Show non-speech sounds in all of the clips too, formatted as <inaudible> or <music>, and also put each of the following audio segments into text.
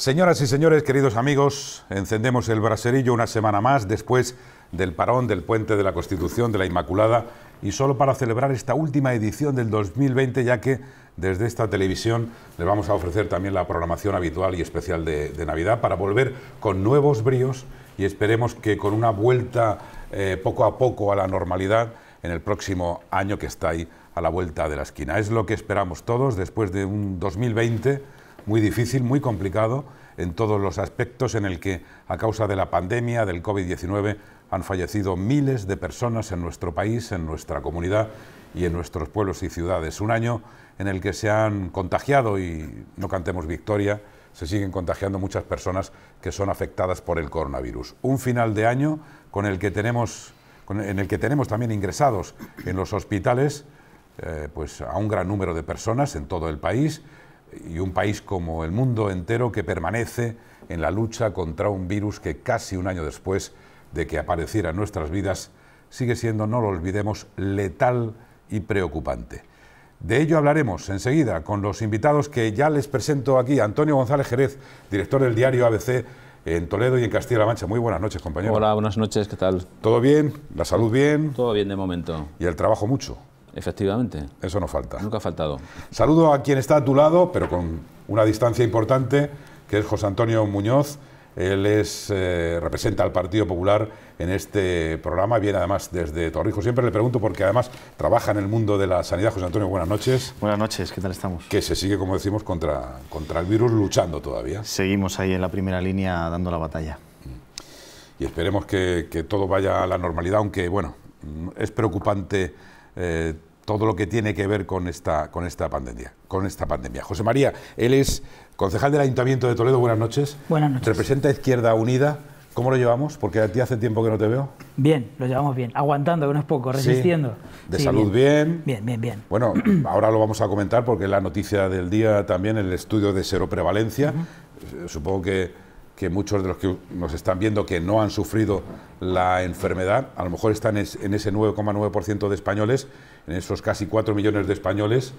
Señoras y señores, queridos amigos, encendemos el braserillo una semana más después del parón del puente de la Constitución de la Inmaculada y solo para celebrar esta última edición del 2020, ya que desde esta televisión les vamos a ofrecer también la programación habitual y especial de, Navidad para volver con nuevos bríos y esperemos que con una vuelta eh, poco a poco a la normalidad en el próximo año que está ahí a la vuelta de la esquina. Es lo que esperamos todos después de un 2020 muy difícil, muy complicado en todos los aspectos en el que, a causa de la pandemia del COVID-19, han fallecido miles de personas en nuestro país, en nuestra comunidad y en nuestros pueblos y ciudades. Un año en el que se han contagiado, y no cantemos victoria, se siguen contagiando muchas personas que son afectadas por el coronavirus. Un final de año con el que tenemos, en el que tenemos también ingresados en los hospitales eh, pues a un gran número de personas en todo el país, y un país como el mundo entero que permanece en la lucha contra un virus que casi un año después de que apareciera en nuestras vidas sigue siendo, no lo olvidemos, letal y preocupante. De ello hablaremos enseguida con los invitados que ya les presento aquí. Antonio González Jerez, director del diario ABC en Toledo y en Castilla-La Mancha. Muy buenas noches, compañero. Hola, buenas noches, ¿qué tal? ¿Todo bien? ¿La salud bien? Todo bien de momento. ¿Y el trabajo mucho? Efectivamente. Eso no falta. Nunca ha faltado. Saludo a quien está a tu lado, pero con una distancia importante, que es José Antonio Muñoz. Él es, eh, representa al Partido Popular en este programa, viene además desde Torrijos. Siempre le pregunto porque además trabaja en el mundo de la sanidad. José Antonio, buenas noches. Buenas noches, ¿qué tal estamos? Que se sigue, como decimos, contra, contra el virus luchando todavía. Seguimos ahí en la primera línea dando la batalla. Mm. Y esperemos que, que todo vaya a la normalidad, aunque bueno, es preocupante eh, todo lo que tiene que ver con esta, con esta pandemia. Con esta pandemia. José María, él es concejal del Ayuntamiento de Toledo. Buenas noches. Buenas noches. Representa Izquierda Unida. ¿Cómo lo llevamos? Porque a ti hace tiempo que no te veo. Bien, lo llevamos bien, aguantando, unos pocos resistiendo. de salud bien. bien. Bien, bien, Bueno, <clears throat> ahora lo vamos a comentar porque la noticia del día también, el estudio de seroprevalencia, eh, supongo que que muchos de los que nos están viendo que no han sufrido la enfermedad, a lo mejor están en ese 9,9% de españoles, en esos casi 4 millones de españoles,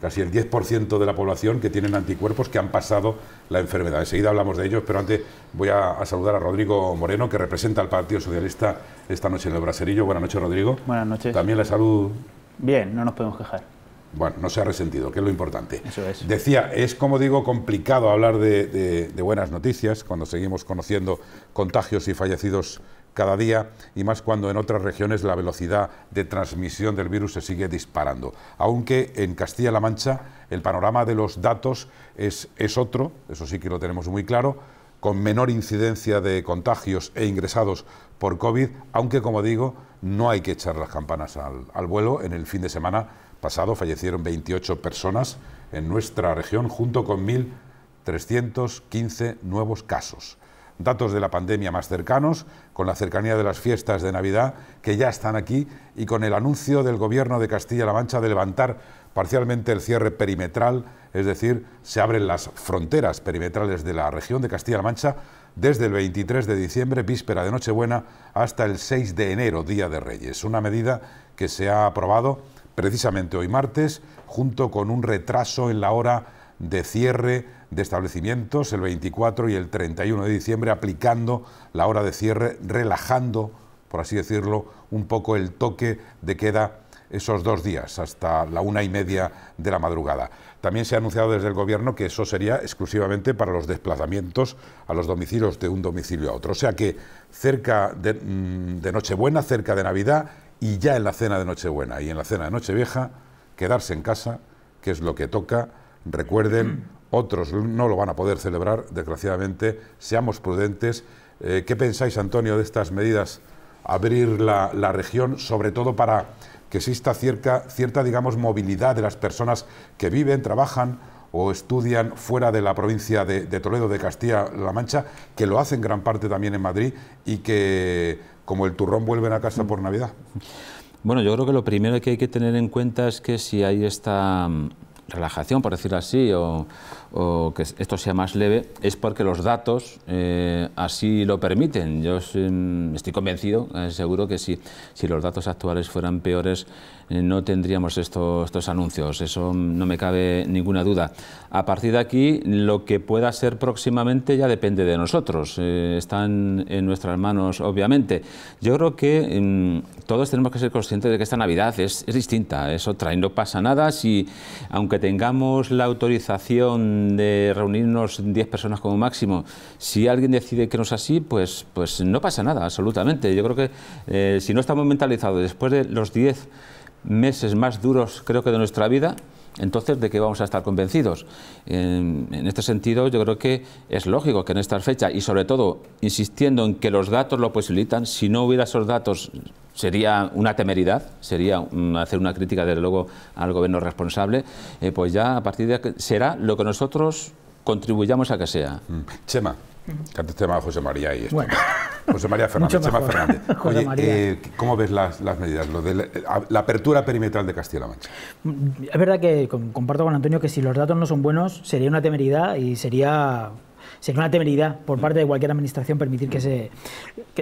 casi el 10% de la población que tienen anticuerpos que han pasado la enfermedad. Enseguida hablamos de ellos, pero antes voy a, saludar a Rodrigo Moreno, que representa al Partido Socialista esta noche en el Braserillo. Buenas noches, Rodrigo. Buenas noches. También la salud. Bien, no nos podemos quejar. Bueno, no se ha resentido, que es lo importante. Eso es. Decía, es como digo, complicado hablar de, buenas noticias cuando seguimos conociendo contagios y fallecidos cada día y más cuando en otras regiones la velocidad de transmisión del virus se sigue disparando. Aunque en Castilla-La Mancha el panorama de los datos es, otro, eso sí que lo tenemos muy claro, con menor incidencia de contagios e ingresados por COVID, aunque como digo, no hay que echar las campanas al vuelo en el fin de semana pasado fallecieron 28 personas en nuestra región junto con 1.315 nuevos casos. Datos de la pandemia más cercanos, con la cercanía de las fiestas de Navidad que ya están aquí y con el anuncio del Gobierno de Castilla-La Mancha de levantar parcialmente el cierre perimetral, es decir, se abren las fronteras perimetrales de la región de Castilla-La Mancha desde el 23 de diciembre, víspera de Nochebuena, hasta el 6 de enero, Día de Reyes. Una medida que se ha aprobado precisamente hoy martes, junto con un retraso en la hora de cierre de establecimientos el 24 y el 31 de diciembre, aplicando la hora de cierre, relajando, por así decirlo, un poco el toque de queda esos dos días, hasta la una y media de la madrugada. También se ha anunciado desde el Gobierno que eso sería exclusivamente para los desplazamientos a los domicilios de un domicilio a otro. O sea que cerca de, mm, Nochebuena, cerca de Navidad, y ya en la cena de Nochebuena y en la cena de Nochevieja, quedarse en casa, que es lo que toca. Recuerden, mm. otros no lo van a poder celebrar, desgraciadamente. Seamos prudentes. Eh, ¿Qué pensáis, Antonio, de estas medidas? Abrir la, región, sobre todo para que exista cierta, cierta, digamos, movilidad de las personas que viven, trabajan o estudian fuera de la provincia de, de Toledo, de Castilla-La Mancha, que lo hacen gran parte también en Madrid y que como el turrón vuelven a casa mm. por Navidad? Bueno, yo creo que lo primero que hay que tener en cuenta es que si hay esta mm, relajación, por decirlo así, o, o que esto sea más leve, es porque los datos eh, así lo permiten. Yo em, estoy convencido, eh, seguro que si, si los datos actuales fueran peores, eh, no tendríamos estos estos anuncios. Eso mm, no me cabe ninguna duda. A partir de aquí, lo que pueda ser próximamente ya depende de nosotros. están en nuestras manos, obviamente. Yo creo que em, todos tenemos que ser conscientes de que esta Navidad es, es distinta, es otra y no pasa nada si, aunque tengamos la autorización de reunirnos 10 personas como máximo. Si alguien decide que no es así, pues, pues no pasa nada, absolutamente. Yo creo que eh, si no estamos mentalizados después de los 10 meses más duros, creo que de nuestra vida, entonces, ¿de qué vamos a estar convencidos? En, este sentido, yo creo que es lógico que en estas fecha, y sobre todo insistiendo en que los datos lo posibilitan, si no hubiera esos datos sería una temeridad, sería hacer una crítica, desde luego, al gobierno responsable, eh, pues ya a partir de aquí será lo que nosotros contribuyamos a que sea. Mm. Chema. Que antes te llamaba José María y <laughs> José María Fernández. ¿Cómo ves las, medidas? de eh, la, apertura perimetral de Castilla-La Mancha. Mm, es verdad que comparto con Antonio que si los datos no son buenos sería una temeridad y sería sería una temeridad por mm. parte de cualquier administración permitir que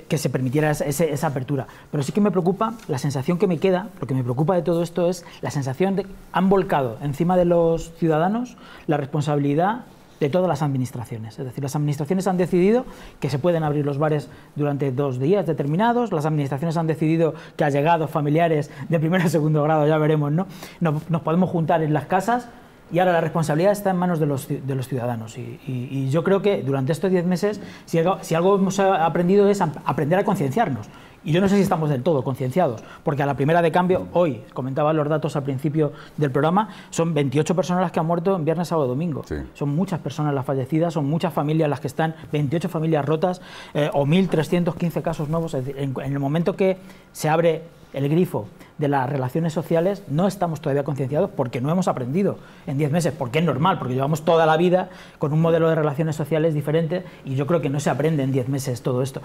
mm. se, se permitiera esa apertura. Pero sí que me preocupa la sensación que me queda, lo que me preocupa de todo esto es la sensación de han volcado encima de los ciudadanos la responsabilidad de todas las administraciones. Es decir, las administraciones han decidido que se pueden abrir los bares durante dos días determinados, las administraciones han decidido que ha llegado familiares de primer o segundo grado, ya veremos, ¿no? Nos, podemos juntar en las casas y ahora la responsabilidad está en manos de los, ciudadanos. Y, yo creo que durante estos diez meses, si algo, hemos aprendido es aprender a concienciarnos. Y yo no sé si estamos del todo concienciados, porque a la primera de cambio, mm. hoy, comentaba los datos al principio del programa, son 28 personas las que han muerto en viernes, sábado, domingo. Son muchas personas las fallecidas, son muchas familias las que están, 28 familias rotas, eh, o 1.315 casos nuevos. en el momento que se abre el grifo de las relaciones sociales no estamos todavía concienciados porque no hemos aprendido en 10 meses, porque es normal, porque llevamos toda la vida con un modelo de relaciones sociales diferente y yo creo que no se aprende en 10 meses todo esto.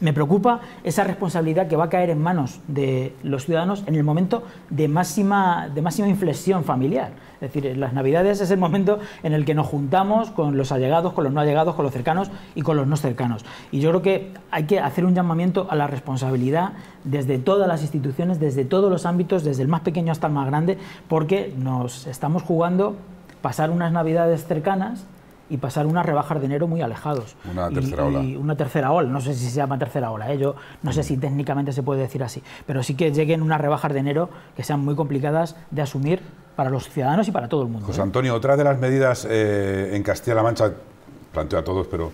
me preocupa esa responsabilidad que va a caer en manos de los ciudadanos en el momento de de máxima inflexión familiar es decir, las Navidades es el momento en el que nos juntamos con los allegados, con los no allegados, con los cercanos y con los no cercanos. Y yo creo que hay que hacer un llamamiento a la responsabilidad desde todas las instituciones, desde todos los ámbitos, desde el más pequeño hasta el más grande, porque nos estamos jugando pasar unas Navidades cercanas y pasar unas rebajas de enero muy alejados. Una y, tercera ola. una tercera ola, no sé si se llama tercera ola, ¿eh? yo no sé mm. si técnicamente se puede decir así, pero sí que lleguen unas rebajas de enero que sean muy complicadas de asumir para los ciudadanos y para todo el mundo. José ¿eh? Antonio, otra de las medidas eh, en Castilla-La Mancha, planteo a todos, pero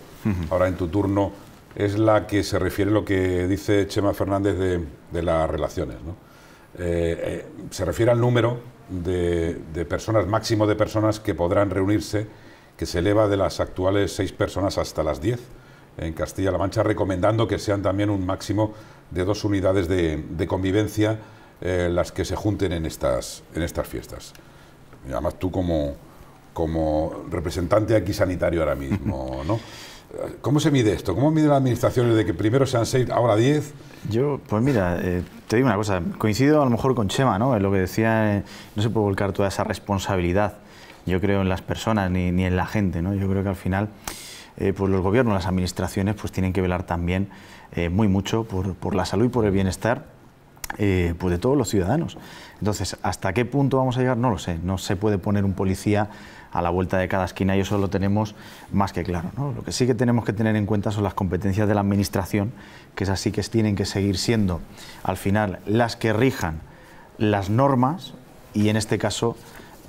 ahora en tu turno, es la que se refiere a lo que dice Chema Fernández de, las relaciones. se refiere al número de, de personas, máximo de personas que podrán reunirse que se eleva de las actuales seis personas hasta las diez en Castilla-La Mancha, recomendando que sean también un máximo de dos unidades de, convivencia eh, las que se junten en estas, en estas fiestas. además tú como, como representante aquí sanitario ahora mismo, <laughs> ¿no? ¿Cómo se mide esto? ¿Cómo mide la administración de que primero sean seis, ahora diez? Yo, pues mira, eh, te digo una cosa, coincido a lo mejor con Chema, ¿no? En lo que decía, eh, no se puede volcar toda esa responsabilidad yo creo en las personas ni, en la gente. ¿no? Yo creo que al final eh, pues los gobiernos, las administraciones, pues tienen que velar también eh, muy mucho por, la salud y por el bienestar eh, pues de todos los ciudadanos. Entonces, ¿hasta qué punto vamos a llegar? No lo sé. No se puede poner un policía a la vuelta de cada esquina y eso lo tenemos más que claro. Lo que sí que tenemos que tener en cuenta son las competencias de la Administración, que es así que tienen que seguir siendo, al final, las que rijan las normas y, en este caso,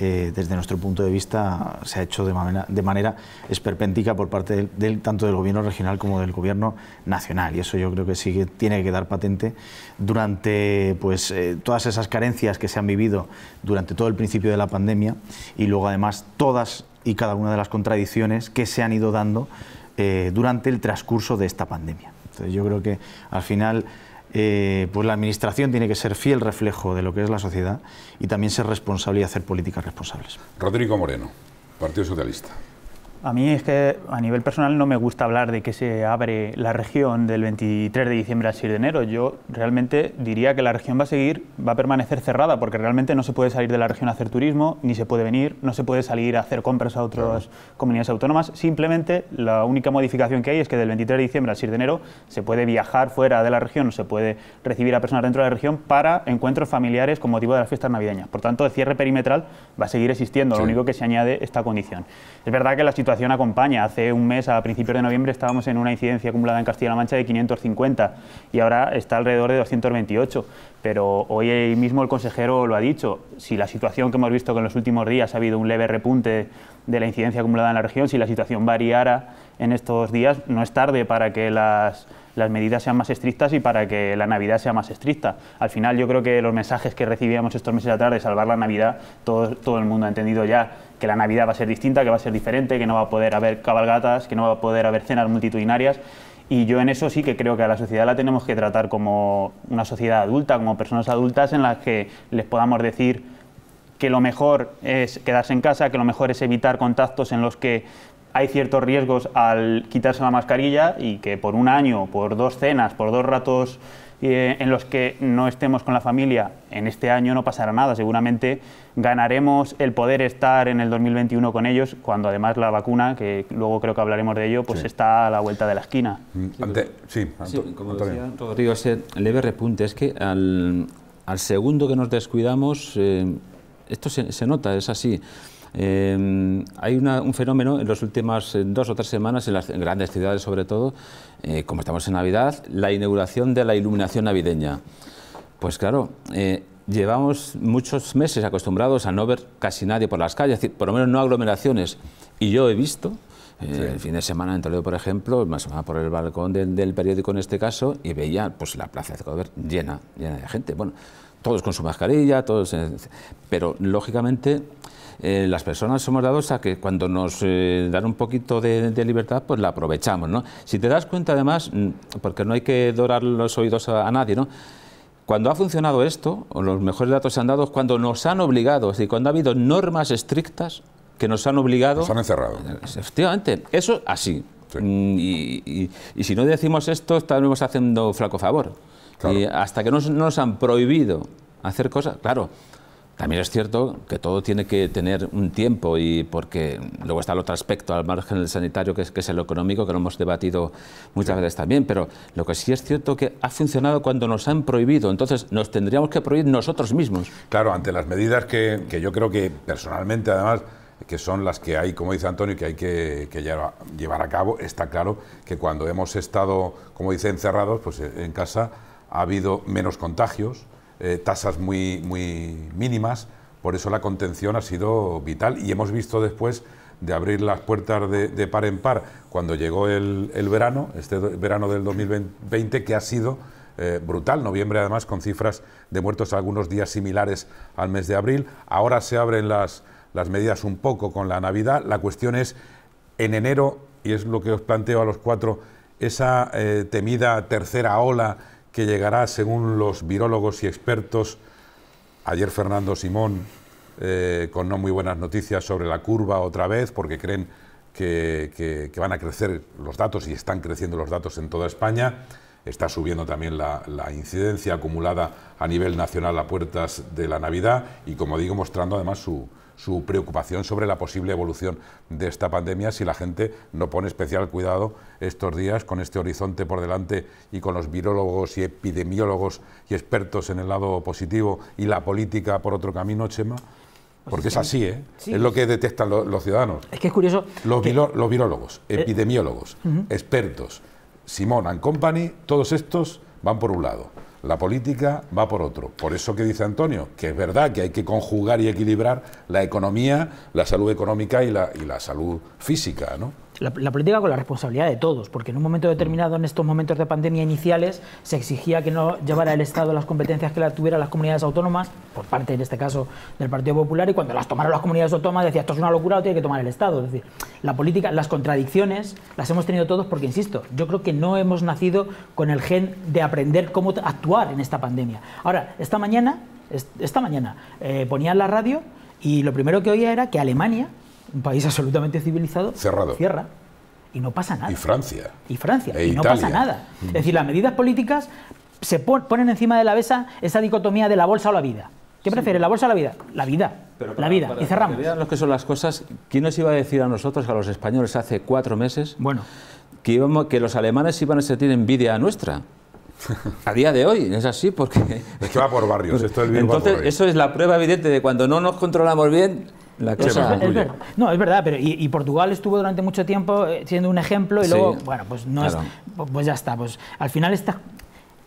eh, desde nuestro punto de vista, se ha hecho de manera, de manera esperpéntica por parte del, tanto del gobierno regional como del gobierno nacional. Y eso yo creo que sí que tiene que quedar patente durante pues, eh, todas esas carencias que se han vivido durante todo el principio de la pandemia y luego además todas y cada una de las contradicciones que se han ido dando eh, durante el transcurso de esta pandemia. Entonces yo creo que al final eh, pues la administración tiene que ser fiel reflejo de lo que es la sociedad y también ser responsable y hacer políticas responsables. Rodrigo Moreno, Partido Socialista. A mí es que a nivel personal no me gusta hablar de que se abre la región del 23 de diciembre al 6 de enero. Yo realmente diría que la región va a seguir, va a permanecer cerrada porque realmente no se puede salir de la región a hacer turismo, ni se puede venir, no se puede salir a hacer compras a otras comunidades autónomas. Simplemente la única modificación que hay es que del 23 de diciembre al 6 de enero se puede viajar fuera de la región, se puede recibir a personas dentro de la región para encuentros familiares con motivo de las fiestas navideñas. Por tanto, el cierre perimetral va a seguir existiendo, lo único que se añade esta condición. Es verdad que la situación situación acompaña. Hace un mes, a principios de noviembre, estábamos en una incidencia acumulada en Castilla-La Mancha de 550 y ahora está alrededor de 228. Pero hoy mismo el consejero lo ha dicho. Si la situación que hemos visto que en los últimos días ha habido un leve repunte de la incidencia acumulada en la región, si la situación variara en estos días, no es tarde para que las las medidas sean más estrictas y para que la Navidad sea más estricta. Al final yo creo que los mensajes que recibíamos estos meses atrás de salvar la Navidad, todo, todo el mundo ha entendido ya que la Navidad va a ser distinta, que va a ser diferente, que no va a poder haber cabalgatas, que no va a poder haber cenas multitudinarias. Y yo en eso sí que creo que a la sociedad la tenemos que tratar como una sociedad adulta, como personas adultas en las que les podamos decir que lo mejor es quedarse en casa, que lo mejor es evitar contactos en los que hay ciertos riesgos al quitarse la mascarilla y que por un año, por dos cenas, por dos ratos eh, en los que no estemos con la familia, en este año no pasará nada. Seguramente ganaremos el poder estar en el 2021 con ellos, cuando además la vacuna, que luego creo que hablaremos de ello, pues está a la vuelta de la esquina. Mm, sí, sí, como decía Rodrigo, ese leve repunte es que al, segundo que nos descuidamos, eh, esto se, se nota, es así. Em, hay un fenómeno en las últimas eh, dos o tres semanas, en las grandes ciudades sobre todo, eh, como estamos en Navidad, la inauguración de la iluminación navideña. Pues claro, eh, llevamos muchos meses acostumbrados a no ver casi nadie por las calles, por lo menos no aglomeraciones. Y yo he visto, el fin de semana en Toledo, por ejemplo, ...más o menos por el balcón del, periódico en este caso y veía pues, la plaza de Codover llena, llena de gente. Bueno, todos con su mascarilla, todos... pero, lógicamente, eh, las personas somos dados a que cuando nos eh, dan un poquito de, libertad, pues la aprovechamos, ¿no? Si te das cuenta, además, mm, porque no hay que dorar los oídos a, nadie, Cuando ha funcionado esto, o los mejores datos se han dado cuando nos han obligado, es decir, cuando ha habido normas estrictas que nos han obligado... Nos han encerrado. Efectivamente, eso así. Mm, y, si no decimos esto, estamos haciendo flaco favor. hasta que no nos han prohibido hacer cosas, claro, también es cierto que todo tiene que tener un tiempo y porque luego está el otro aspecto al margen del sanitario que es, que es el económico que lo hemos debatido muchas veces también, pero lo que sí es cierto que ha funcionado cuando nos han prohibido, entonces nos tendríamos que prohibir nosotros mismos. Claro, ante las medidas que, yo creo que personalmente además que son las que hay, como dice Antonio, que hay que, llevar a cabo, está claro que cuando hemos estado, como dice, encerrados, pues eh, en casa ha habido menos contagios, eh, tasas muy, muy mínimas, por eso la contención ha sido vital y hemos visto después de abrir las puertas de, par en par cuando llegó el, verano, este verano del 2020, que ha sido eh, brutal, noviembre además con cifras de muertos algunos días similares al mes de abril, ahora se abren las, las medidas un poco con la Navidad, la cuestión es en enero, y es lo que os planteo a los cuatro, esa eh, temida tercera ola que llegará, según los virólogos y expertos, ayer Fernando Simón, eh, con no muy buenas noticias sobre la curva otra vez, porque creen que, van a crecer los datos y están creciendo los datos en toda España. Está subiendo también la incidencia acumulada a nivel nacional a puertas de la Navidad y, como digo, mostrando además su, su preocupación sobre la posible evolución de esta pandemia si la gente no pone especial cuidado estos días con este horizonte por delante y con los virólogos y epidemiólogos y expertos en el lado positivo y la política por otro camino, Chema. Porque es así, ¿eh? Es lo que detectan los ciudadanos. Es que es curioso. Los, que... los virólogos, eh, epidemiólogos, expertos, Simón and Company, todos estos van por un lado. La política va por otro. Por eso que dice Antonio, que es verdad que hay que conjugar y equilibrar la economía, la salud económica y la, salud física, ¿no? la, política con la responsabilidad de todos, porque en un momento determinado, en estos momentos de pandemia iniciales, se exigía que no llevara el Estado las competencias que las tuvieran las comunidades autónomas, por parte, en este caso, del Partido Popular, y cuando las tomaron las comunidades autónomas decía, esto es una locura, lo tiene que tomar el Estado. Es decir, la política, las contradicciones las hemos tenido todos porque, insisto, yo creo que no hemos nacido con el gen de aprender cómo actuar en esta pandemia. Ahora, esta mañana, esta mañana, eh, ponía la radio y lo primero que oía era que Alemania un país absolutamente civilizado, cerrado. Cierra. Y no pasa nada. Y Francia. Y Francia. E y no pasa nada. Mm. Es decir, las medidas políticas se ponen encima de la mesa esa dicotomía de la bolsa o la vida. ¿Qué prefiere, la bolsa o la vida? La vida. la vida. y cerramos. Para que lo que son las cosas. ¿Quién nos iba a decir a nosotros, a los españoles, hace cuatro meses, bueno. que, íbamos, que los alemanes iban a sentir envidia nuestra? <laughs> A día de hoy es así porque... Es que va por barrios, esto es Entonces, ¿eh? eso es la prueba evidente de cuando no nos controlamos bien, la no, es verdad, pero y, Portugal estuvo durante mucho tiempo eh, siendo un ejemplo y luego, bueno, pues no es, pues ya está, pues al final está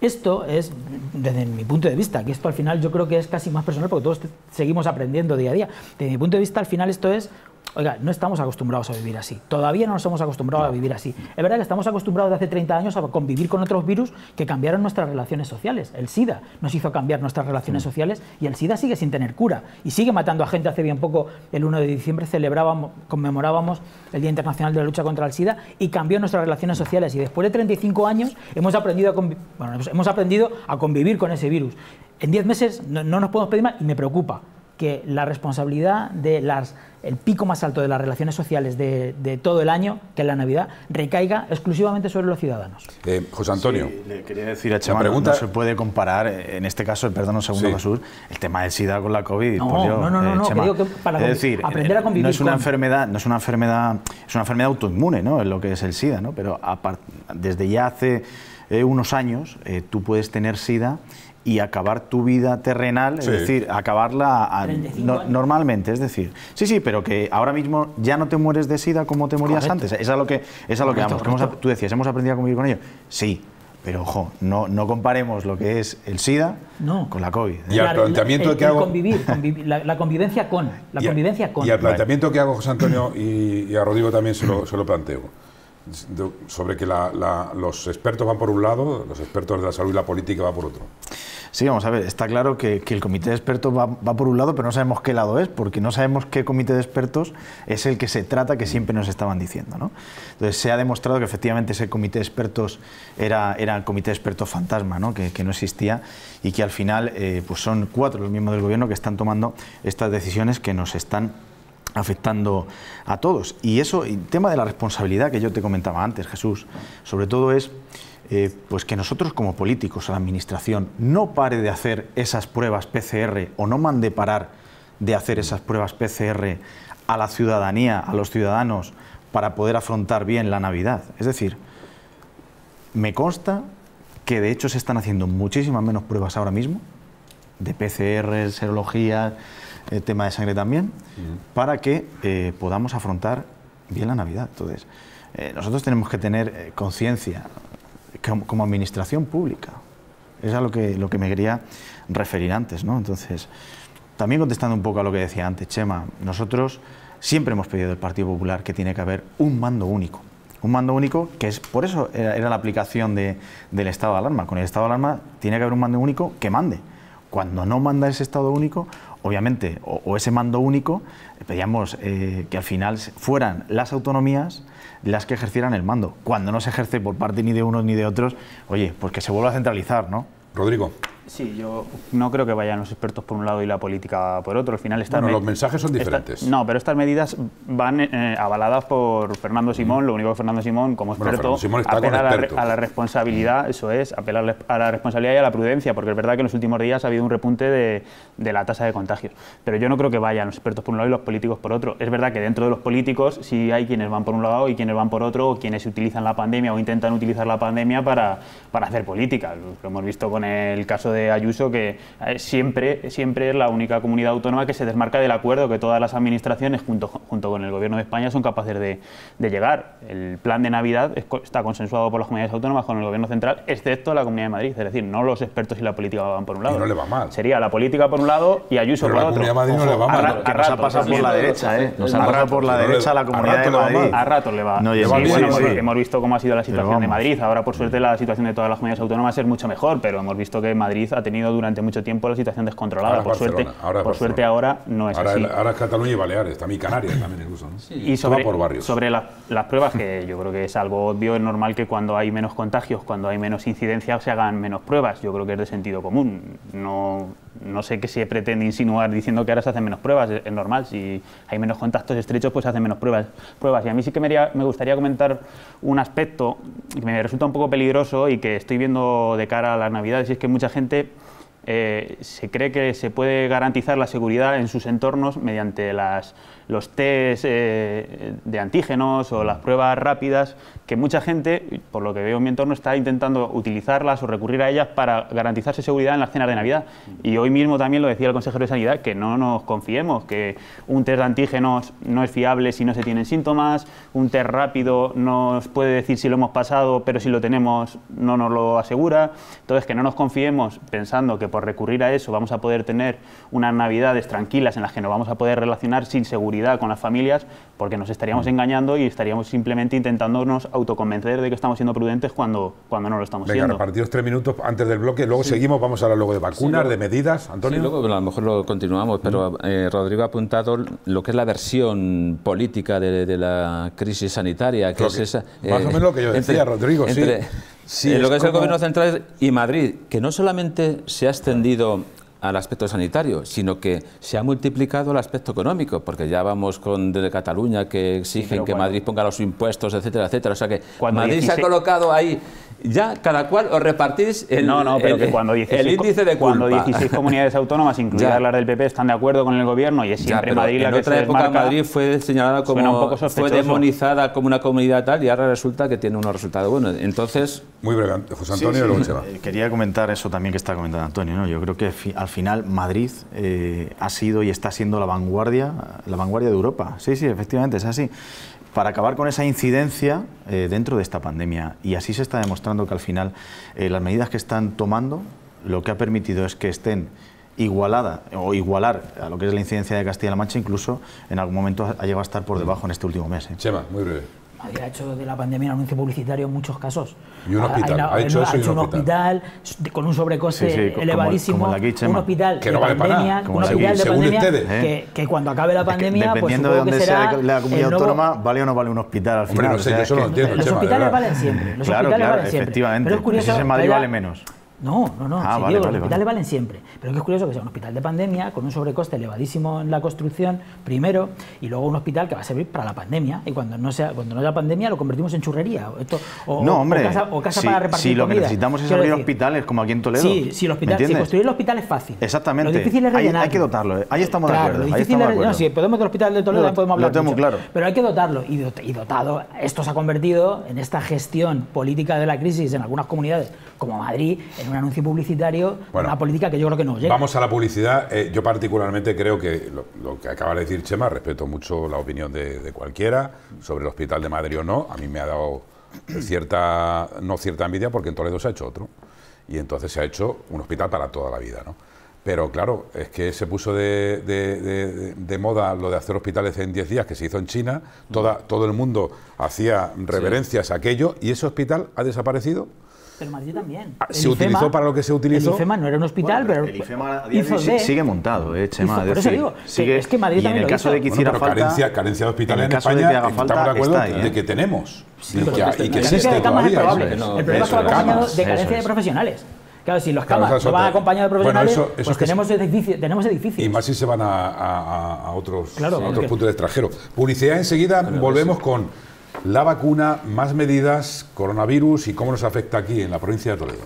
esto es, desde mi punto de vista, que esto al final yo creo que es casi más personal porque todos seguimos aprendiendo día a día. Desde mi punto de vista, al final esto es Oiga, no estamos acostumbrados a vivir así. Todavía no nos hemos acostumbrado a vivir así. Es verdad que estamos acostumbrados de hace 30 años a convivir con otros virus que cambiaron nuestras relaciones sociales. El SIDA nos hizo cambiar nuestras relaciones sociales y el SIDA sigue sin tener cura y sigue matando a gente. Hace bien poco, el 1 de diciembre, celebrábamos, conmemorábamos el Día Internacional de la Lucha contra el SIDA y cambió nuestras relaciones sociales. Y después de 35 años hemos aprendido a, hemos aprendido a convivir con ese virus. En 10 meses no, no nos podemos pedir más y me preocupa que la responsabilidad de las el pico más alto de las relaciones sociales de, de, todo el año, que es la Navidad, recaiga exclusivamente sobre los ciudadanos. Eh, José Antonio. le quería decir a Chema, pregunta... se puede comparar, eh, en este caso, perdón un segundo, Jesús, el tema del SIDA con la COVID. No, no, no, no, eh, para es decir, aprender a eh, convivir no es una enfermedad, no es una enfermedad, es una enfermedad autoinmune, ¿no? Es lo que es el SIDA, ¿no? Pero desde ya hace unos años tú puedes tener SIDA y acabar tu vida terrenal, es decir, acabarla normalmente, es decir, sí, sí, pero que ahora mismo ya no te mueres de sida como te morías antes, es a lo que, es a lo que vamos, tú decías, hemos aprendido a convivir con ello, sí, pero ojo, no, no comparemos lo que es el SIDA con la COVID. ¿eh? Y al planteamiento que hago... la, convivencia con, la y, convivencia con. al planteamiento que hago, José Antonio, y, a Rodrigo también se lo planteo sobre que los expertos van por un lado, los expertos de la salud y la política va por otro. Sí, vamos a ver, está claro que, el comité de expertos va, por un lado, pero no sabemos qué lado es, porque no sabemos qué comité de expertos es el que se trata, que siempre nos estaban diciendo. ¿no? Entonces se ha demostrado que efectivamente ese comité de expertos era, era el comité de expertos fantasma, Que, no existía y que al final eh, pues son cuatro los mismos del gobierno que están tomando estas decisiones que nos están afectando a todos. Y eso, el tema de la responsabilidad que yo te comentaba antes, Jesús, sobre todo es eh, pues que nosotros como políticos, a la Administración, no pare de hacer esas pruebas PCR o no mande parar de hacer esas pruebas PCR a la ciudadanía, a los ciudadanos, para poder afrontar bien la Navidad. Es decir, me consta que de hecho se están haciendo muchísimas menos pruebas ahora mismo, de PCR, serología, el eh, tema de sangre también, para que eh, podamos afrontar bien la Navidad. Entonces, eh, nosotros tenemos que tener conciencia como, administración pública. Es algo lo que, lo que me quería referir antes, ¿no? Entonces, también contestando un poco a lo que decía antes, Chema, nosotros siempre hemos pedido del Partido Popular que tiene que haber un mando único. Un mando único que es, por eso era, la aplicación de, del estado de alarma. Con el estado de alarma tiene que haber un mando único que mande. Cuando no manda ese estado único, obviamente, o, ese mando único, pedíamos eh, que al final fueran las autonomías las que ejercieran el mando. Cuando no se ejerce por parte ni de unos ni de otros, oye, pues que se vuelva a centralizar, ¿no? Rodrigo. Sí, yo no creo que vayan los expertos por un lado y la política por otro. Al final están. los mensajes son diferentes. no, pero estas medidas van eh, avaladas por Fernando mm. Simón. Lo único que Fernando Simón, como experto, apela a, la, responsabilidad, eso es, apelar a la responsabilidad y a la prudencia, porque es verdad que en los últimos días ha habido un repunte de, la tasa de contagios. Pero yo no creo que vayan los expertos por un lado y los políticos por otro. Es verdad que dentro de los políticos sí hay quienes van por un lado y quienes van por otro, o quienes utilizan la pandemia o intentan utilizar la pandemia para, para hacer política. Lo hemos visto con el caso de Ayuso, que eh, siempre, siempre es la única comunidad autónoma que se desmarca del acuerdo que todas las administraciones, junto, junto con el Gobierno de España, son capaces de, de llegar. El plan de Navidad está consensuado por las comunidades autónomas con el Gobierno central, excepto la Comunidad de Madrid. Es decir, no los expertos y la política van por un lado. no le va mal. Sería la política por un lado y Ayuso por la otro. Comunidad de Madrid no le va mal. nos ha pasado por la derecha, Nos ha por la derecha la Comunidad de Madrid. A rato le va. hemos visto cómo ha sido la situación de Madrid. Ahora, por suerte, la situación de todas las comunidades autónomas es mucho mejor, pero hemos visto que Madrid ha tenido durante mucho tiempo la situación descontrolada. por suerte, ahora por suerte ahora no es así. ahora es Cataluña y Baleares, también Canarias también incluso. ¿no? Y sobre, por sobre las pruebas, que yo creo que es algo obvio, es normal que cuando hay menos contagios, cuando hay menos incidencias, se hagan menos pruebas. Yo creo que es de sentido común. No no sé qué se pretende insinuar diciendo que ahora se hacen menos pruebas, es normal, si hay menos contactos estrechos pues se hacen menos pruebas. pruebas. Y a mí sí que me, me, gustaría comentar un aspecto que me resulta un poco peligroso y que estoy viendo de cara a las navidades, y es que mucha gente eh, se cree que se puede garantizar la seguridad en sus entornos mediante las los test eh, de antígenos o las pruebas rápidas, que mucha gente, por lo que veo en mi entorno, está intentando utilizarlas o recurrir a ellas para garantizarse seguridad en las cenas de Navidad. Y hoy mismo también lo decía el consejero de Sanidad, que no nos confiemos, que un test de antígenos no es fiable si no se tienen síntomas, un test rápido nos puede decir si lo hemos pasado, pero si lo tenemos no nos lo asegura. Entonces, que no nos confiemos pensando que por recurrir a eso vamos a poder tener unas Navidades tranquilas en las que nos vamos a poder relacionar sin seguridad con las familias, porque nos estaríamos mm. engañando y estaríamos simplemente intentándonos autoconvencer de que estamos siendo prudentes cuando, cuando no lo estamos Venga, siendo. tres minutos antes del bloque, luego seguimos, vamos a hablar luego de vacunas, de medidas. Antonio. Sí, luego a lo mejor lo continuamos, pero mm. eh, Rodrigo ha apuntado lo que es la versión política de, la crisis sanitaria, que es esa... más o eh, menos lo que yo decía, Rodrigo, entre, sí. Eh, lo que es el Gobierno Central y Madrid, que no solamente se ha extendido al aspecto sanitario, sino que se ha multiplicado el aspecto económico, porque ya vamos con desde Cataluña que exigen que Madrid ponga los impuestos, etcétera, etcétera. O sea que Madrid se ha colocado ahí ya cada cual os repartís el, no, no, pero que cuando el índice de Cuando 16 comunidades autónomas, incluidas las del PP, están de acuerdo con el gobierno y es siempre Madrid en otra época Madrid fue señalada como fue demonizada como una comunidad tal y ahora resulta que tiene unos resultados buenos. Entonces, muy breve, José Antonio eh, Quería comentar eso también que está comentando Antonio, ¿no? Yo creo que al final Madrid eh, ha sido y está siendo la vanguardia, la vanguardia de Europa. Sí, sí, efectivamente, es así para acabar con esa incidencia eh, dentro de esta pandemia. Y así se está demostrando que al final eh, las medidas que están tomando lo que ha permitido es que estén igualada o igualar a lo que es la incidencia de Castilla-La Mancha, incluso en algún momento ha llegado a estar por debajo en este último mes. ¿eh? muy breve había hecho de la pandemia un anuncio publicitario en muchos casos. Y un hospital, ha, hecho, eso y un hospital. con un sobrecoste elevadísimo, un hospital que no de vale pandemia, para un hospital de pandemia que, eh. que, cuando acabe la pandemia, pues, dependiendo de dónde sea la comunidad autónoma, vale o no vale un hospital al final. Hombre, no sé, yo eso no entiendo, los hospitales valen siempre, los claro, hospitales claro, valen siempre. Efectivamente. Pero es curioso, si es en Madrid vale menos. No, no, no. Ah, los hospitales valen siempre. Pero que es curioso que sea un hospital de pandemia, con un sobrecoste elevadísimo en la construcción, primero, y luego un hospital que va a servir para la pandemia. Y cuando no sea, cuando no haya pandemia, lo convertimos en churrería. Esto, o, no, hombre, o casa, para repartir. Si lo que necesitamos es abrir hospitales, como aquí en Toledo. Sí, si, el construir el hospital es fácil. Exactamente. Lo difícil es rellenarlo. Hay, que dotarlo. ¿eh? Ahí estamos de acuerdo. No, si podemos del hospital de Toledo, podemos hablar. Lo mucho, Pero hay que dotarlo. Y, dotado, esto se ha convertido en esta gestión política de la crisis en algunas comunidades, como Madrid, en anuncio publicitario, una política que yo creo que no llega. Vamos a la publicidad. Eh, yo particularmente creo que lo, que acaba de decir Chema, respeto mucho la opinión de, cualquiera sobre el Hospital de Madrid o no. A mí me ha dado cierta, no cierta envidia porque en Toledo se ha hecho otro. Y entonces se ha hecho un hospital para toda la vida, ¿no? Pero claro, es que se puso de, moda lo de hacer hospitales en 10 días, que se hizo en China, Toda, mm. todo el mundo hacía reverencias a aquello y ese hospital ha desaparecido pero Madrid ah, también. se utilizó para lo que se utilizó. El IFEMA no era un hospital, pero, El IFEMA sigue montado, eh, Chema. por eso digo, sigue, es que Madrid y en el caso de que hiciera falta. Carencia, carencia de hospitales en, España, de estamos de acuerdo ¿eh? que tenemos. y, que, existe de camas Es probable. el problema está acompañado de carencia de profesionales. Claro, si los camas no van acompañados de profesionales, pues tenemos, edificios, tenemos edificios. Y más si se van a, otros, puntos de extranjero. Publicidad enseguida, volvemos con la vacuna, más medidas, coronavirus y cómo nos afecta aquí en la provincia de Toledo.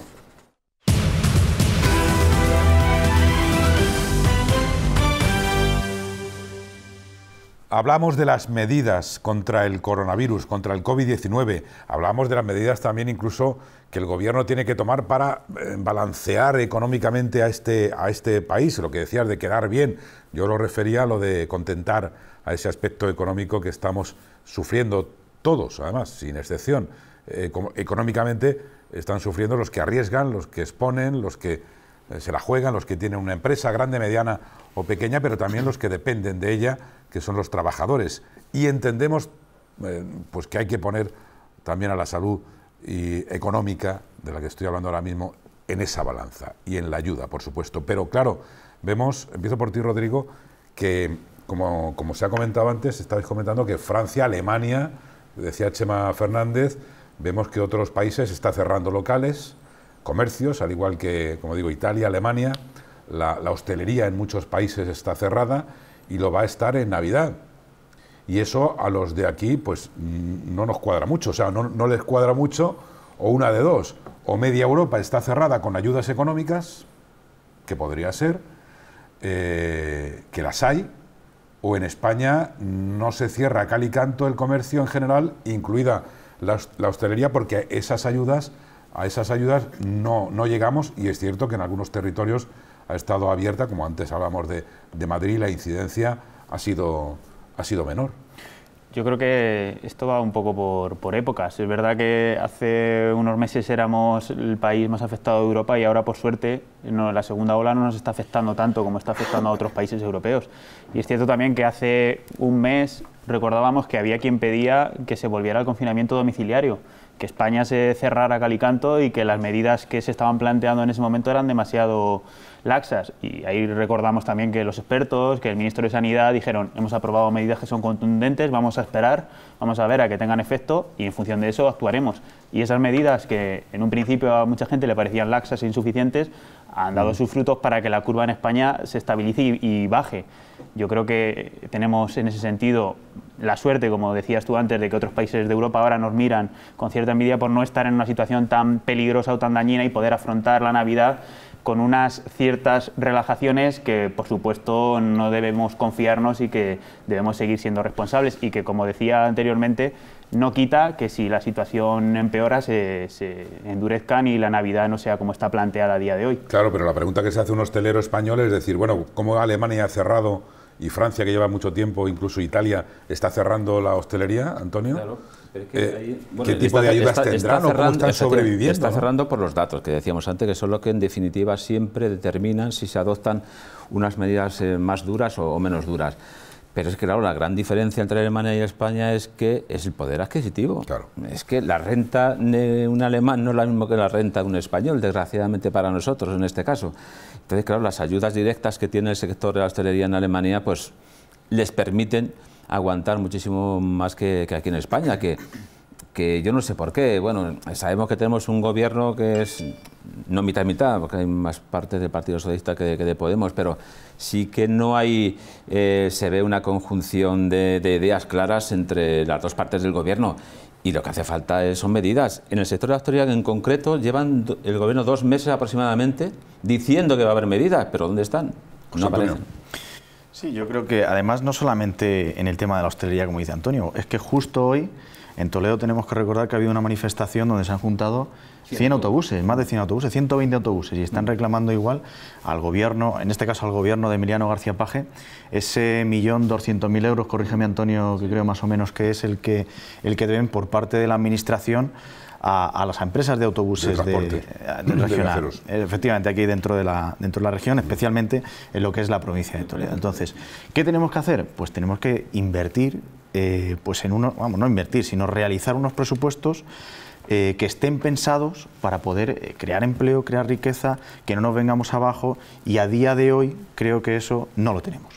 Hablamos de las medidas contra el coronavirus, contra el COVID-19. Hablamos de las medidas también incluso que el gobierno tiene que tomar para eh, balancear económicamente a este, a este país. Lo que decías de quedar bien, yo lo refería a lo de contentar a ese aspecto económico que estamos sufriendo todos, además, sin excepción, eh, económicamente están sufriendo los que arriesgan, los que exponen, los que eh, se la juegan, los que tienen una empresa grande, mediana o pequeña, pero también los que dependen de ella, que son los trabajadores. Y entendemos eh, pues que hay que poner también a la salud y económica, de la que estoy hablando ahora mismo, en esa balanza y en la ayuda, por supuesto. Pero claro, vemos, empiezo por ti, Rodrigo, que como, se ha comentado antes, ...estáis comentando que Francia, Alemania, decía Chema Fernández, vemos que otros países están cerrando locales, comercios, al igual que, como digo, Italia, Alemania, la, hostelería en muchos países está cerrada y lo va a estar en Navidad. Y eso a los de aquí, pues mm, no nos cuadra mucho, o sea, no, les cuadra mucho, o una de dos, o media Europa está cerrada con ayudas económicas, que podría ser, eh, que las hay, o en España no se cierra a cal y canto el comercio en general, incluida la, hostelería, porque esas ayudas, a esas ayudas no, llegamos y es cierto que en algunos territorios ha estado abierta, como antes hablamos de, de Madrid, la incidencia ha ha sido menor. Yo creo que esto va un poco por, épocas. Es verdad que hace unos meses éramos el país más afectado de Europa y ahora, por suerte, la segunda ola no nos está afectando tanto como está afectando a otros países europeos. Y es cierto también que hace un mes recordábamos que había quien pedía que se volviera al confinamiento domiciliario que España se cerrara calicanto y que las medidas que se estaban planteando en ese momento eran demasiado laxas. Y ahí recordamos también que los expertos, que el ministro de Sanidad dijeron, hemos aprobado medidas que son contundentes, vamos a esperar, vamos a ver a que tengan efecto y en función de eso actuaremos. Y esas medidas que en un principio a mucha gente le parecían laxas e insuficientes, han dado mm. sus frutos para que la curva en España se estabilice y, baje. Yo creo que tenemos en ese sentido la suerte, como decías tú antes, de que otros países de Europa ahora nos miran con cierta envidia por no estar en una situación tan peligrosa o tan dañina y poder afrontar la Navidad con unas ciertas relajaciones que, por supuesto, no debemos confiarnos y que debemos seguir siendo responsables y que, como decía anteriormente, no quita que si la situación empeora se, endurezcan y la Navidad no sea como está planteada a día de hoy. Claro, pero la pregunta que se hace un hostelero español es decir, bueno, ¿cómo Alemania ha cerrado y Francia, que lleva mucho tiempo, incluso Italia, está cerrando la hostelería, Antonio? Eh, ¿Qué tipo de ayudas está, cerrando, Está cerrando por los datos que decíamos antes, que son los que en definitiva siempre determinan si se adoptan unas medidas eh, más duras o, menos duras. Pero es que, claro, la gran diferencia entre Alemania y España es que es el poder adquisitivo. Es que la renta de un alemán no es la misma que la renta de un español, desgraciadamente para nosotros en este caso. Entonces, claro, las ayudas directas que tiene el sector de la hostelería en Alemania, pues les permiten aguantar muchísimo más que, aquí en España, que, que yo no sé por qué. Bueno, sabemos que tenemos un gobierno que es no mitad y mitad, porque hay más partes del Partido Socialista que, de Podemos, pero sí que no hay, eh, se ve una conjunción de, de, ideas claras entre las dos partes del gobierno. Y lo que hace falta son medidas. En el sector de actorial en concreto llevan el gobierno dos meses aproximadamente diciendo que va a haber medidas, pero ¿dónde están? Pues no aparecen. Sí, yo creo que además no solamente en el tema de la hostelería, como dice Antonio, es que justo hoy en Toledo tenemos que recordar que ha habido una manifestación donde se han juntado 100 autobuses, más de 100 autobuses, 120 autobuses, y están mm. reclamando igual al gobierno, en este caso al gobierno de Emiliano García Paje, ese millón doscientos mil euros, corrígeme Antonio, que creo más o menos que es el que, el que deben por parte de la Administración a, las empresas de autobuses de, de, eh, regional. Eh, efectivamente, aquí dentro de, la, dentro de la región, especialmente en lo que es la provincia de Toledo. Entonces, ¿qué tenemos que hacer? Pues tenemos que invertir, eh, pues en uno, vamos, no invertir, sino realizar unos presupuestos que estén pensados para poder crear empleo, crear riqueza, que no nos vengamos abajo y a día de hoy creo que eso no lo tenemos.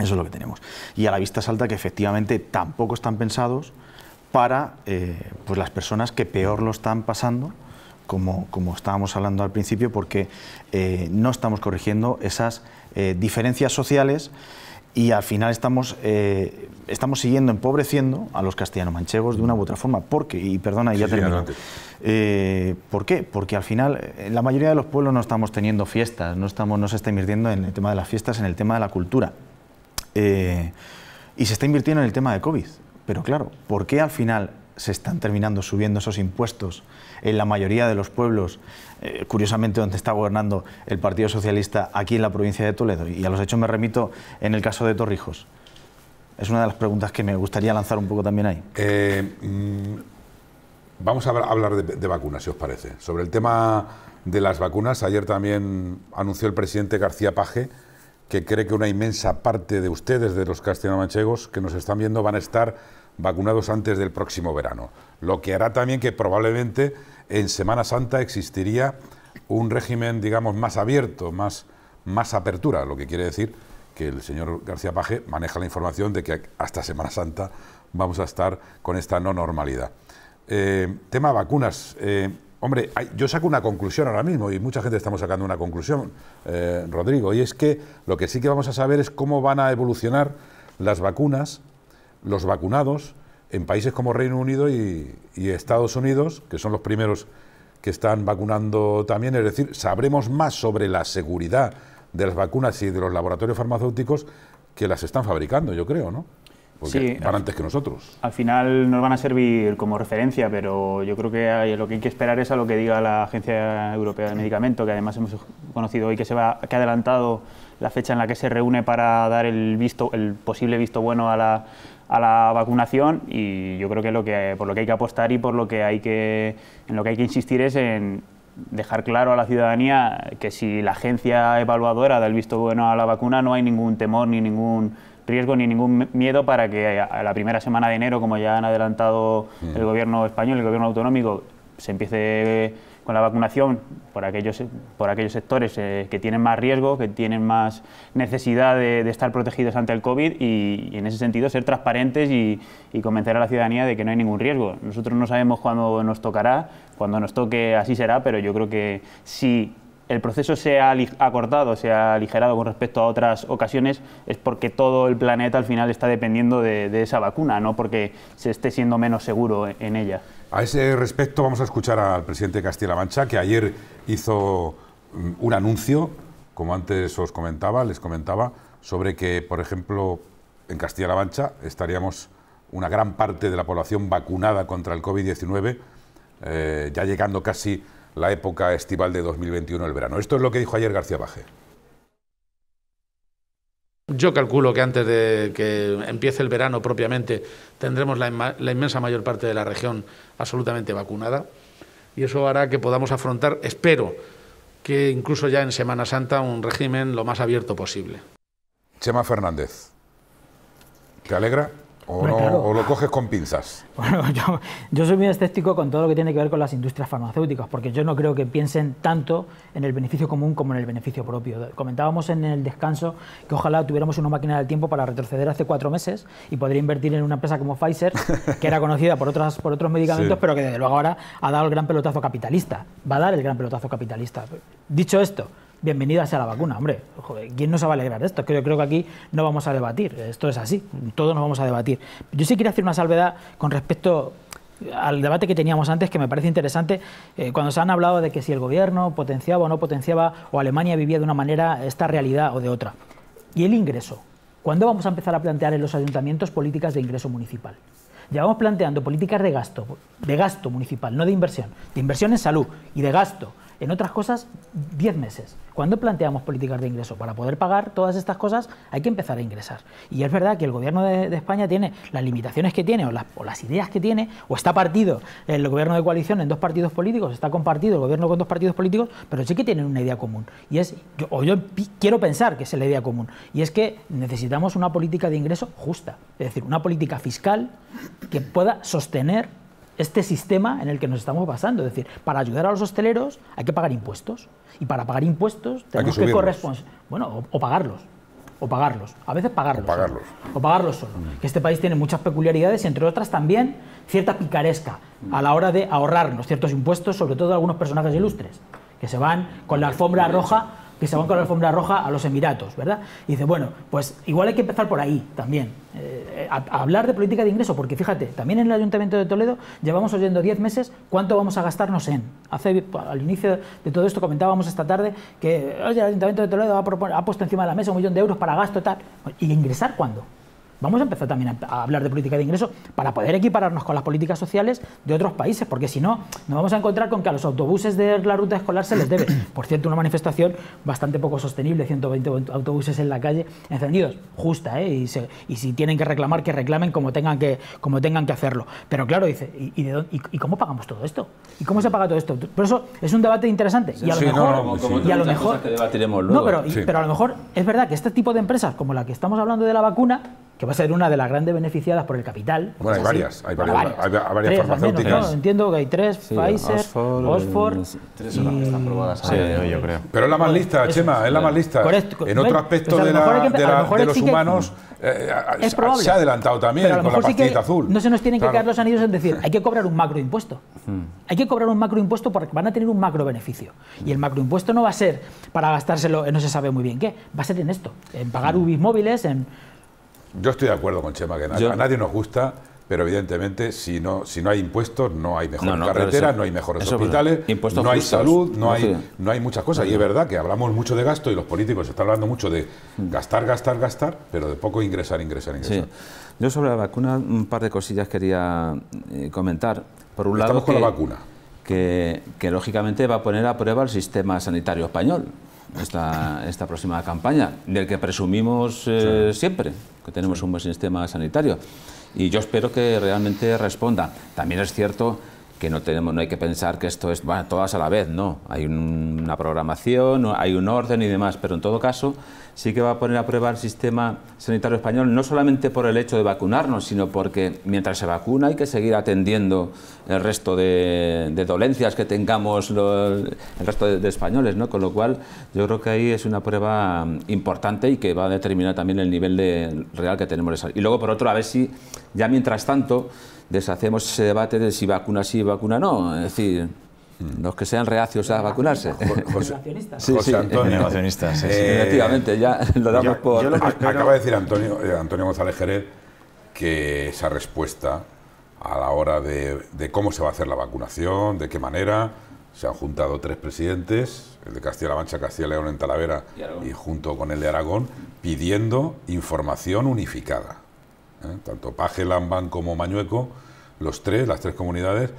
Eso es lo que tenemos. Y a la vista salta que efectivamente tampoco están pensados para eh, pues las personas que peor lo están pasando, como, como estábamos hablando al principio, porque eh, no estamos corrigiendo esas eh, diferencias sociales y al final estamos, estamos siguiendo empobreciendo a los castellano-manchegos de una u otra forma. porque Y perdona, ya termino. ¿Por qué? Porque al final la mayoría de los pueblos no estamos teniendo fiestas, no, estamos, no se está invirtiendo en el tema de las fiestas, en el tema de la cultura. y se está invirtiendo en el tema de COVID. Pero claro, ¿por qué al final se están terminando subiendo esos impuestos en la mayoría de los pueblos, eh, curiosamente donde está gobernando el Partido Socialista aquí en la provincia de Toledo? Y a los hechos me remito en el caso de Torrijos. Es una de las preguntas que me gustaría lanzar un poco también ahí. Eh, mm, vamos a hablar de, vacunas, si os parece. Sobre el tema de las vacunas, ayer también anunció el presidente García Paje que cree que una inmensa parte de ustedes, de los castellano que nos están viendo, van a estar vacunados antes del próximo verano, lo que hará también que probablemente en Semana Santa existiría un régimen, digamos, más abierto, más, más apertura, lo que quiere decir que el señor García Paje maneja la información de que hasta Semana Santa vamos a estar con esta no normalidad. Eh, tema vacunas. Eh, hombre, yo saco una conclusión ahora mismo y mucha gente estamos sacando una conclusión, eh, Rodrigo, y es que lo que sí que vamos a saber es cómo van a evolucionar las vacunas los vacunados en países como Reino Unido y, y Estados Unidos, que son los primeros que están vacunando también, es decir, sabremos más sobre la seguridad de las vacunas y de los laboratorios farmacéuticos que las están fabricando, yo creo, ¿no? Porque van antes que nosotros. Al final nos van a servir como referencia, pero yo creo que lo que hay que esperar es a lo que diga la Agencia Europea de Medicamento, que además hemos conocido hoy que se va, que ha adelantado la fecha en la que se reúne para dar el visto, el posible visto bueno a la a la vacunación y yo creo que, lo que por lo que hay que apostar y por lo que hay que, en lo que hay que insistir es en dejar claro a la ciudadanía que si la agencia evaluadora da el visto bueno a la vacuna no hay ningún temor ni ningún riesgo ni ningún miedo para que a la primera semana de enero, como ya han adelantado el gobierno español, el gobierno autonómico, se empiece con la vacunación por aquellos, por aquellos sectores eh, que tienen más riesgo, que tienen más necesidad de, estar protegidos ante el COVID y, en ese sentido ser transparentes y, convencer a la ciudadanía de que no hay ningún riesgo. Nosotros no sabemos cuándo nos tocará, cuando nos toque así será, pero yo creo que si el proceso se ha acortado, se ha aligerado con respecto a otras ocasiones, es porque todo el planeta al final está dependiendo de esa vacuna, no porque se esté siendo menos seguro en ella. A ese respecto vamos a escuchar al presidente de Castilla-La Mancha, que ayer hizo mm, un anuncio, como antes os comentaba, les comentaba, sobre que, por ejemplo, en Castilla-La Mancha estaríamos una gran parte de la población vacunada contra el COVID-19, eh, ya llegando casi la época estival de 2021, el verano. Esto es lo que dijo ayer García Baje. Yo calculo que antes de que empiece el verano propiamente tendremos la, inmensa mayor parte de la región absolutamente vacunada y eso hará que podamos afrontar, espero, que incluso ya en Semana Santa un régimen lo más abierto posible. Chema Fernández, ¿te alegra? O, lo coges con pinzas. <laughs> Bueno, yo, soy muy escéptico con todo lo que tiene que ver con las industrias farmacéuticas, porque yo no creo que piensen tanto en el beneficio común como en el beneficio propio. Comentábamos en el descanso que ojalá tuviéramos una máquina del tiempo para retroceder hace cuatro meses y podría invertir en una empresa como Pfizer, que era conocida por, otras, por otros medicamentos, pero que desde luego ahora ha dado el gran pelotazo capitalista. Va a dar el gran pelotazo capitalista. Dicho esto, bienvenida sea la vacuna, hombre. ¿Quién no se va a alegrar de esto? Que creo que aquí no vamos a debatir, esto es así, todos nos vamos a debatir. Yo sí quiero hacer una salvedad con respecto al debate que teníamos antes, que me parece interesante, eh, cuando se han hablado de que si el gobierno potenciaba o no potenciaba, o Alemania vivía de una manera esta realidad o de otra. Y el ingreso. ¿Cuándo vamos a empezar a plantear en los ayuntamientos políticas de ingreso municipal? Llevamos planteando políticas de gasto, de gasto municipal, no de inversión, de inversión en salud y de gasto en otras cosas 10 meses. Cuando planteamos políticas de ingreso para poder pagar todas estas cosas, hay que empezar a ingresar. Y es verdad que el gobierno de, España tiene las limitaciones que tiene o las, ideas que tiene, o está partido el gobierno de coalición en dos partidos políticos, está compartido el gobierno con dos partidos políticos, pero sí que tienen una idea común. Y es, yo, o yo quiero pensar que es la idea común, y es que necesitamos una política de ingreso justa, es decir, una política fiscal que pueda sostener este sistema en el que nos estamos basando. Es decir, para ayudar a los hosteleros hay que pagar impuestos. Y para pagar impuestos tenemos que, corresponder. Bueno, o, pagarlos. O pagarlos. A veces pagarlos. O pagarlos. O pagarlos solo. Mm. Que este país tiene muchas peculiaridades, ...y entre otras también cierta picaresca mm. a la hora de ahorrarnos ciertos impuestos, sobre todo algunos personajes ilustres, que se van con la alfombra roja que se van con la alfombra roja a los Emiratos, ¿verdad? Y dice, bueno, pues igual hay que empezar por ahí también, eh, hablar de política de ingreso, porque fíjate, también en el Ayuntamiento de Toledo llevamos oyendo 10 meses cuánto vamos a gastarnos en. Hace, al inicio de todo esto comentábamos esta tarde que oye, el Ayuntamiento de Toledo ha, ha puesto encima de la mesa un millón de euros para gasto tal. ¿Y ingresar cuándo? vamos a empezar también a, hablar de política de ingreso para poder equipararnos con las políticas sociales de otros países, porque si no, nos vamos a encontrar con que a los autobuses de la ruta escolar se les debe. <coughs> Por cierto, una manifestación bastante poco sostenible, 120 autobuses en la calle encendidos, justa, ¿eh? y, si tienen que reclamar, que reclamen como tengan que, como tengan que hacerlo. Pero claro, dice, ¿y, cómo pagamos todo esto? ¿Y cómo se paga todo esto? Por eso es un debate interesante. Y a lo mejor... y a lo mejor pero, pero a lo mejor es verdad que este tipo de empresas, como la que estamos hablando de la vacuna, que va a ser una de las grandes beneficiadas por el capital. Bueno, hay varias, hay varias, farmacéuticas. Entiendo que hay tres, Pfizer, Oxford, tres son las que están Sí, yo creo. Pero es la más lista, Chema, es la más lista. en otro aspecto de, la, los humanos se ha adelantado también con la pastillita azul. No se nos tienen que quedar los anillos en decir, hay que cobrar un macroimpuesto. Hmm. Hay que cobrar un macroimpuesto porque van a tener un macrobeneficio. Y el macroimpuesto no va a ser para gastárselo, no se sabe muy bien qué, va a ser en esto, en pagar hmm. UBIs móviles, en yo estoy de acuerdo con Chema, que a nadie nos gusta pero evidentemente si no si no hay impuestos no hay mejor no, carreteras, no hay mejores hospitales, no hay salud, no hay no hay muchas cosas y es verdad que hablamos mucho de gasto y los políticos están hablando mucho de mm. gastar, gastar, gastar, pero de poco ingresar, ingresar, ingresar. Yo sobre la vacuna un par de cosillas quería eh, comentar. Por un Estamos lado con la vacuna. Que, que lógicamente va a poner a prueba el sistema sanitario español esta, esta próxima campaña, del que presumimos eh, siempre, que tenemos un buen sistema sanitario. Y yo espero que realmente responda. También es cierto que no tenemos, no hay que pensar que esto es todas a la vez, no. Hay una programación, hay un orden y demás, pero en todo caso sí que va a poner a prueba el sistema sanitario español, no solamente por el hecho de vacunarnos, sino porque mientras se vacuna hay que seguir atendiendo el resto de, dolencias que tengamos el resto de, españoles, ¿no? Con lo cual yo creo que ahí es una prueba importante y que va a determinar también el nivel de, real que tenemos. Y luego, por otro, a ver si ya mientras tanto deshacemos ese debate de si vacuna sí, vacuna no. Es decir, mm. los que sean reacios a vacunarse. José, Antonio. <laughs> sí, eh, Efectivamente, ya <laughs> lo damos por... Yo Acaba de decir Antonio, eh, Antonio González Jerez que esa respuesta a la hora de, cómo se va a hacer la vacunación, de qué manera, se han juntado tres presidentes, el de Castilla-La Mancha, Castilla León en Talavera y junto con el de Aragón, pidiendo información unificada. ¿eh? tanto Paje, Lamban como Mañueco, los tres, las tres comunidades,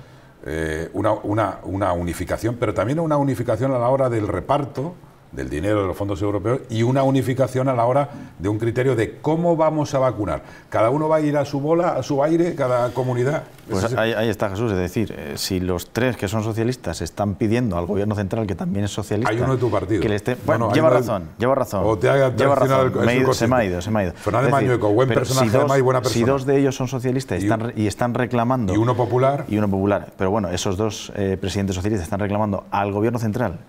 eh, una, unificación, pero también una unificación a la hora del reparto del dinero de los fondos europeos y una unificación a la hora de un criterio de cómo vamos a vacunar. Cada uno va a ir a su bola, a su aire, cada comunidad. Pues ahí, está Jesús, es decir, eh, si los tres que son socialistas están pidiendo al gobierno central, que también es socialista... Hay uno de tu partido. Que le esté, bueno, lleva razón, lleva razón. O te haga lleva razón, se me ha ido, se me ha ido. Mañueco, buen personaje dos, y buena persona. Si dos de ellos son socialistas y, están, y, están reclamando... Y uno popular. Y uno popular. Pero bueno, esos dos eh, presidentes socialistas están reclamando al gobierno central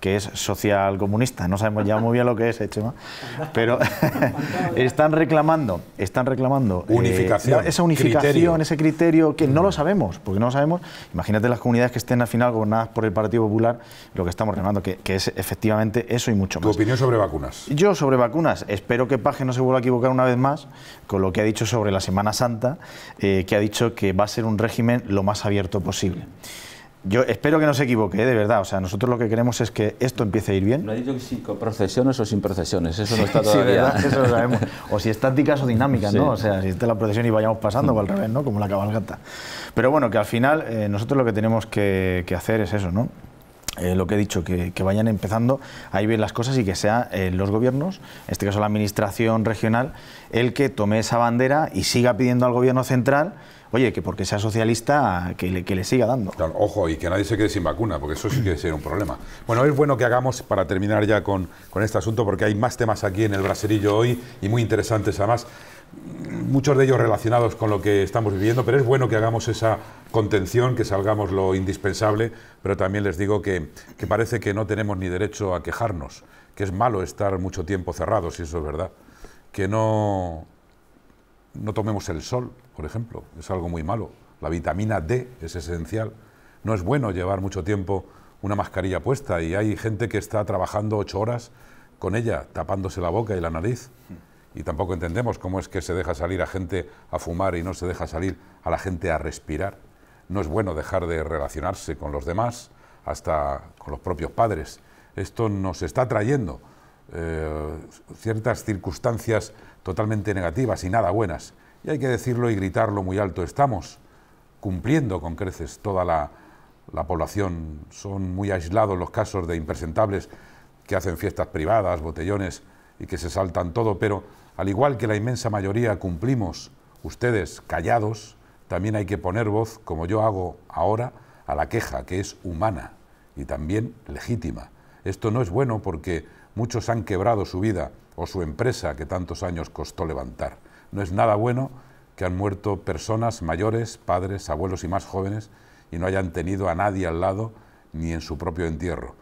que es social comunista, no sabemos ya muy bien lo que es, eh, hecho, pero <laughs> están reclamando, están reclamando eh, unificación, esa unificación, ese criterio que no lo sabemos, porque no lo sabemos. Imagínate las comunidades que estén al final gobernadas por el Partido Popular, lo que estamos reclamando, que, que es efectivamente eso y mucho más. ¿Tu opinión sobre vacunas? Yo sobre vacunas, espero que Paje no se vuelva a equivocar una vez más con lo que ha dicho sobre la Semana Santa, eh, que ha dicho que va a ser un régimen lo más abierto posible. Yo espero que no se equivoque, ¿eh? de verdad. O sea, nosotros lo que queremos es que esto empiece a ir bien. No ha dicho que si con procesiones o sin procesiones, eso no está todavía. sí, ¿verdad? eso lo sabemos. O si estáticas o dinámicas, ¿no? O sea, si está la procesión y vayamos pasando o al revés, ¿no? Como la cabalgata. Pero bueno, que al final eh, nosotros lo que tenemos que, hacer es eso, ¿no? Eh, lo que he dicho, que, vayan empezando ahí ir bien las cosas y que sea los gobiernos, en este caso la administración regional, el que tome esa bandera y siga pidiendo al gobierno central oye, que porque sea socialista, que le, que le siga dando. ojo, y que nadie se quede sin vacuna, porque eso sí que sería un problema. Bueno, es bueno que hagamos, para terminar ya con, con este asunto, porque hay más temas aquí en el braserillo hoy y muy interesantes además muchos de ellos relacionados con lo que estamos viviendo, pero es bueno que hagamos esa contención, que salgamos lo indispensable, pero también les digo que, parece que no tenemos ni derecho a quejarnos, que es malo estar mucho tiempo cerrados, si eso es verdad, que no, no tomemos el sol, por ejemplo, es algo muy malo. La vitamina D es esencial. No es bueno llevar mucho tiempo una mascarilla puesta y hay gente que está trabajando ocho horas con ella, tapándose la boca y la nariz. Y tampoco entendemos cómo es que se deja salir a gente a fumar y no se deja salir a la gente a respirar. No es bueno dejar de relacionarse con los demás, hasta con los propios padres. Esto nos está trayendo eh, ciertas circunstancias totalmente negativas y nada buenas. Y hay que decirlo y gritarlo muy alto. Estamos cumpliendo con creces toda la, la población. Son muy aislados los casos de impresentables que hacen fiestas privadas, botellones y que se saltan todo, pero al igual que la inmensa mayoría cumplimos, ustedes callados, también hay que poner voz, como yo hago ahora, a la queja, que es humana y también legítima. Esto no es bueno porque Muchos han quebrado su vida o su empresa que tantos años costó levantar. No es nada bueno que han muerto personas mayores, padres, abuelos y más jóvenes y no hayan tenido a nadie al lado ni en su propio entierro.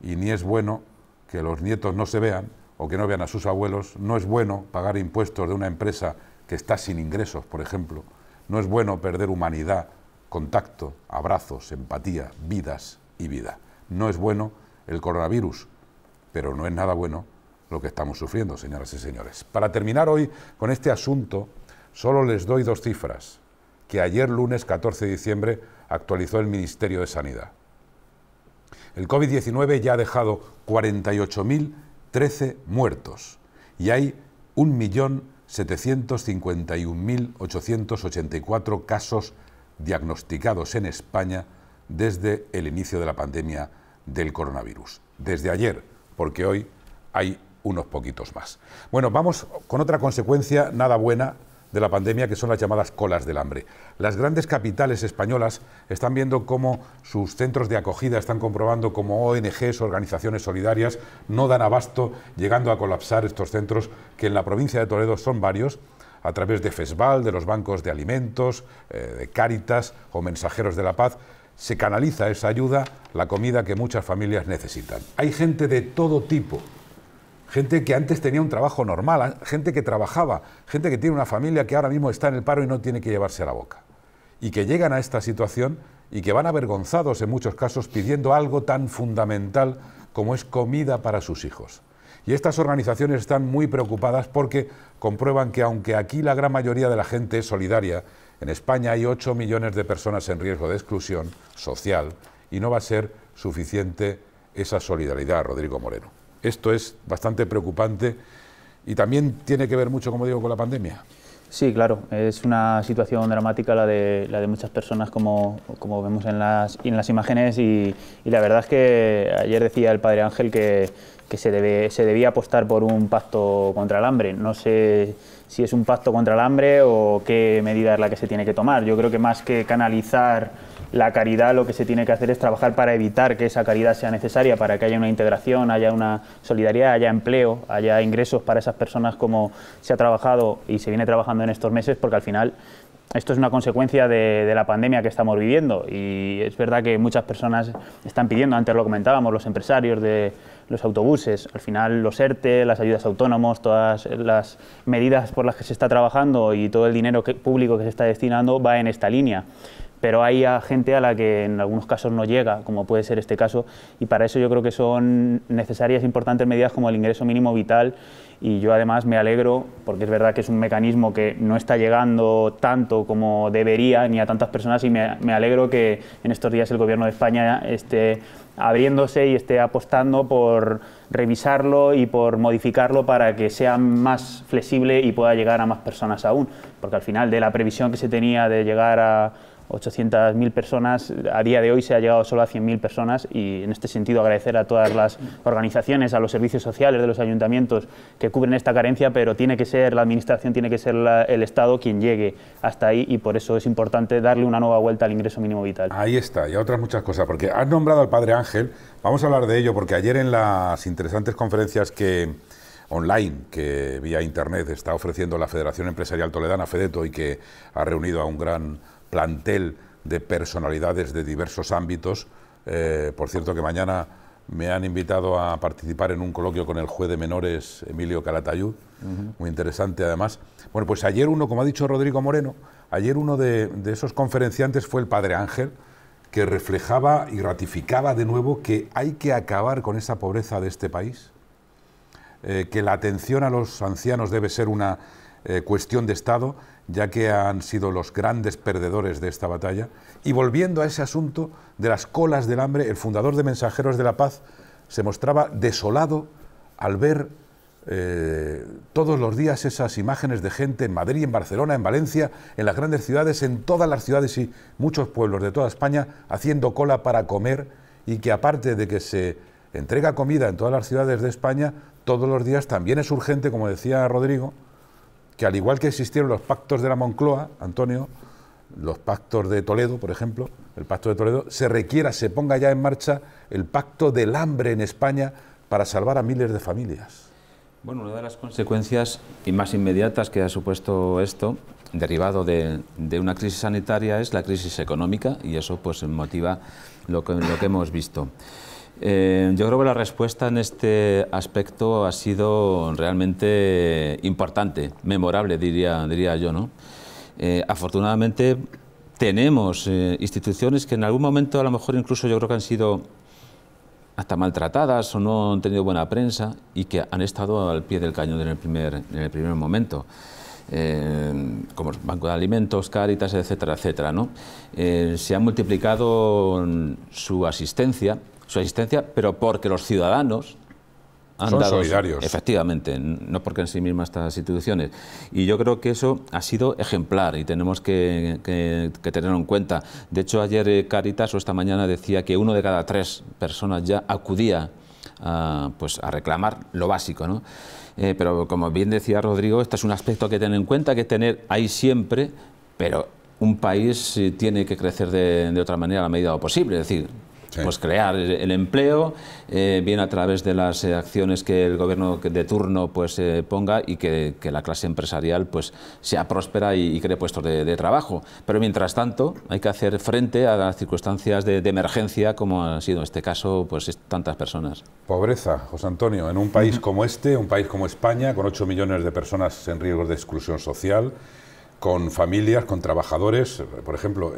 Y ni es bueno que los nietos no se vean o que no vean a sus abuelos. No es bueno pagar impuestos de una empresa que está sin ingresos, por ejemplo. No es bueno perder humanidad, contacto, abrazos, empatía, vidas y vida. No es bueno el coronavirus, pero no es nada bueno lo que estamos sufriendo, señoras y señores. Para terminar hoy con este asunto, solo les doy dos cifras que ayer lunes 14 de diciembre actualizó el Ministerio de Sanidad. El COVID-19 ya ha dejado 48.013 muertos y hay 1.751.884 casos diagnosticados en España desde el inicio de la pandemia del coronavirus. Desde ayer, porque hoy hay unos poquitos más. Bueno, vamos con otra consecuencia nada buena de la pandemia, que son las llamadas colas del hambre. Las grandes capitales españolas están viendo cómo sus centros de acogida están comprobando cómo ONGs, organizaciones solidarias, no dan abasto, llegando a colapsar estos centros, que en la provincia de Toledo son varios, a través de FESVAL, de los bancos de alimentos, eh, de Cáritas o Mensajeros de la Paz, se canaliza esa ayuda, la comida que muchas familias necesitan. Hay gente de todo tipo, gente que antes tenía un trabajo normal, gente que trabajaba, gente que tiene una familia que ahora mismo está en el paro y no tiene que llevarse a la boca, y que llegan a esta situación y que van avergonzados en muchos casos pidiendo algo tan fundamental como es comida para sus hijos. Y estas organizaciones están muy preocupadas porque comprueban que aunque aquí la gran mayoría de la gente es solidaria en España hay 8 millones de personas en riesgo de exclusión social y no va a ser suficiente esa solidaridad, Rodrigo Moreno. Esto es bastante preocupante y también tiene que ver mucho, como digo, con la pandemia. Sí, claro, es una situación dramática la de, la de muchas personas como, como vemos en las, en las imágenes y, la verdad es que ayer decía el padre Ángel que, se, debe, se debía apostar por un pacto contra el hambre. No sé si es un pacto contra el hambre o qué medida es la que se tiene que tomar. Yo creo que más que canalizar la caridad lo que se tiene que hacer es trabajar para evitar que esa caridad sea necesaria, para que haya una integración, haya una solidaridad, haya empleo, haya ingresos para esas personas como se ha trabajado y se viene trabajando en estos meses, porque al final esto es una consecuencia de, la pandemia que estamos viviendo y es verdad que muchas personas están pidiendo, antes lo comentábamos, los empresarios de los autobuses, al final los ERTE, las ayudas autónomos, todas las medidas por las que se está trabajando y todo el dinero público que se está destinando va en esta línea. Pero hay gente a la que en algunos casos no llega, como puede ser este caso, y para eso yo creo que son necesarias importantes medidas como el ingreso mínimo vital y yo además me alegro porque es verdad que es un mecanismo que no está llegando tanto como debería ni a tantas personas y me, alegro que en estos días el gobierno de España esté abriéndose y esté apostando por revisarlo y por modificarlo para que sea más flexible y pueda llegar a más personas aún, porque al final de la previsión que se tenía de llegar a 800.000 personas, a día de hoy se ha llegado solo a 100.000 personas y en este sentido agradecer a todas las organizaciones, a los servicios sociales de los ayuntamientos que cubren esta carencia, pero tiene que ser la Administración, tiene que ser el Estado quien llegue hasta ahí y por eso es importante darle una nueva vuelta al ingreso mínimo vital. Ahí está, y a otras muchas cosas, porque has nombrado al Padre Ángel, vamos a hablar de ello, porque ayer en las interesantes conferencias que online que vía internet está ofreciendo la Federación Empresarial Toledana, FEDETO, y que ha reunido a un gran plantel de personalidades de diversos ámbitos. Eh, por cierto que mañana me han invitado a participar en un coloquio con el juez de menores Emilio Calatayud, muy interesante además. Bueno, pues ayer uno, como ha dicho Rodrigo Moreno, ayer uno de, esos conferenciantes fue el padre Ángel, que reflejaba y ratificaba de nuevo que hay que acabar con esa pobreza de este país, eh, que la atención a los ancianos debe ser una eh, cuestión de Estado, ya que han sido los grandes perdedores de esta batalla. Y volviendo a ese asunto de las colas del hambre, el fundador de Mensajeros de la Paz se mostraba desolado al ver eh, todos los días esas imágenes de gente en Madrid, en Barcelona, en Valencia, en las grandes ciudades, en todas las ciudades y muchos pueblos de toda España haciendo cola para comer y que aparte de que se entrega comida en todas las ciudades de España, todos los días también es urgente, como decía Rodrigo, que al igual que existieron los pactos de la Moncloa, Antonio, los pactos de Toledo, por ejemplo, el pacto de Toledo, se requiera, se ponga ya en marcha el pacto del hambre en España para salvar a miles de familias. Bueno, una de las consecuencias y más inmediatas que ha supuesto esto, derivado de, una crisis sanitaria, es la crisis económica y eso pues motiva lo lo que hemos visto. Eh, yo creo que la respuesta en este aspecto ha sido realmente importante, memorable, diría, diría yo. ¿no? Eh, afortunadamente tenemos eh, instituciones que en algún momento a lo mejor incluso yo creo que han sido hasta maltratadas o no han tenido buena prensa y que han estado al pie del cañón en el primer, en momento. como Banco de Alimentos, Cáritas, etcétera, etcétera. se ha multiplicado su asistencia su existencia, pero porque los ciudadanos han Son dado, solidarios. Efectivamente, no porque en sí mismas estas instituciones. Y yo creo que eso ha sido ejemplar y tenemos que, tenerlo en cuenta. De hecho, ayer eh, Caritas o esta mañana decía que uno de cada tres personas ya acudía a, pues, a reclamar lo básico. ¿no? Eh, pero como bien decía Rodrigo, este es un aspecto que tener en cuenta, que tener ahí siempre, pero un país eh, tiene que crecer de, otra manera a la medida de lo posible. Es decir, pues crear el empleo, eh, bien a través de las eh, acciones que el gobierno de turno pues, eh, ponga y que, la clase empresarial pues, sea próspera y, cree puestos de, trabajo. Pero mientras tanto, hay que hacer frente a las circunstancias de, emergencia, como ha sido en este caso pues, tantas personas. Pobreza, José Antonio, en un país como este, un país como España, con 8 millones de personas en riesgo de exclusión social, con familias, con trabajadores, por ejemplo.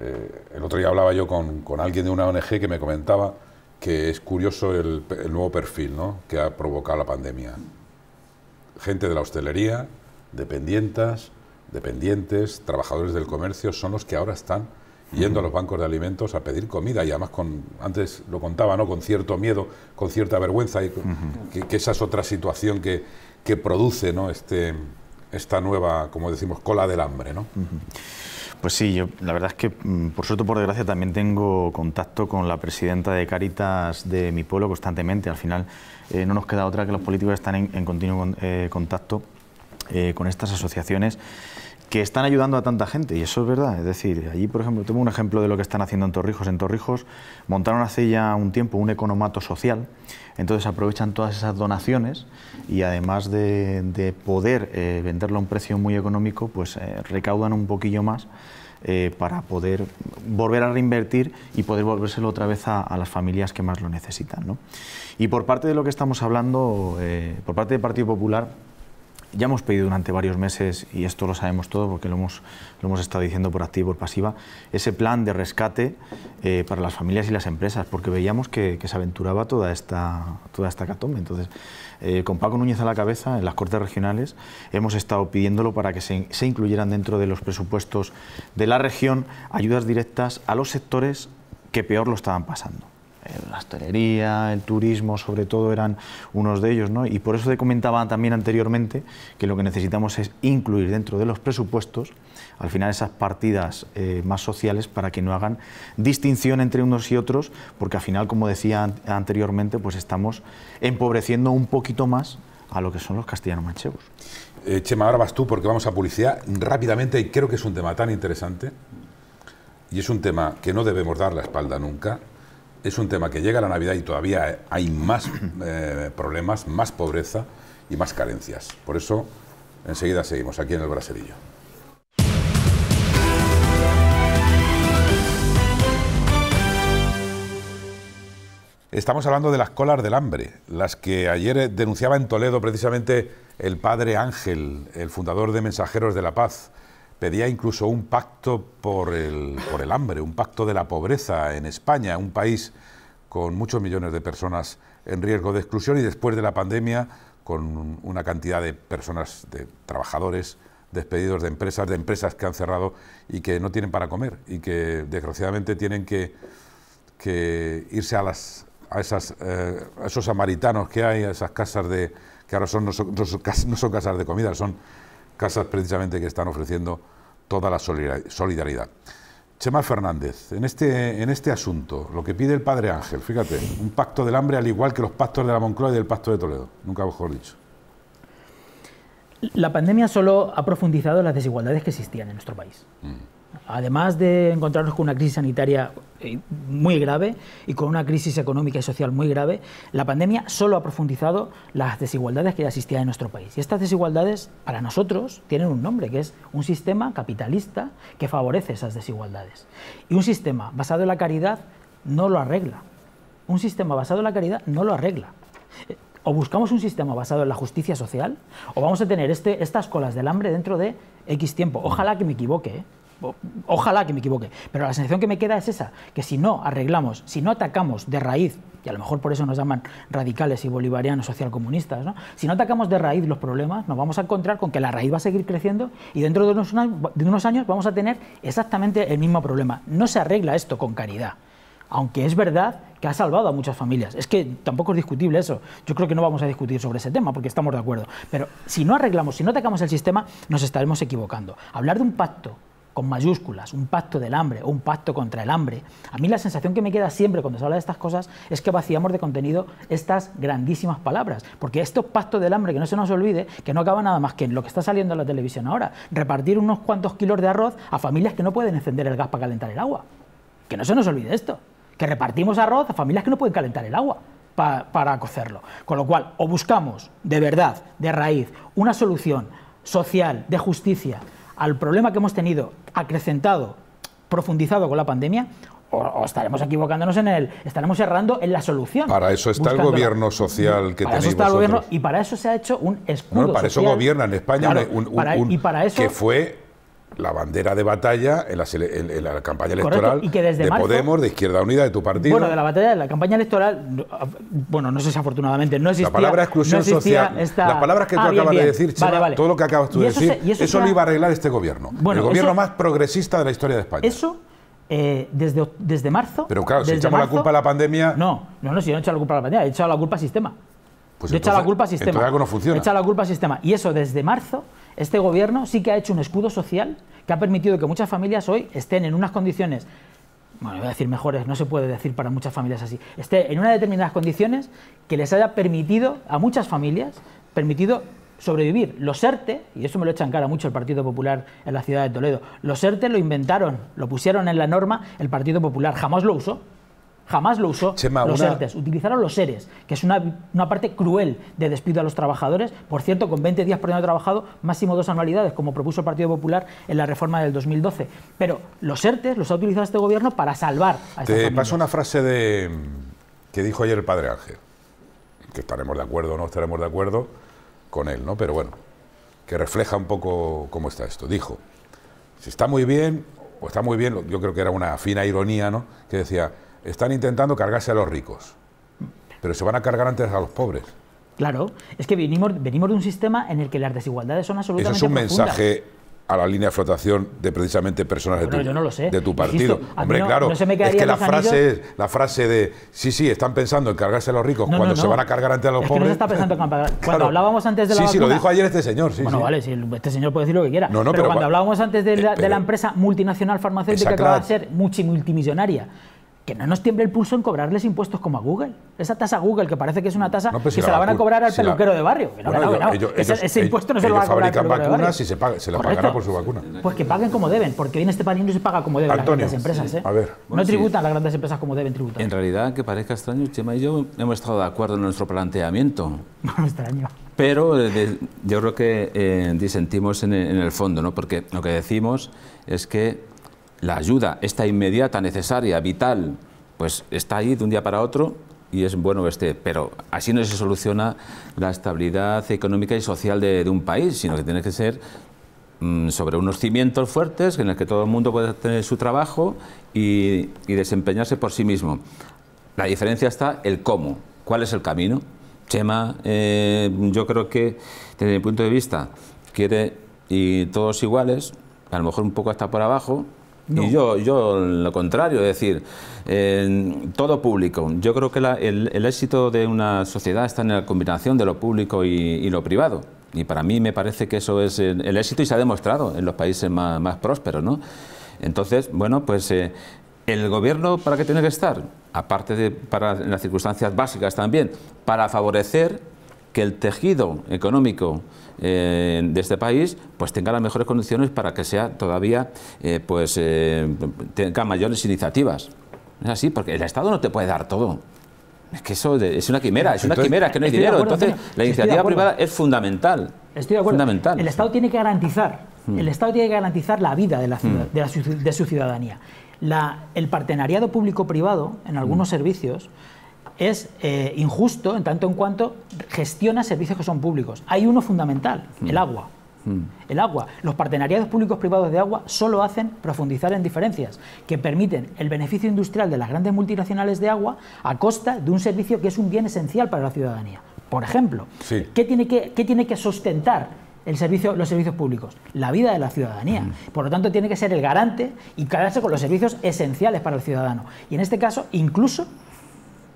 Eh, el otro día hablaba yo con, alguien de una ONG que me comentaba que es curioso el, nuevo perfil que ha provocado la pandemia. Gente de la hostelería, dependientas, dependientes, trabajadores del comercio, son los que ahora están yendo a los bancos de alimentos a pedir comida y además con antes lo contaba no con cierto miedo con cierta vergüenza y que, esa es otra situación que, produce no este, esta nueva como decimos cola del hambre no pues sí, yo la verdad es que mm, por suerte por desgracia también tengo contacto con la presidenta de Caritas de mi pueblo constantemente. Al final eh, no nos queda otra que los políticos están en, continuo eh, contacto eh, con estas asociaciones que están ayudando a tanta gente, y eso es verdad. Es decir, allí, por ejemplo, tengo un ejemplo de lo que están haciendo en Torrijos. En Torrijos montaron hace ya un tiempo un economato social entonces aprovechan todas esas donaciones y además de, poder eh, venderlo a un precio muy económico, pues eh, recaudan un poquillo más eh, para poder volver a reinvertir y poder volvérselo otra vez a, las familias que más lo necesitan. Y por parte de lo que estamos hablando, por parte del Partido Popular, ya hemos pedido durante varios meses, y esto lo sabemos todo porque lo hemos, lo hemos estado diciendo por activa y por pasiva, ese plan de rescate eh, para las familias y las empresas, porque veíamos que, se aventuraba toda esta, toda esta Entonces, eh, con Paco Núñez a la cabeza, en las Cortes Regionales, hemos estado pidiéndolo para que se incluyeran dentro de los presupuestos de la región ayudas directas a los sectores que peor lo estaban pasando la hostelería, el turismo, sobre todo, eran unos de ellos. ¿no? Y por eso te comentaba también anteriormente que lo que necesitamos es incluir dentro de los presupuestos, al final, esas partidas eh, más sociales para que no hagan distinción entre unos y otros, porque al final, como decía anteriormente, pues estamos empobreciendo un poquito más a lo que son los castellanos manchegos. Eh, Chema, ahora vas tú porque vamos a publicidad rápidamente y creo que es un tema tan interesante y es un tema que no debemos dar la espalda nunca es un tema que llega a la Navidad y todavía eh, hay más eh, problemas, más pobreza y más carencias. Por eso, enseguida seguimos aquí en el Braserillo. Estamos hablando de las colas del hambre, las que ayer eh, denunciaba en Toledo precisamente el padre Ángel, el fundador de Mensajeros de la Paz pedía incluso un pacto por el, por el hambre, un pacto de la pobreza en España, un país con muchos millones de personas en riesgo de exclusión y después de la pandemia con una cantidad de personas, de trabajadores despedidos de empresas, de empresas que han cerrado y que no tienen para comer y que desgraciadamente tienen que, irse a, las, a, esas, eh, a esos samaritanos que hay, a esas casas de, que ahora no, no son, no son casas de comida, son casas precisamente que están ofreciendo toda la solidaridad. Chema Fernández, en este, en este asunto, lo que pide el padre Ángel, fíjate, un pacto del hambre al igual que los pactos de la Moncloa y del pacto de Toledo, nunca mejor dicho. La pandemia solo ha profundizado las desigualdades que existían en nuestro país. Mm además de encontrarnos con una crisis sanitaria eh, muy grave y con una crisis económica y social muy grave, la pandemia solo ha profundizado las desigualdades que ya existían en nuestro país. Y estas desigualdades, para nosotros, tienen un nombre, que es un sistema capitalista que favorece esas desigualdades. Y un sistema basado en la caridad no lo arregla. Un sistema basado en la caridad no lo arregla o buscamos un sistema basado en la justicia social, o vamos a tener este, estas colas del hambre dentro de X tiempo. Ojalá que me equivoque, ¿eh? ojalá que me equivoque, pero la sensación que me queda es esa, que si no arreglamos, si no atacamos de raíz, y a lo mejor por eso nos llaman radicales y bolivarianos socialcomunistas, si no atacamos de raíz los problemas, nos vamos a encontrar con que la raíz va a seguir creciendo y dentro de unos, de unos años vamos a tener exactamente el mismo problema. No se arregla esto con caridad, aunque es verdad que ha salvado a muchas familias. Es que tampoco es discutible eso. Yo creo que no vamos a discutir sobre ese tema porque estamos de acuerdo. Pero si no arreglamos, si no atacamos el sistema, nos estaremos equivocando. Hablar de un pacto con mayúsculas, un pacto del hambre o un pacto contra el hambre. A mí la sensación que me queda siempre cuando se habla de estas cosas es que vaciamos de contenido estas grandísimas palabras, porque estos pactos del hambre, que no se nos olvide, que no acaba nada más que en lo que está saliendo en la televisión ahora, repartir unos cuantos kilos de arroz a familias que no pueden encender el gas para calentar el agua. Que no se nos olvide esto, que repartimos arroz a familias que no pueden calentar el agua para cocerlo. Con lo cual, o buscamos de verdad, de raíz, una solución social, de justicia, al problema que hemos tenido acrecentado, profundizado con la pandemia, o, estaremos equivocándonos en él... estaremos errando en la solución. Para eso está el gobierno social que para eso y para eso se ha hecho un escudo. Bueno, para eso gobierna en España un, que fue la bandera de batalla en la, campaña electoral de Podemos, de Izquierda Unida, de tu partido. Bueno, de la batalla de la campaña electoral, bueno, no sé si afortunadamente no existía. La palabra exclusión social, las palabras que tú ah, acabas de decir, Chema, todo lo que acabas de decir, eso, lo iba a arreglar este gobierno, el gobierno más progresista de la historia de España. Eso eh, desde, marzo. Pero claro, si echamos la culpa a la pandemia. No, no, no, si yo no he echado la culpa a la pandemia, he echado la culpa al sistema. Pues he echado la culpa al sistema. He echado la culpa al sistema. Y eso desde marzo este gobierno sí que ha hecho un escudo social que ha permitido que muchas familias hoy estén en unas condiciones bueno, voy a decir mejores, no se puede decir para muchas familias así, esté en unas determinadas condiciones que les haya permitido a muchas familias, permitido sobrevivir. Los ERTE, y eso me lo echa en cara mucho el Partido Popular en la ciudad de Toledo, los ERTE lo inventaron, lo pusieron en la norma el Partido Popular, jamás lo usó jamás lo usó los ERTES. Utilizaron los ERES, que es una, parte cruel de despido a los trabajadores. Por cierto, con 20 días por año trabajado, máximo dos anualidades, como propuso el Partido Popular en la reforma del 2012. Pero los ERTES los ha utilizado este gobierno para salvar a Te paso una frase de que dijo ayer el padre Ángel, que estaremos de acuerdo o no estaremos de acuerdo con él, ¿no? Pero bueno, que refleja un poco cómo está esto. Dijo, si está muy bien, o está muy bien, yo creo que era una fina ironía, ¿no? Que decía, están intentando cargarse a los ricos, pero se van a cargar antes a los pobres. Claro, es que venimos, venimos de un sistema en el que las desigualdades son absolutamente. Eso es un mensaje a la línea de flotación de precisamente personas de, tu, de tu partido. Hombre, claro, es que la frase, es, la frase de sí, sí, están pensando en cargarse a los ricos cuando se van a cargar antes a los pobres. no está pensando <laughs> Cuando hablábamos antes de la Sí, sí, lo dijo ayer este señor. bueno, vale, este señor puede decir lo que quiera. No, pero, pero, cuando hablábamos antes de la, de la empresa multinacional farmacéutica que va a ser multimillonaria que no nos tiemble el pulso en cobrarles impuestos como a Google. Esa tasa Google, que parece que es una tasa pues que se la van a cobrar al peluquero de barrio. ese, impuesto no se lo va a cobrar. Fabrican vacunas y se, paga, se la pagará por su vacuna. Pues que paguen como deben, porque viene este país no se paga como deben las grandes empresas. ¿eh? no tributan las grandes empresas como deben tributar. En realidad, que parezca extraño, Chema y yo hemos estado de acuerdo en nuestro planteamiento. <laughs> extraño. Pero eh, yo creo que eh, disentimos en en el fondo, ¿no? porque lo que decimos es que la ayuda, esta inmediata, necesaria, vital, pues está ahí de un día para otro y es bueno que esté. Pero así no se soluciona la estabilidad económica y social de, un país, sino que tiene que ser mm, sobre unos cimientos fuertes en los que todo el mundo pueda tener su trabajo y, desempeñarse por sí mismo. La diferencia está el cómo, cuál es el camino. Chema, eh, yo creo que desde mi punto de vista quiere y todos iguales, a lo mejor un poco hasta por abajo, y yo, yo lo contrario, es decir, todo público. Yo creo que el, éxito de una sociedad está en la combinación de lo público y, lo privado. Y para mí me parece que eso es el, éxito y se ha demostrado en los países más, prósperos. ¿no? Entonces, bueno, pues eh, el gobierno para qué tiene que estar, aparte de para las circunstancias básicas también, para favorecer que el tejido económico eh, de este país pues tenga las mejores condiciones para que sea todavía eh, pues eh, tenga mayores iniciativas. Es así, porque el Estado no te puede dar todo. Es que eso es una quimera, es una quimera, que no hay dinero. Entonces, la iniciativa privada es fundamental. Estoy de acuerdo. El Estado tiene que garantizar, hmm. el Estado tiene que garantizar la vida de, hmm. su ciudadanía. el partenariado público-privado, en algunos hmm. servicios, es injusto en tanto en cuanto gestiona servicios que son públicos. Hay uno fundamental, el mm. agua. Mm. El agua. Los partenariados públicos privados de agua solo hacen profundizar en diferencias que permiten el beneficio industrial de las grandes multinacionales de agua a costa de un servicio que es un bien esencial para la ciudadanía. Por ejemplo, ¿qué, tiene que, sustentar el servicio, los servicios públicos, la vida de la ciudadanía. Mm. Por lo tanto, tiene que ser el garante y quedarse con los servicios esenciales para el ciudadano. Y en este caso, incluso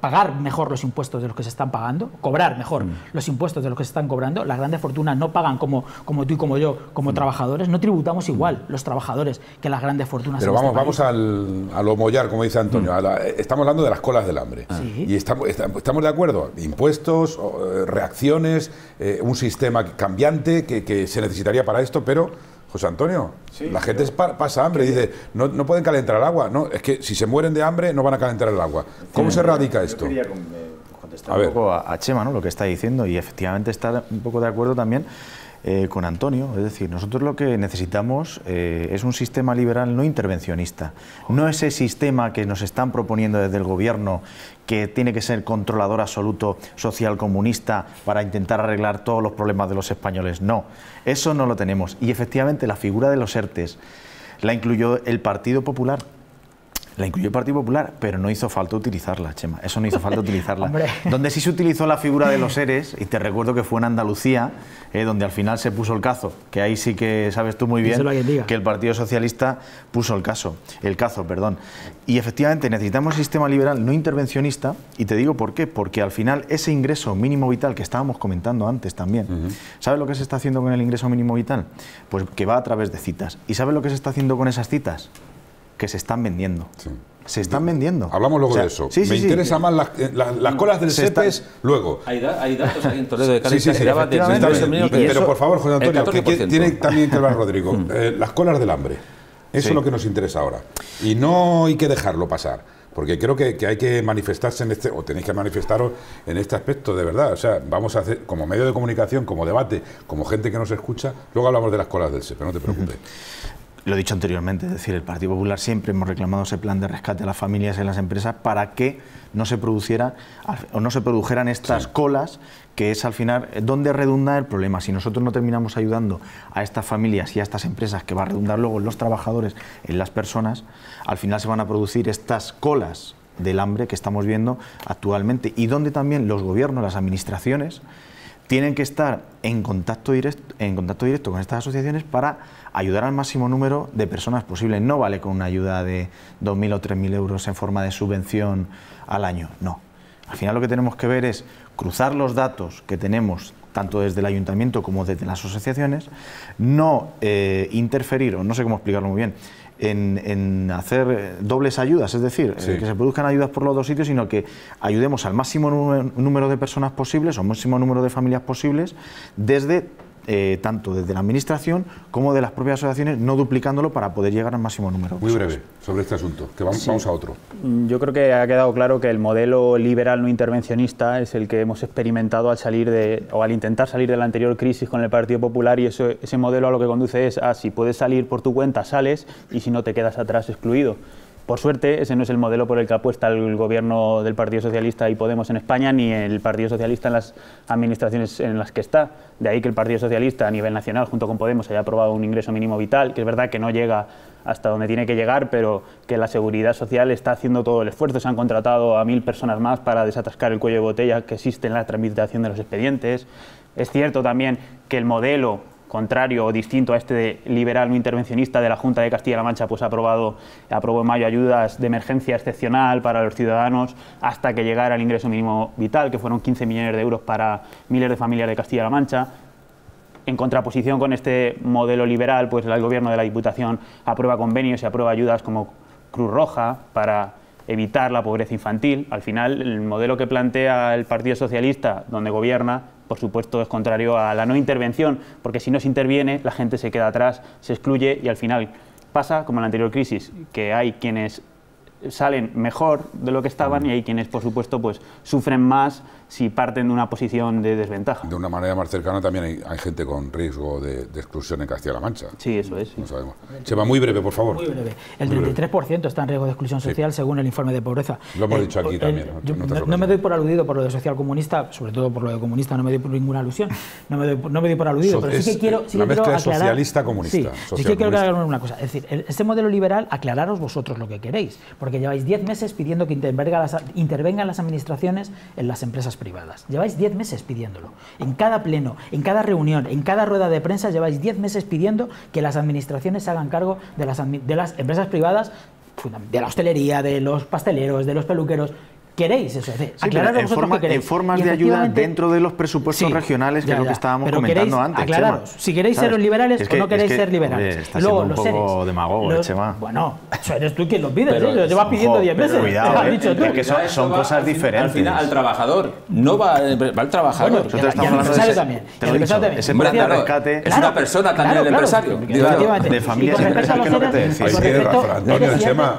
pagar mejor los impuestos de los que se están pagando, cobrar mejor mm. los impuestos de los que se están cobrando. Las grandes fortunas no pagan como, como tú y como yo, como mm. trabajadores, no tributamos mm. igual los trabajadores que las grandes fortunas. Pero este vamos, vamos al, al homollar, como dice Antonio, estamos hablando de las colas del hambre. Ah. Y estamos, estamos de acuerdo, impuestos, eh, reacciones, eh, un sistema cambiante que se necesitaría para esto, pero José Antonio, la gente pasa hambre, dice, no, pueden calentar el agua. No, es que si se mueren de hambre no van a calentar el agua. ¿Cómo se erradica esto? Yo eh, contestar un poco a, Chema, ¿no? lo que está diciendo, y efectivamente está un poco de acuerdo también eh, con Antonio. Es decir, nosotros lo que necesitamos eh, es un sistema liberal no intervencionista. No ese sistema que nos están proponiendo desde el gobierno, que tiene que ser controlador absoluto social comunista para intentar arreglar todos los problemas de los españoles. No, eso no lo tenemos. Y efectivamente la figura de los ERTES la incluyó el Partido Popular. La incluyó el Partido Popular, pero no hizo falta utilizarla, Chema. Eso no hizo falta <laughs> utilizarla. donde sí se utilizó la figura de los seres, y te recuerdo que fue en Andalucía, eh, donde al final se puso el cazo, que ahí sí que sabes tú muy bien que el Partido Socialista puso el caso, el cazo, perdón. Y efectivamente necesitamos un sistema liberal no intervencionista, y te digo por qué, porque al final ese ingreso mínimo vital que estábamos comentando antes también, ¿sabes lo que se está haciendo con el ingreso mínimo vital? Pues que va a través de citas. ¿Y sabes lo que se está haciendo con esas citas? que se están vendiendo. Se están vendiendo. Hablamos luego de eso. Me interesa más las, eh, mm. colas del SEPES luego. Hay, datos aquí en Toledo de sí, sí, sí, Pero por favor, Juan Antonio, que, tiene también que hablar Rodrigo. Mm. Eh, las colas del hambre. Eso es lo que nos interesa ahora. Y no hay que dejarlo pasar. Porque creo que, hay que manifestarse en este, o tenéis que manifestaros en este aspecto, de verdad. O sea, vamos a hacer, como medio de comunicación, como debate, como gente que nos escucha, luego hablamos de las colas del SEPE, no te preocupes lo he dicho anteriormente, es decir, el Partido Popular siempre hemos reclamado ese plan de rescate a las familias y a las empresas para que no se o no se produjeran estas colas, que es al final eh, donde redunda el problema. Si nosotros no terminamos ayudando a estas familias y a estas empresas, que va a redundar luego en los trabajadores, en las personas, al final se van a producir estas colas del hambre que estamos viendo actualmente y donde también los gobiernos, las administraciones, tienen que estar en contacto, directo, en contacto directo con estas asociaciones para ayudar al máximo número de personas posible. No vale con una ayuda de 2.000 o 3.000 euros en forma de subvención al año, no. Al final lo que tenemos que ver es cruzar los datos que tenemos tanto desde el ayuntamiento como desde las asociaciones, no eh, interferir, o no sé cómo explicarlo muy bien, en, hacer dobles ayudas, es decir, eh, que se produzcan ayudas por los dos sitios, sino que ayudemos al máximo número de personas posibles o al máximo número de familias posibles desde eh, tanto desde la Administración como de las propias asociaciones, no duplicándolo para poder llegar al máximo número. Muy breve sobre este asunto, que vamos, a otro. Mm, yo creo que ha quedado claro que el modelo liberal no intervencionista es el que hemos experimentado al salir de, o al intentar salir de la anterior crisis con el Partido Popular y ese modelo a lo que conduce es a ah, si puedes salir por tu cuenta, sales y si no te quedas atrás excluido. Por suerte, ese no es el modelo por el que apuesta el gobierno del Partido Socialista y Podemos en España, ni el Partido Socialista en las administraciones en las que está. De ahí que el Partido Socialista a nivel nacional, junto con Podemos, haya aprobado un ingreso mínimo vital, que es verdad que no llega hasta donde tiene que llegar, pero que la seguridad social está haciendo todo el esfuerzo. Se han contratado a mil personas más para desatascar el cuello de botella que existe en la tramitación de los expedientes. Es cierto también que el modelo contrario o distinto a este liberal no intervencionista de la Junta de Castilla-La Mancha, pues ha aprobado, aprobó en mayo ayudas de emergencia excepcional para los ciudadanos hasta que llegara el ingreso mínimo vital, que fueron 15 millones de euros para miles de familias de Castilla-La Mancha en contraposición con este modelo liberal, pues el gobierno de la Diputación aprueba convenios y aprueba ayudas como Cruz Roja para evitar la pobreza infantil. Al final, el modelo que plantea el Partido Socialista, donde gobierna, por supuesto, es contrario a la no intervención, porque si no se interviene, la gente se queda atrás, se excluye y al final pasa como en la anterior crisis, que hay quienes salen mejor de lo que estaban y hay quienes, por supuesto, pues sufren más si parten de una posición de desventaja. De una manera más cercana también hay, gente con riesgo de, exclusión en Castilla-La Mancha. Sí, eso es. sabemos. Se va muy breve, por favor. El 33% está en riesgo de exclusión social según el informe de pobreza. Lo hemos eh, dicho aquí eh, también. no, me doy por aludido por lo de social comunista, sobre todo por lo de comunista, no me doy por ninguna alusión. No me doy, por aludido, pero sí que quiero. la mezcla socialista comunista. Sí, sí que quiero aclarar una cosa. Es decir, este modelo liberal, aclararos vosotros lo que queréis, porque lleváis 10 meses pidiendo que intervenga las, intervengan las administraciones en las empresas privadas. Lleváis 10 meses pidiéndolo. En cada pleno, en cada reunión, en cada rueda de prensa lleváis 10 meses pidiendo que las administraciones hagan cargo de las, de las empresas privadas, de la hostelería, de los pasteleros, de los peluqueros, queréis eso. Es decir, en, formas de ayuda dentro de los presupuestos regionales, que es lo que estábamos comentando antes. Aclararos, Chema, si queréis ser los liberales o no queréis ser liberales. está Luego, un los poco seres, demagogo, los, Chema. Bueno, eres tú quien lo pide Te vas lo pidiendo 10 meses. Cuidado, eh, dicho Que son, son cosas diferentes. Al final, al trabajador, no va, eh, va al trabajador. Bueno, y empresario también. Es plan de Es una persona también el empresario. De familia empresarias, <laughs> que es lo que te decía. Antonio, Chema,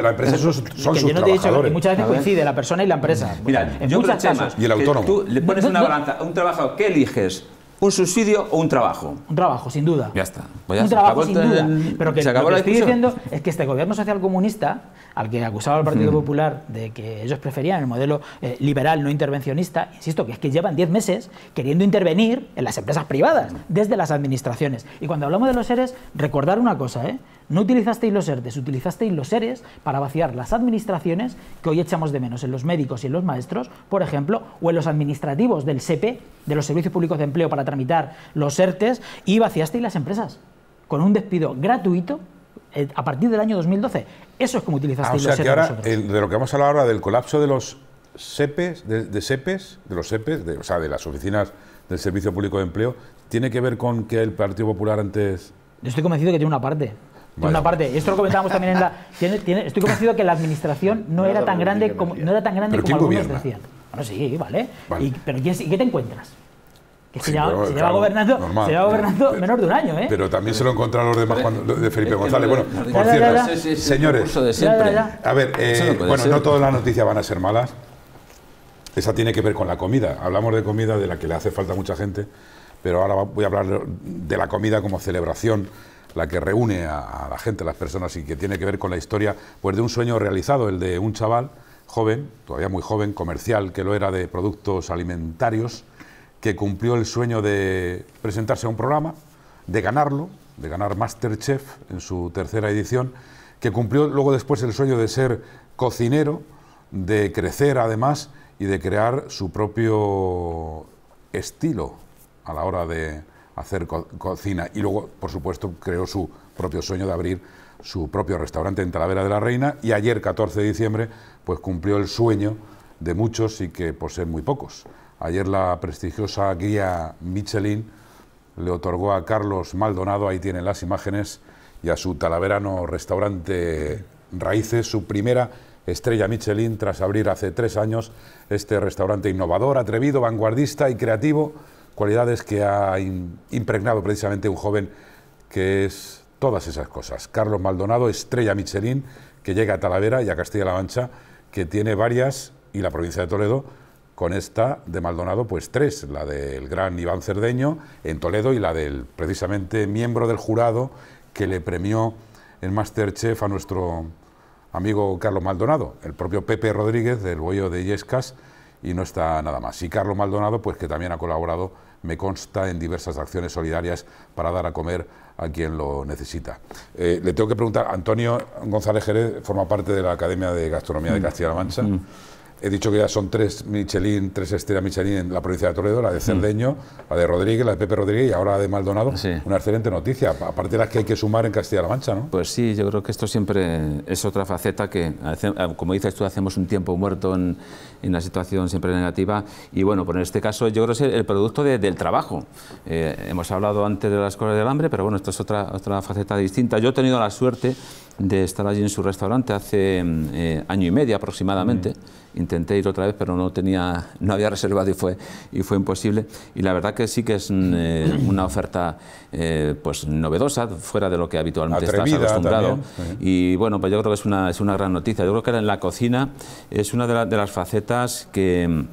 la empresa son sus trabajadores y muchas veces coincide la persona y la empresa. Mira, en muchas casos, y Tú le pones una balanza, un trabajo, ¿qué eliges? ¿Un subsidio o un trabajo? Un trabajo, sin duda. Ya está. Pues un trabajo, sin duda. Pero que, lo que estoy diciendo es que este gobierno social comunista, al que acusaba el Partido mm. Popular de que ellos preferían el modelo eh, liberal no intervencionista, insisto, que es que llevan 10 meses queriendo intervenir en las empresas privadas, desde las administraciones. Y cuando hablamos de los seres, recordar una cosa, ¿eh? No utilizasteis los ERTES, utilizasteis los ERES para vaciar las administraciones que hoy echamos de menos en los médicos y en los maestros, por ejemplo, o en los administrativos del SEPE, de los Servicios Públicos de Empleo para tramitar los ERTES, y vaciasteis las empresas con un despido gratuito eh, a partir del año 2012. Eso es como utilizasteis ah, o sea los ahora, de lo que vamos a hablar ahora del colapso de los SEPES, de, de los SEPES, de, las oficinas del Servicio Público de Empleo, tiene que ver con que el Partido Popular antes... Yo estoy convencido que tiene una parte una parte, esto lo comentábamos también en la. <laughs> estoy convencido que la administración no, era tan grande como, no era tan grande como algunos decían. Bueno, sí, vale. Y, pero ¿y qué te encuentras? se, lleva, gobernando, se gobernando menor de un año, ¿eh? Pero también se lo encontraron los demás de Felipe González. Bueno, por cierto, señores, a ver, eh, no bueno, no todas las noticias van a ser malas. Esa tiene que ver con la comida. Hablamos de comida de la que le hace falta mucha gente, pero ahora voy a hablar de la comida como celebración la que reúne a, la gente, a las personas y que tiene que ver con la historia pues de un sueño realizado, el de un chaval joven, todavía muy joven, comercial, que lo era de productos alimentarios, que cumplió el sueño de presentarse a un programa, de ganarlo, de ganar Masterchef en su tercera edición, que cumplió luego después el sueño de ser cocinero, de crecer además y de crear su propio estilo a la hora de, hacer cocina. Y luego, por supuesto, creó su propio sueño de abrir su propio restaurante en Talavera de la Reina y ayer, 14 de diciembre, pues cumplió el sueño de muchos y que ser muy pocos. Ayer la prestigiosa guía Michelin le otorgó a Carlos Maldonado, ahí tienen las imágenes, y a su talaverano restaurante Raíces su primera estrella Michelin tras abrir hace tres años este restaurante innovador, atrevido, vanguardista y creativo cualidades que ha impregnado precisamente un joven que es todas esas cosas. Carlos Maldonado, estrella Michelin, que llega a Talavera y a Castilla-La Mancha, que tiene varias, y la provincia de Toledo, con esta de Maldonado, pues tres, la del gran Iván Cerdeño en Toledo y la del precisamente miembro del jurado que le premió en Masterchef a nuestro amigo Carlos Maldonado, el propio Pepe Rodríguez del Bollo de Yescas, y no está nada más. Y Carlos Maldonado, pues que también ha colaborado me consta en diversas acciones solidarias para dar a comer a quien lo necesita. Eh, le tengo que preguntar, Antonio González Jerez forma parte de la Academia de Gastronomía de mm. Castilla-La Mancha. Mm. He dicho que ya son tres Michelin, tres estrellas Michelin en la provincia de Toledo, la de mm. Cerdeño, la de Rodríguez, la de Pepe Rodríguez y ahora la de Maldonado. Una excelente noticia, aparte de las que hay que sumar en Castilla-La Mancha, ¿no? Pues sí, yo creo que esto siempre es otra faceta que, ah, como dices tú, hacemos un tiempo muerto en, la situación siempre negativa y bueno, pues en este caso yo creo que es el producto del trabajo. Eh, hemos hablado antes de las cosas del hambre, pero bueno, esto es otra, otra faceta distinta. Yo he tenido la suerte de estar allí en su restaurante hace mm, eh, año y medio aproximadamente. Mm intenté ir otra vez, pero no tenía, no había reservado y fue, y fue imposible. Y la verdad que sí que es eh, una oferta eh, pues novedosa, fuera de lo que habitualmente estás acostumbrado. Y bueno, pues yo creo que es una, es una gran noticia. Yo creo que en la cocina es una de, de las facetas que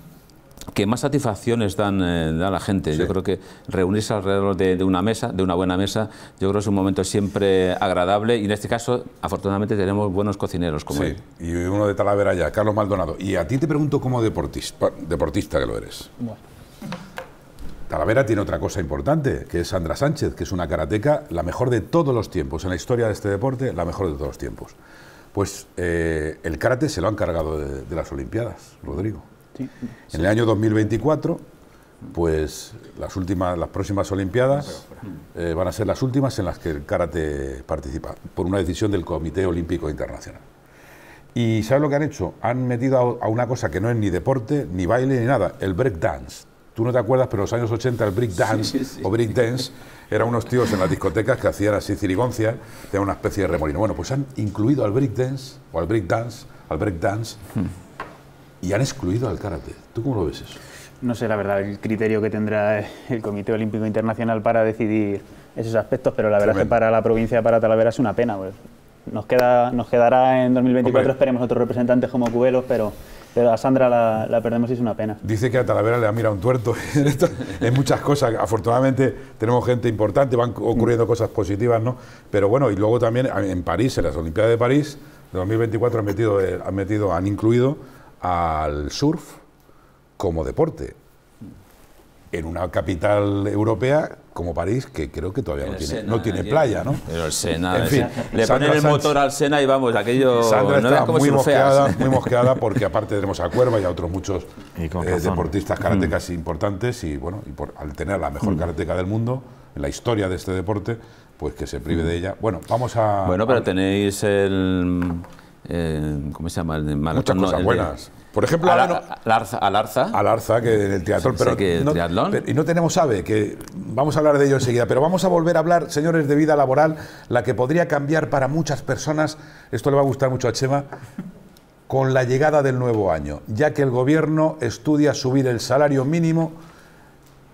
que más satisfacciones dan, eh, a la gente. Yo creo que reunirse alrededor de, una mesa, de una buena mesa, yo creo que es un momento siempre agradable y en este caso, afortunadamente, tenemos buenos cocineros como sí. Y uno de Talavera ya, Carlos Maldonado. Y a ti te pregunto como deportista, deportista que lo eres. Bueno. Talavera tiene otra cosa importante, que es Sandra Sánchez, que es una karateca, la mejor de todos los tiempos, en la historia de este deporte, la mejor de todos los tiempos. Pues eh, el karate se lo han cargado de las Olimpiadas, Rodrigo. En el año 2024, pues las últimas, las próximas Olimpiadas eh, van a ser las últimas en las que el karate participa, por una decisión del Comité Olímpico Internacional. ¿Y sabes lo que han hecho? Han metido a, una cosa que no es ni deporte, ni baile, ni nada, el breakdance. Tú no te acuerdas, pero en los años 80 el breakdance dance o o breakdance eran unos tíos en las discotecas que hacían así cirigoncias, de una especie de remolino. Bueno, pues han incluido al breakdance o al breakdance, al breakdance hmm y han excluido al karate. ¿Tú cómo lo ves eso? No sé, la verdad, el criterio que tendrá el Comité Olímpico Internacional para decidir esos aspectos, pero la verdad es que para la provincia para Talavera es una pena. Pues. Nos, queda, nos quedará en 2024, esperemos otros representantes como Cubelos, pero, a Sandra la, perdemos y es una pena. Dice que a Talavera le ha mirado un tuerto <laughs> en muchas cosas. Afortunadamente tenemos gente importante, van ocurriendo cosas positivas, ¿no? Pero bueno, y luego también en París, en las Olimpiadas de París, de 2024 han eh, han metido, han incluido al surf como deporte en una capital europea como París, que creo que todavía no tiene, playa, ¿no? Pero el Sena, en fin, le ponen el motor al Sena y vamos, aquello... Sandra muy, mosqueada, muy <laughs> mosqueada porque aparte tenemos a Cuerva y a otros muchos eh, deportistas karatecas mm. importantes y bueno, y por, al tener la mejor mm. karateca del mundo, en la historia de este deporte, pues que se prive de ella. Bueno, vamos a... Bueno, pero tenéis el ¿Cómo se llama? Muchas cosas buenas. por ejemplo, al, Alarza, Alarza. que en el teatro, pero, y no tenemos AVE, que vamos a hablar de ello enseguida, pero vamos a volver a hablar, señores, de vida laboral, la que podría cambiar para muchas personas, esto le va a gustar mucho a Chema, con la llegada del nuevo año, ya que el gobierno estudia subir el salario mínimo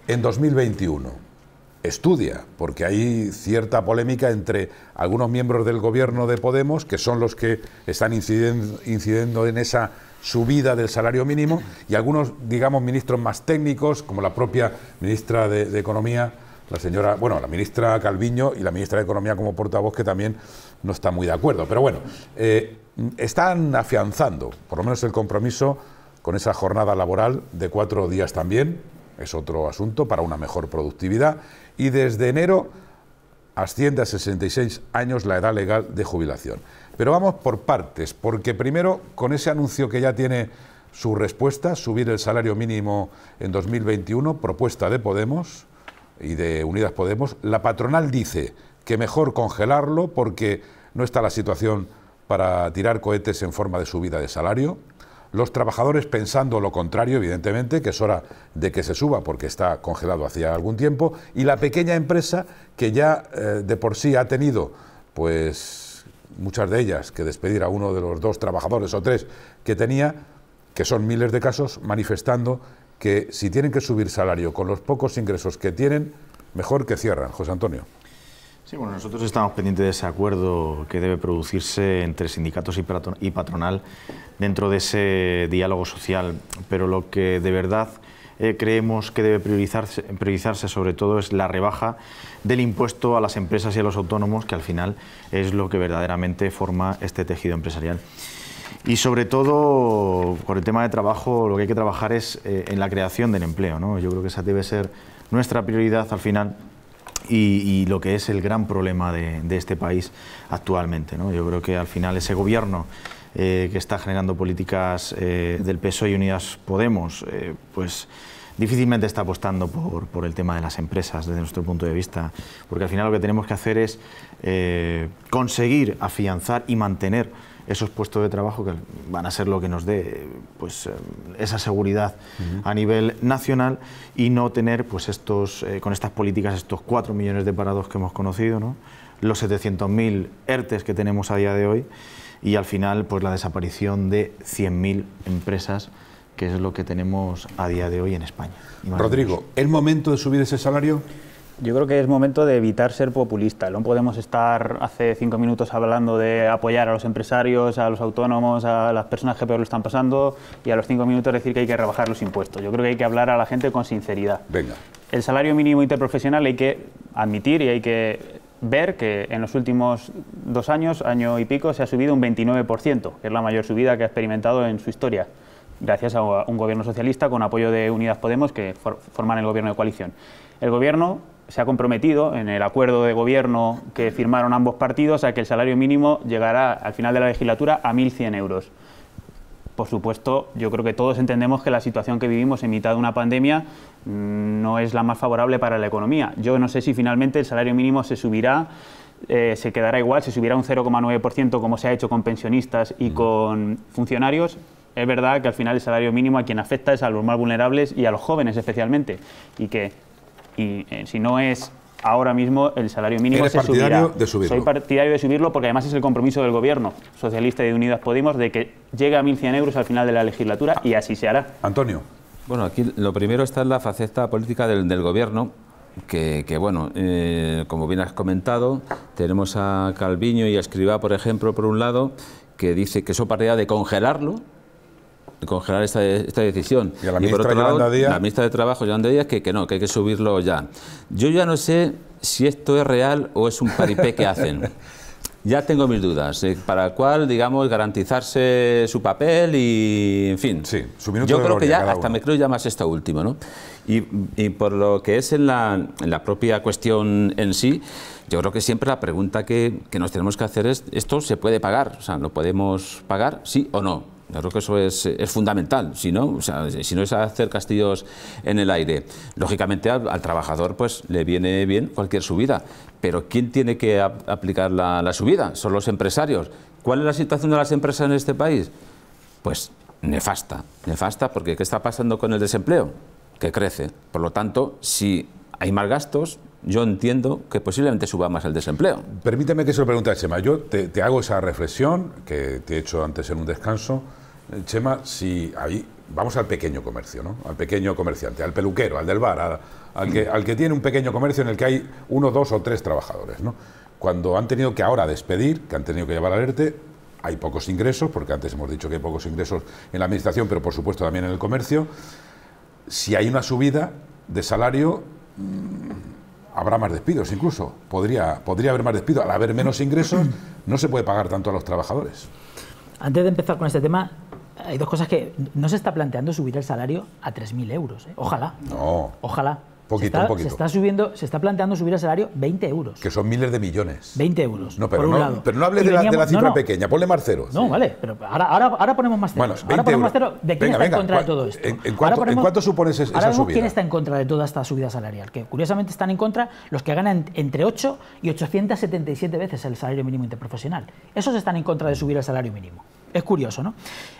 en 2021 estudia, porque hay cierta polémica entre algunos miembros del gobierno de Podemos, que son los que están incidiendo, en esa subida del salario mínimo, y algunos, digamos, ministros más técnicos, como la propia ministra de, Economía, la señora, bueno, la ministra Calviño y la ministra de Economía como portavoz, que también no está muy de acuerdo. Pero bueno, eh, están afianzando, por lo menos el compromiso con esa jornada laboral de cuatro días también, es otro asunto, para una mejor productividad, y desde enero asciende a 66 años la edad legal de jubilación. Pero vamos por partes, porque primero, con ese anuncio que ya tiene su respuesta, subir el salario mínimo en 2021, propuesta de Podemos y de Unidas Podemos, la patronal dice que mejor congelarlo porque no está la situación para tirar cohetes en forma de subida de salario. Los trabajadores pensando lo contrario, evidentemente, que es hora de que se suba porque está congelado hacía algún tiempo, y la pequeña empresa que ya eh, de por sí ha tenido, pues muchas de ellas, que despedir a uno de los dos trabajadores o tres que tenía, que son miles de casos, manifestando que si tienen que subir salario con los pocos ingresos que tienen, mejor que cierran, José Antonio. Sí, bueno, nosotros estamos pendientes de ese acuerdo que debe producirse entre sindicatos y patronal dentro de ese diálogo social, pero lo que de verdad eh, creemos que debe priorizarse, priorizarse sobre todo es la rebaja del impuesto a las empresas y a los autónomos, que al final es lo que verdaderamente forma este tejido empresarial. Y sobre todo, con el tema de trabajo, lo que hay que trabajar es eh, en la creación del empleo. ¿no? Yo creo que esa debe ser nuestra prioridad al final y, lo que es el gran problema de, este país actualmente. Yo creo que al final ese gobierno eh, que está generando políticas eh, del PSOE y Unidas Podemos, eh, pues difícilmente está apostando por, el tema de las empresas desde nuestro punto de vista, porque al final lo que tenemos que hacer es conseguir afianzar y mantener esos puestos de trabajo que van a ser lo que nos dé pues, eh, esa seguridad a nivel nacional y no tener pues, estos, eh, con estas políticas estos cuatro millones de parados que hemos conocido, ¿no? los 700.000 ERTES que tenemos a día de hoy y al final pues, la desaparición de 100.000 empresas que es lo que tenemos a día de hoy en España. Rodrigo, ¿el momento de subir ese salario? Yo creo que es momento de evitar ser populista. No podemos estar hace cinco minutos hablando de apoyar a los empresarios, a los autónomos, a las personas que peor lo están pasando y a los cinco minutos decir que hay que rebajar los impuestos. Yo creo que hay que hablar a la gente con sinceridad. Venga. El salario mínimo interprofesional hay que admitir y hay que ver que en los últimos dos años, año y pico, se ha subido un 29%, que es la mayor subida que ha experimentado en su historia gracias a un gobierno socialista con apoyo de Unidas Podemos, que forman el gobierno de coalición. El gobierno se ha comprometido en el acuerdo de gobierno que firmaron ambos partidos a que el salario mínimo llegará al final de la legislatura a 1.100 euros. Por supuesto, yo creo que todos entendemos que la situación que vivimos en mitad de una pandemia mm, no es la más favorable para la economía. Yo no sé si finalmente el salario mínimo se subirá, eh, se quedará igual, se subirá un 0,9% como se ha hecho con pensionistas y con funcionarios, es verdad que al final el salario mínimo a quien afecta es a los más vulnerables y a los jóvenes especialmente. Y que y eh, si no es ahora mismo el salario mínimo de subirlo? Soy partidario de subirlo porque además es el compromiso del gobierno socialista y de Unidas Podemos de que llegue a 1.100 euros al final de la legislatura y así se hará. Antonio. Bueno, aquí lo primero está en la faceta política del, gobierno, que, bueno, eh, como bien has comentado, tenemos a Calviño y a Escribá, por ejemplo, por un lado, que dice que eso partida de congelarlo, congelar esta, esta decisión. Y, la, por otro lado, la ministra de Trabajo, Yolanda Díaz, que, que no, que hay que subirlo ya. Yo ya no sé si esto es real o es un paripé que hacen. <laughs> Ya tengo mis dudas, eh, para el cual, digamos, garantizarse su papel y, en fin. Sí, Yo creo que ya, hasta me creo ya más esta último... ¿no? Y, por lo que es en la, la, propia cuestión en sí, yo creo que siempre la pregunta que, que nos tenemos que hacer es, ¿esto se puede pagar? O sea, ¿lo podemos pagar, sí o no? Yo creo que eso eh, es, fundamental, si no, si no es hacer castillos en el aire. Lógicamente al, trabajador pues le viene bien cualquier subida, pero ¿quién tiene que aplicar la, subida? Son los empresarios. ¿Cuál es la situación de las empresas en este país? Pues nefasta, nefasta porque ¿qué está pasando con el desempleo? Que crece. Por lo tanto, si hay más gastos, yo entiendo que posiblemente suba más el desempleo. Permíteme que se lo pregunte a Chema. Yo te hago esa reflexión que te he hecho antes en un descanso. Eh, Chema, si ahí vamos al pequeño comercio, ¿no? Al pequeño comerciante, al peluquero, al del bar, al, que, al que tiene un pequeño comercio en el que hay uno, dos o tres trabajadores, ¿no? Cuando han tenido que ahora despedir, que han tenido que llevar alerte, hay pocos ingresos, porque antes hemos dicho que hay pocos ingresos en la administración, pero por supuesto también en el comercio. Si hay una subida de salario, mm, habrá más despidos incluso. Podría, podría haber más despidos. Al haber menos ingresos, no se puede pagar tanto a los trabajadores. Antes de empezar con este tema, hay dos cosas que no se está planteando subir el salario a 3.000 euros. ¿eh? Ojalá. No. Ojalá. Poquito, poquito. Se está, subiendo, se está planteando subir el salario 20 euros. Que son miles de millones. 20 euros. pero, no, lado. pero no hable de, la, de, cifra pequeña, ponle más No, vale, pero ahora, ahora, ahora, ponemos más Bueno, ahora ponemos más de quién está en contra de todo esto. ¿En, cuánto, ponemos, supone esa, ahora quién está en contra de toda esta subida salarial. Que curiosamente están en contra los que ganan entre 8 y 877 veces el salario mínimo interprofesional. Esos están en contra de subir el salario mínimo es curioso, ¿no?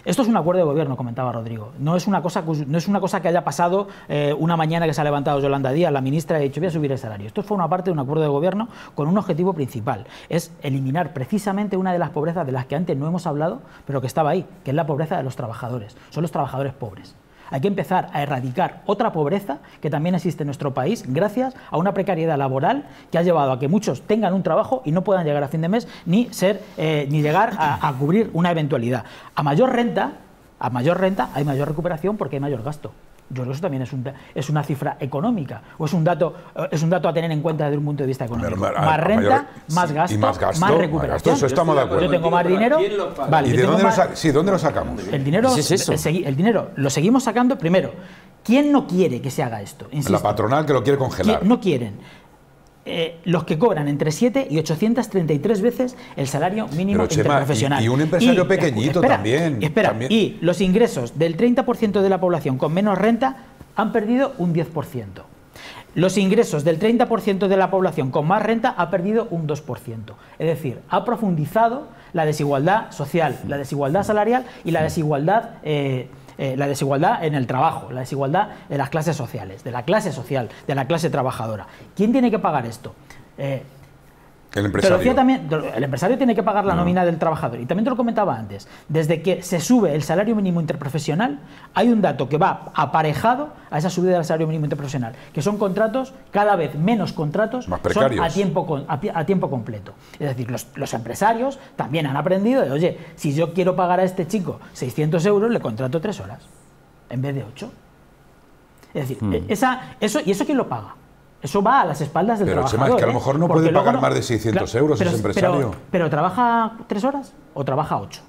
Esto es un acuerdo de gobierno, comentaba Rodrigo. No es una cosa, que haya pasado eh, una mañana que se ha levantado Yolanda Díaz, la ministra, y ha dicho voy a subir el salario. Esto fue una parte de un acuerdo de gobierno con un objetivo principal, es eliminar precisamente una de las pobrezas de las que antes no hemos hablado, pero que estaba ahí, que es la pobreza de los trabajadores. Son los trabajadores pobres. Hay que empezar a erradicar otra pobreza que también existe en nuestro país gracias a una precariedad laboral que ha llevado a que muchos tengan un trabajo y no puedan llegar a fin de mes ni, ser, eh, ni llegar a, a cubrir una eventualidad. A mayor renta, a mayor renta hay mayor recuperación porque hay mayor gasto. Yo creo que eso también es, un, es una cifra económica o es un dato eh, es un dato a tener en cuenta desde un punto de vista económico. más renta, más, gasto, más, recuperación. estamos de acuerdo. Yo tengo más dinero. Vale, ¿Y de dónde, lo sí, dónde, lo sacamos? El dinero, lo seguimos sacando primero. ¿Quién no quiere que se haga esto? la patronal que lo quiere congelar. No quieren. Eh, los que cobran entre 7 y 833 veces el salario mínimo profesional y, un empresario pequeñito también. Espera, y los ingresos del 30% de la población con menos renta han perdido un 10%. Los ingresos del 30% de la población con más renta ha perdido un 2%. Es decir, ha profundizado la desigualdad social, la desigualdad salarial y la desigualdad... Eh, eh, la desigualdad en el trabajo, la desigualdad en las clases sociales, de la clase social, de la clase trabajadora. ¿Quién tiene que pagar esto? Eh, el empresario. también, el empresario tiene que pagar la nómina del trabajador. Y también te lo comentaba antes, desde que se sube el salario mínimo interprofesional, hay un dato que va aparejado a esa subida del salario mínimo interprofesional, que son contratos, cada vez menos contratos, a, tiempo, a, tiempo completo. Es decir, los, empresarios también han aprendido de, oye, si yo quiero pagar a este chico 600 euros, le contrato tres horas, en vez de ocho. Es decir, hmm. e, esa, eso, ¿y eso quién lo paga? Eso va a las espaldas del pero, trabajador. Pero es que a lo ¿eh? mejor no puede pagar más de 600 euros ese empresario. Pero, ¿trabaja tres horas o trabaja ocho?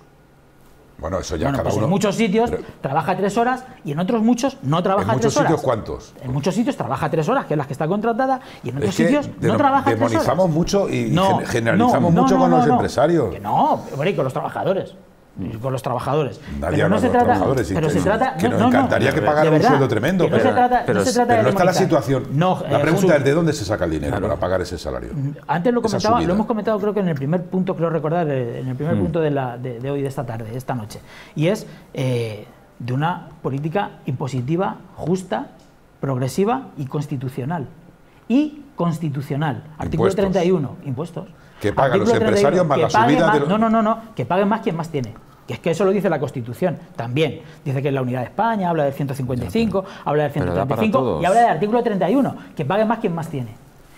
Bueno, eso ya cada pues uno. En muchos sitios trabaja tres horas y en otros muchos no trabaja tres horas. ¿En muchos sitios cuántos? En muchos sitios trabaja tres horas, que es la que está contratada, y en otros sitios no trabaja tres horas. Demonizamos mucho y generalizamos mucho con los empresarios. Que no, bueno, y con los trabajadores con los trabajadores. no se trata, se trata, que nos encantaría que pagaran un sueldo tremendo, pero, no, está la situación. la eh, pregunta es de dónde se saca el dinero para pagar ese salario. Antes lo comentaba, lo hemos comentado creo que en el primer punto, creo recordar, eh, en el primer punto de, la, de, hoy, de esta tarde, de esta noche, y es eh, de una política impositiva, justa, progresiva y constitucional. Y constitucional, artículo 31, impuestos. Que paguen los empresarios más la subida de los... No, no, no, no, que paguen más quien más tiene. Que es que eso lo dice la Constitución también. Dice que es la unidad de España, habla del 155, habla del 135 y habla del artículo 31, que pague más quien más tiene.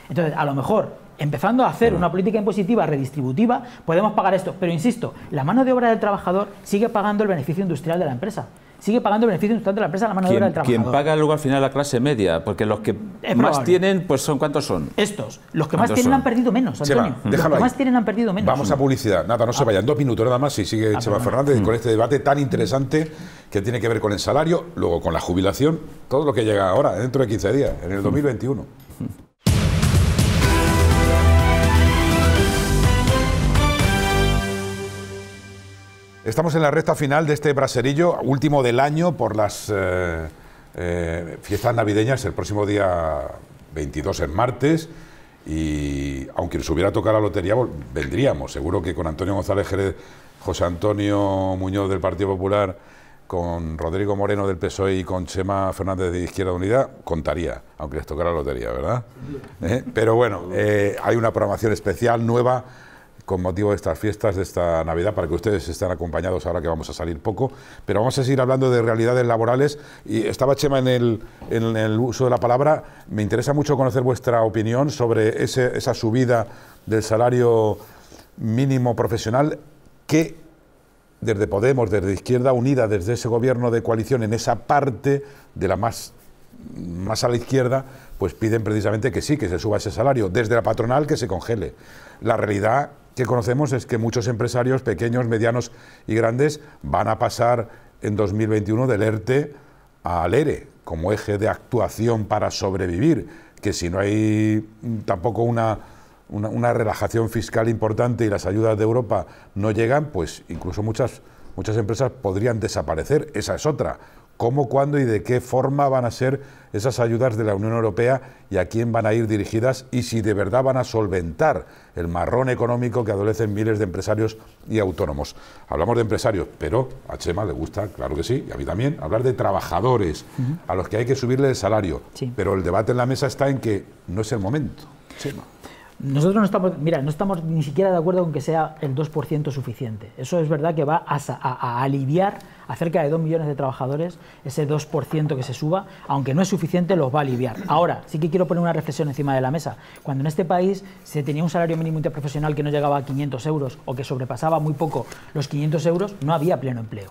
Entonces, a lo mejor, empezando a hacer una política impositiva redistributiva, podemos pagar esto. Pero insisto, la mano de obra del trabajador sigue pagando el beneficio industrial de la empresa sigue pagando beneficios beneficio de la empresa a la mano de obra del trabajador. Quien paga luego al final la clase media, porque los que más tienen, pues son cuántos son. Estos, los que más tienen han perdido menos, Antonio. los que más tienen han perdido menos. Vamos a publicidad, nada, no se ah. vayan, dos minutos nada más y sigue ah, Chema Fernández mm. con este debate tan interesante que tiene que ver con el salario, luego con la jubilación, todo lo que llega ahora, dentro de 15 días, en el 2021. Mm. Estamos en la recta final de este braserillo, último del año por las eh, eh, fiestas navideñas, el próximo día 22 es martes. Y aunque nos hubiera tocado la lotería, vendríamos. Seguro que con Antonio González Jerez, José Antonio Muñoz del Partido Popular, con Rodrigo Moreno del PSOE y con Chema Fernández de Izquierda Unida, contaría, aunque les tocara la lotería, ¿verdad? ¿Eh? Pero bueno, hay una programación especial, nueva con motivo de estas fiestas, de esta Navidad, para que ustedes estén acompañados ahora que vamos a salir poco. Pero vamos a seguir hablando de realidades laborales. Y estaba Chema en el, en el uso de la palabra. Me interesa mucho conocer vuestra opinión sobre ese, esa subida del salario mínimo profesional que desde Podemos, desde Izquierda Unida, desde ese gobierno de coalición, en esa parte de la más más a la izquierda, pues piden precisamente que sí, que se suba ese salario, desde la patronal que se congele. La realidad que conocemos es que muchos empresarios pequeños, medianos y grandes van a pasar en 2021 del ERTE al ERE como eje de actuación para sobrevivir, que si no hay tampoco una, relajación fiscal importante y las ayudas de Europa no llegan, pues incluso muchas, muchas empresas podrían desaparecer. Esa es otra cómo, cuándo y de qué forma van a ser esas ayudas de la Unión Europea y a quién van a ir dirigidas y si de verdad van a solventar el marrón económico que adolecen miles de empresarios y autónomos. Hablamos de empresarios, pero a Chema le gusta, claro que sí, y a mí también, hablar de trabajadores a los que hay que subirle el salario. Pero el debate en la mesa está en que no es el momento. Chema. Nosotros no estamos, ni siquiera de acuerdo con que sea el 2% suficiente. Eso es verdad que va a, aliviar a cerca de 2 millones de trabajadores ese 2% que se suba, aunque no es suficiente, los va a aliviar. Ahora, sí que quiero poner una reflexión encima de la mesa. Cuando en este país se tenía un salario mínimo interprofesional que no llegaba a 500 euros o que sobrepasaba muy poco los 500 euros, no había pleno empleo.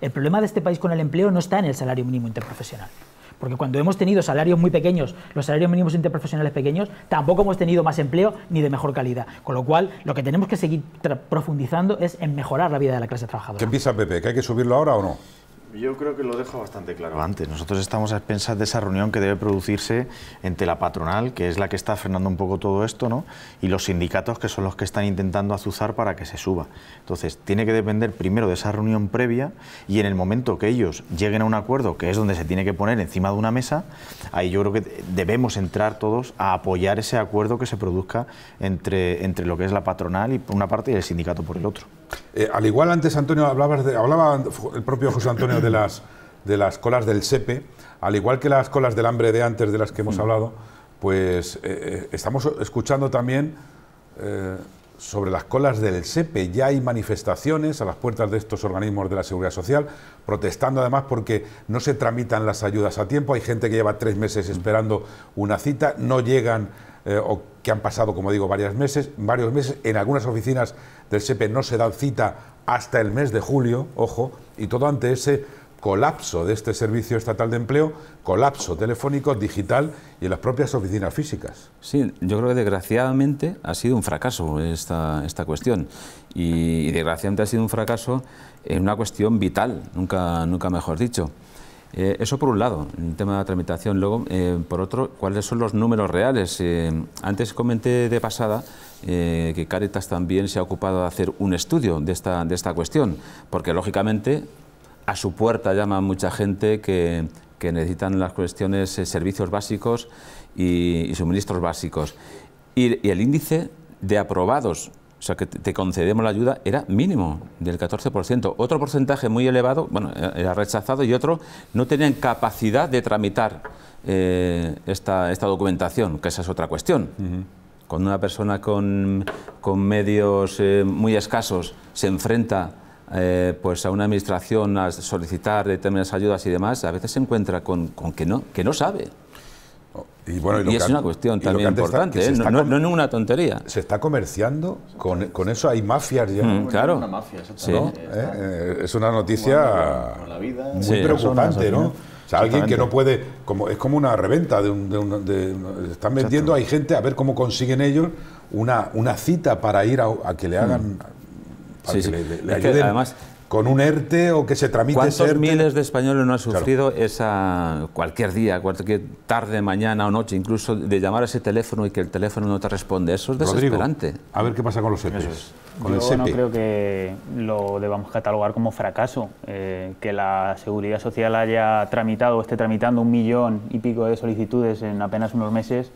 El problema de este país con el empleo no está en el salario mínimo interprofesional. Porque cuando hemos tenido salarios muy pequeños, los salarios mínimos interprofesionales pequeños, tampoco hemos tenido más empleo ni de mejor calidad. Con lo cual, lo que tenemos que seguir profundizando es en mejorar la vida de la clase trabajadora. ¿Qué piensa Pepe? ¿Que hay que subirlo ahora o no? Yo creo que lo dejo bastante claro antes. Nosotros estamos a expensas de esa reunión que debe producirse entre la patronal, que es la que está frenando un poco todo esto, ¿no? y los sindicatos, que son los que están intentando azuzar para que se suba. Entonces, tiene que depender primero de esa reunión previa y en el momento que ellos lleguen a un acuerdo, que es donde se tiene que poner encima de una mesa, ahí yo creo que debemos entrar todos a apoyar ese acuerdo que se produzca entre, entre lo que es la patronal y por una parte y el sindicato por el otro. Eh, al igual antes, Antonio, hablabas de, hablaba el propio José Antonio de las, de las colas del SEPE, al igual que las colas del hambre de antes de las que hemos mm. hablado, pues eh, eh, estamos escuchando también sobre las colas del SEPE. Ya hay manifestaciones a las puertas de estos organismos de la Seguridad Social, protestando además porque no se tramitan las ayudas a tiempo. Hay gente que lleva tres meses esperando una cita, no llegan o que han pasado, como digo, varios meses, varios meses. En algunas oficinas del SEPE e no se dan cita hasta el mes de julio, ojo, y todo ante ese colapso de este servicio estatal de empleo, colapso telefónico, digital y en las propias oficinas físicas. Sí, yo creo que desgraciadamente ha sido un fracaso esta, esta cuestión y, y desgraciadamente ha sido un fracaso en una cuestión vital, nunca, nunca mejor dicho. Eh, eso por un lado, el tema de la tramitación. Luego, eh, por otro, ¿cuáles son los números reales? Eh, antes comenté de pasada que Caritas también se ha ocupado de hacer un estudio de esta, de esta cuestión, porque lógicamente a su puerta llama mucha gente que, que necesitan las cuestiones servicios básicos y, suministros básicos. Y, y el índice de aprobados o sea, que te concedemos la ayuda, era mínimo, del 14%. Otro porcentaje muy elevado, bueno, e, era rechazado y otro no tenían capacidad de tramitar eh, esta, documentación, que esa es otra cuestión. Cuando una persona con, medios eh, muy escasos se enfrenta eh, pues a una administración a solicitar determinadas ayudas y demás, a veces se encuentra con, con que, no, que no sabe. Y, bueno, es una cuestión también importante, ¿eh? no, en una tontería. Se está comerciando, con, con eso hay mafias ya. Mm, claro. ¿Eh? Eh, es una noticia muy preocupante, ¿no? alguien que no puede, como es como una reventa, de, están vendiendo, hay gente a ver cómo consiguen ellos una, una cita para ir a, que le mm. hagan... además, con un ERTE o que se tramite ¿Cuántos miles de españoles no han sufrido esa cualquier día, cualquier tarde, mañana o noche, incluso de llamar a ese teléfono y que el teléfono no te responde? Eso es desesperante. a ver qué pasa con los ERTE. Yo no creo que lo debamos catalogar como fracaso, eh, que la Seguridad Social haya tramitado o esté tramitando un millón y pico de solicitudes en apenas unos meses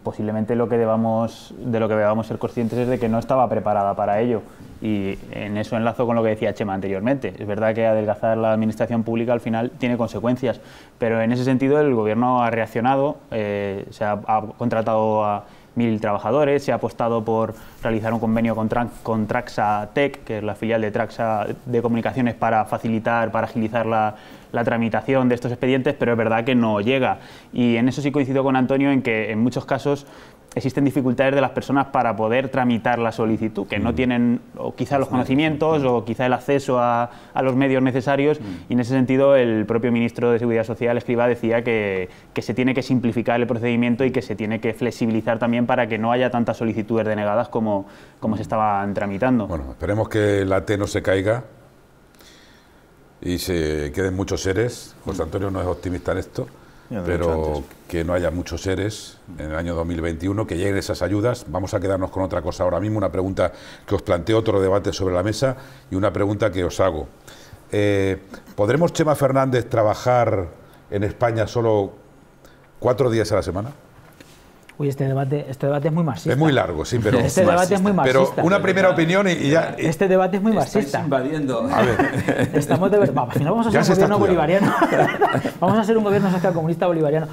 posiblemente lo que debamos, de lo que debamos ser conscientes es de que no estaba preparada para ello. Y en eso enlazo con lo que decía Chema anteriormente. Es verdad que adelgazar la administración pública al final tiene consecuencias, pero en ese sentido el gobierno ha reaccionado, eh, se ha contratado a mil trabajadores. Se ha apostado por realizar un convenio con, con Traxa Tech, que es la filial de Traxa de comunicaciones, para facilitar, para agilizar la, la tramitación de estos expedientes, pero es verdad que no llega. Y en eso sí coincido con Antonio en que en muchos casos existen dificultades de las personas para poder tramitar la solicitud, que no mm. tienen quizá los conocimientos o quizá el acceso a, los medios necesarios. Mm. Y en ese sentido, el propio ministro de Seguridad Social, Escriba, decía que, se tiene que simplificar el procedimiento y que se tiene que flexibilizar también para que no haya tantas solicitudes denegadas como, como se estaban tramitando. Bueno, esperemos que la T no se caiga y se queden muchos seres. José mm. Antonio no es optimista en esto pero que no haya muchos seres en el año 2021, que lleguen esas ayudas. Vamos a quedarnos con otra cosa ahora mismo, una pregunta que os planteo, otro debate sobre la mesa y una pregunta que os hago. Eh, ¿Podremos, Chema Fernández, trabajar en España solo cuatro días a la semana? uy, este debate, este debate es muy marxista. Es muy largo, sí, pero... <laughs> Este, este debate es muy marxista. Pero una primera opinión y ya... Este debate es muy marxista. invadiendo. A ver. <laughs> Estamos de... Vamos, <laughs> vamos a ser un gobierno bolivariano. vamos a ser un gobierno socialcomunista bolivariano.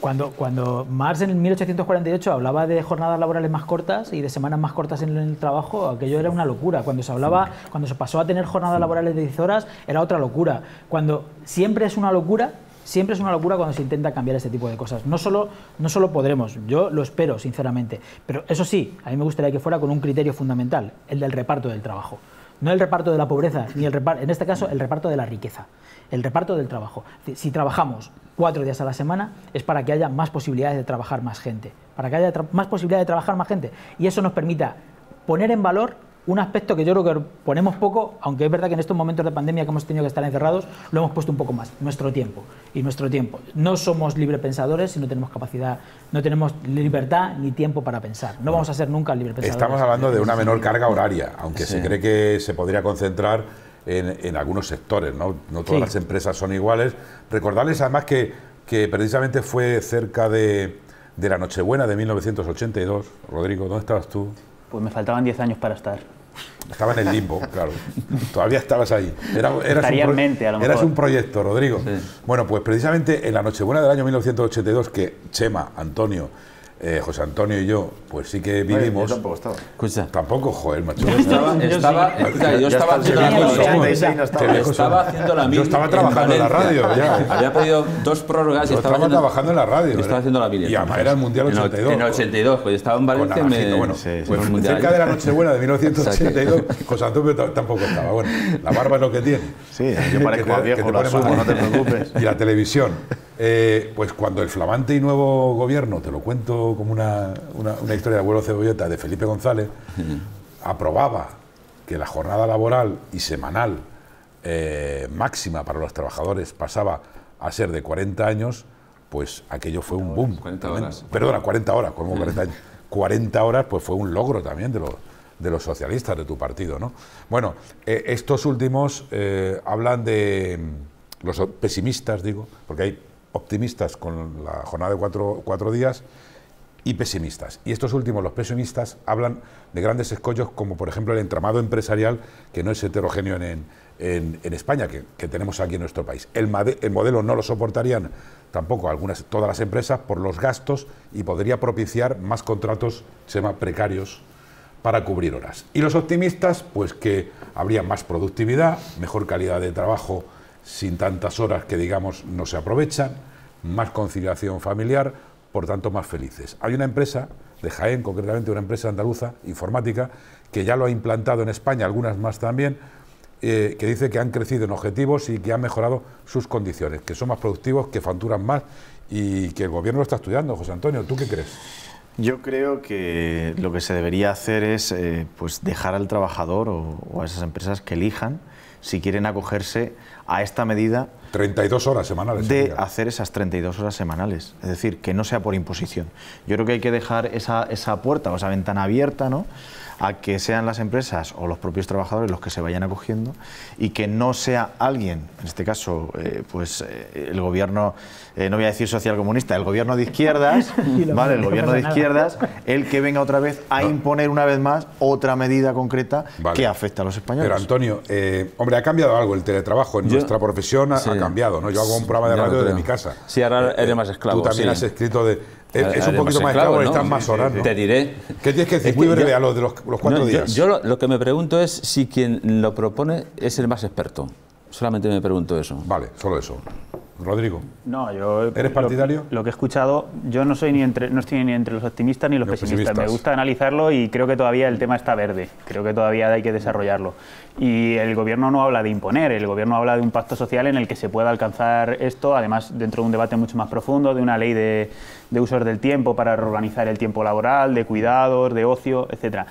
Cuando, cuando Marx en 1848 hablaba de jornadas laborales más cortas y de semanas más cortas en el trabajo, aquello era una locura. Cuando se hablaba, cuando se pasó a tener jornadas laborales de 10 horas, era otra locura. Cuando siempre es una locura siempre es una locura cuando se intenta cambiar este tipo de cosas. No solo, no solo podremos, yo lo espero, sinceramente. Pero eso sí, a mí me gustaría que fuera con un criterio fundamental, el del reparto del trabajo. No el reparto de la pobreza, ni el reparto, en este caso, el reparto de la riqueza, el reparto del trabajo. Si trabajamos cuatro días a la semana, es para que haya más posibilidades de trabajar más gente, para que haya más posibilidades de trabajar más gente. Y eso nos permita poner en valor un aspecto que yo creo que ponemos poco, aunque es verdad que en estos momentos de pandemia que hemos tenido que estar encerrados, lo hemos puesto un poco más, nuestro tiempo. Y nuestro tiempo. No somos librepensadores si no tenemos capacidad, no tenemos libertad ni tiempo para pensar. No vamos a ser nunca librepensadores. Estamos hablando de una menor carga horaria, aunque se cree que se podría concentrar en, algunos sectores, ¿no? todas las empresas son iguales. Recordarles además que, que precisamente fue cerca de, de la Nochebuena de 1982. Rodrigo, ¿dónde estabas tú? Pues me faltaban 10 años para estar. Estaba en el limbo, <laughs> claro. Todavía estabas ahí. Era, eras, un un proyecto, Rodrigo. Bueno, pues precisamente en la Nochebuena del año 1982, que Chema, Antonio eh, José Antonio y yo, pues sí que vivimos. yo tampoco estaba. Escucha. Tampoco, joder, macho. Yo estaba, estaba, yo estaba, haciendo la radio. estaba haciendo la Yo estaba trabajando en, la radio. Ya. Había pedido dos prórrogas y estaba, haciendo, trabajando en la radio. Estaba ¿eh? haciendo la mil. Y además era el Mundial 82. En el 82, pues estaba en Valencia. Con me, bueno, sí, sí, pues, cerca de la Nochebuena de 1982, José Antonio tampoco estaba. Bueno, la barba es lo que tiene. Sí, yo <laughs> parezco viejo, no te preocupes. <laughs> Y la televisión. Eh, pues cuando el flamante y nuevo gobierno, te lo cuento como una, historia de abuelo cebolleta de Felipe González, aprobaba que la jornada laboral y semanal eh, máxima para los trabajadores pasaba a ser de 40 años, pues aquello fue un boom. 40 horas. Perdona, 40 horas, como 40 40 horas, pues fue un logro también de los, de los socialistas de tu partido, ¿no? Bueno, eh, estos últimos hablan de mm, los pesimistas, digo, porque hay optimistas con la jornada de cuatro, días y pesimistas. Y estos últimos, los pesimistas, hablan de grandes escollos como por ejemplo el entramado empresarial que no es heterogéneo en, España, que, tenemos aquí en nuestro país. El, modelo no lo soportarían tampoco algunas, todas las empresas por los gastos y podría propiciar más contratos se llama, precarios para cubrir horas. Y los optimistas, pues que habría más productividad, mejor calidad de trabajo sin tantas horas que digamos no se aprovechan, más conciliación familiar, por tanto más felices. Hay una empresa de Jaén, concretamente una empresa andaluza informática, que ya lo ha implantado en España, algunas más también, eh, que dice que han crecido en objetivos y que han mejorado sus condiciones, que son más productivos, que facturan más y que el gobierno lo está estudiando. José Antonio, ¿tú qué crees? Yo creo que lo que se debería hacer es eh, pues dejar al trabajador o, a esas empresas que elijan si quieren acogerse a esta medida. 32 horas semanales. De hacer esas 32 horas semanales. Es decir, que no sea por imposición. Yo creo que hay que dejar esa, esa puerta o esa ventana abierta, ¿no? a que sean las empresas o los propios trabajadores los que se vayan acogiendo y que no sea alguien, en este caso, eh, pues eh, el gobierno, eh, no voy a decir socialcomunista, el gobierno de izquierdas, <laughs> ¿vale? El gobierno de izquierdas, el que venga otra vez a imponer una vez más otra medida concreta que afecta a los españoles. Pero Antonio, hombre, ha cambiado algo el teletrabajo en nuestra profesión, ha, cambiado, ¿no? Yo hago un programa de radio desde mi casa. Sí, ahora eres más esclavo. Tú también has escrito de Ah, es, un poquito más claro ¿no? están más horas, Te diré. ¿Qué tienes que decir? muy breve a los de los, cuatro días. Yo, lo, que me pregunto es si quien lo propone es el más experto. Solamente me pregunto eso. Vale, solo eso. Rodrigo. No, yo. ¿Eres partidario? Lo, que he escuchado, yo no soy ni entre, no estoy ni entre los optimistas ni los, pesimistas. Me gusta analizarlo y creo que todavía el tema está verde. Creo que todavía hay que desarrollarlo. Y el gobierno no habla de imponer, el gobierno habla de un pacto social en el que se pueda alcanzar esto, además dentro de un debate mucho más profundo, de una ley de, de usos del tiempo para reorganizar el tiempo laboral, de cuidados, de ocio, etcétera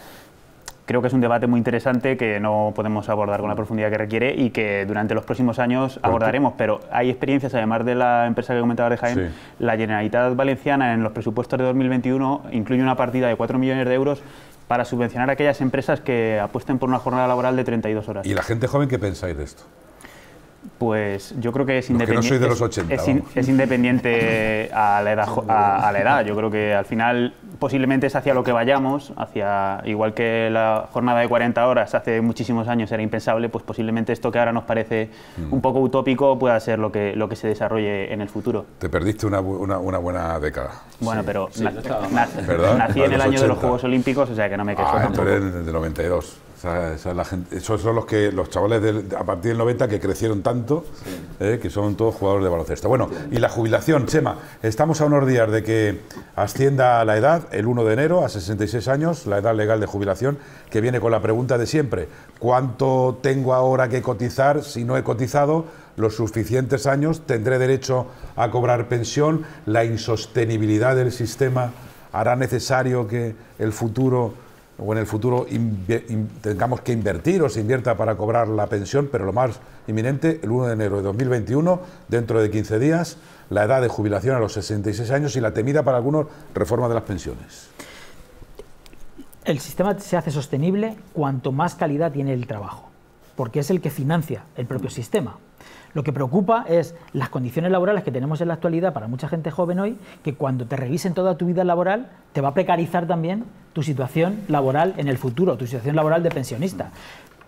creo que es un debate muy interesante que no podemos abordar con la profundidad que requiere y que durante los próximos años abordaremos, pero hay experiencias, además de la empresa que comentaba de Jaén, la Generalitat Valenciana en los presupuestos de 2021 incluye una partida de 4 millones de euros para subvencionar a aquellas empresas que apuesten por una jornada laboral de 32 horas. ¿Y la gente joven qué pensáis de esto? Pues yo creo que es independiente. es, independiente a la, edad, a, la edad. Yo creo que al final posiblemente es hacia lo que vayamos, hacia igual que la jornada de 40 horas hace muchísimos años era impensable, pues posiblemente esto que ahora nos parece mm. un poco utópico pueda ser lo que, lo que se desarrolle en el futuro. Te perdiste una, buena década. Bueno, pero nací en el año de los Juegos Olímpicos, o sea que no me ah, quejo. Ah, eres de 92 esos son los que los chavales a partir del 90 que crecieron tanto, eh, que son todos jugadores de baloncesto. Bueno, y la jubilación, Chema, estamos a unos días de que ascienda la edad, el 1 de enero, a 66 años, la edad legal de jubilación, que viene con la pregunta de siempre, ¿cuánto tengo ahora que cotizar si no he cotizado? los suficientes años, tendré derecho a cobrar pensión, la insostenibilidad del sistema hará necesario que el futuro o en el futuro tengamos que invertir o se invierta para cobrar la pensión, pero lo más inminente, el 1 de enero de 2021, dentro de 15 días, la edad de jubilación a los 66 años y la temida para algunos reforma de las pensiones. El sistema se hace sostenible cuanto más calidad tiene el trabajo, porque es el que financia el propio sistema. Lo que preocupa es las condiciones laborales que tenemos en la actualidad para mucha gente joven hoy, que cuando te revisen toda tu vida laboral, te va a precarizar también tu situación laboral en el futuro, tu situación laboral de pensionista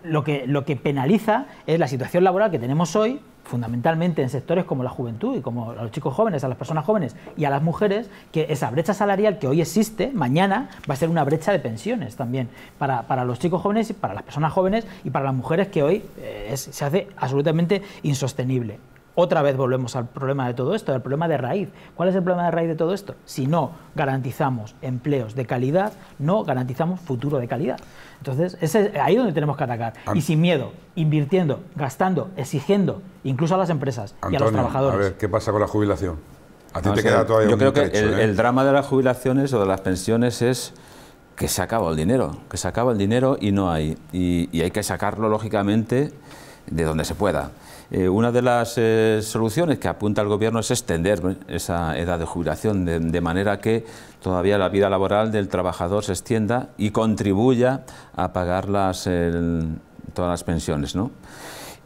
lo que, lo que penaliza es la situación laboral que tenemos hoy, fundamentalmente en sectores como la juventud y como los chicos jóvenes, a las personas jóvenes y a las mujeres, que esa brecha salarial que hoy existe, mañana va a ser una brecha de pensiones también para, los chicos jóvenes y para las personas jóvenes y para las mujeres que hoy eh, se hace absolutamente insostenible otra vez volvemos al problema de todo esto, al problema de raíz. ¿Cuál es el problema de raíz de todo esto? Si no garantizamos empleos de calidad, no garantizamos futuro de calidad. Entonces, ese es ahí donde tenemos que atacar. y sin miedo, invirtiendo, gastando, exigiendo, incluso a las empresas y a los trabajadores. A ver, ¿qué pasa con la jubilación? A ti te queda todavía Yo creo que ¿eh? el, drama de las jubilaciones o de las pensiones es que se acaba el dinero, que se acaba el dinero y no hay. y hay que sacarlo, lógicamente, de donde se pueda. Eh, una de las eh, soluciones que apunta el Gobierno es extender esa edad de jubilación, de, manera que todavía la vida laboral del trabajador se extienda y contribuya a pagar las, todas las pensiones. ¿no?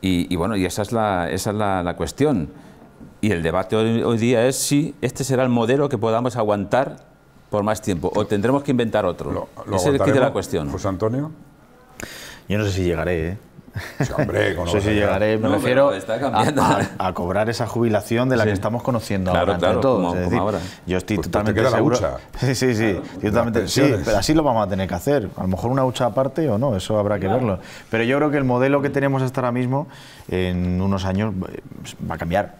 Y, bueno, y esa es la, esa es la, cuestión. Y el debate hoy, día es si este será el modelo que podamos aguantar por más tiempo o tendremos que inventar otro. es de la cuestión. José Antonio. Yo no sé si llegaré, ¿eh? Sí, hombre, llegaré, me refiero a, cobrar esa jubilación de la que estamos conociendo ahora, claro, Yo estoy pues totalmente seguro. <laughs> sí, sí, sí, sí, pero así lo vamos a tener que hacer. A lo mejor una hucha aparte o no, eso habrá que verlo. Pero yo creo que el modelo que tenemos hasta ahora mismo, en unos años, eh, va a cambiar,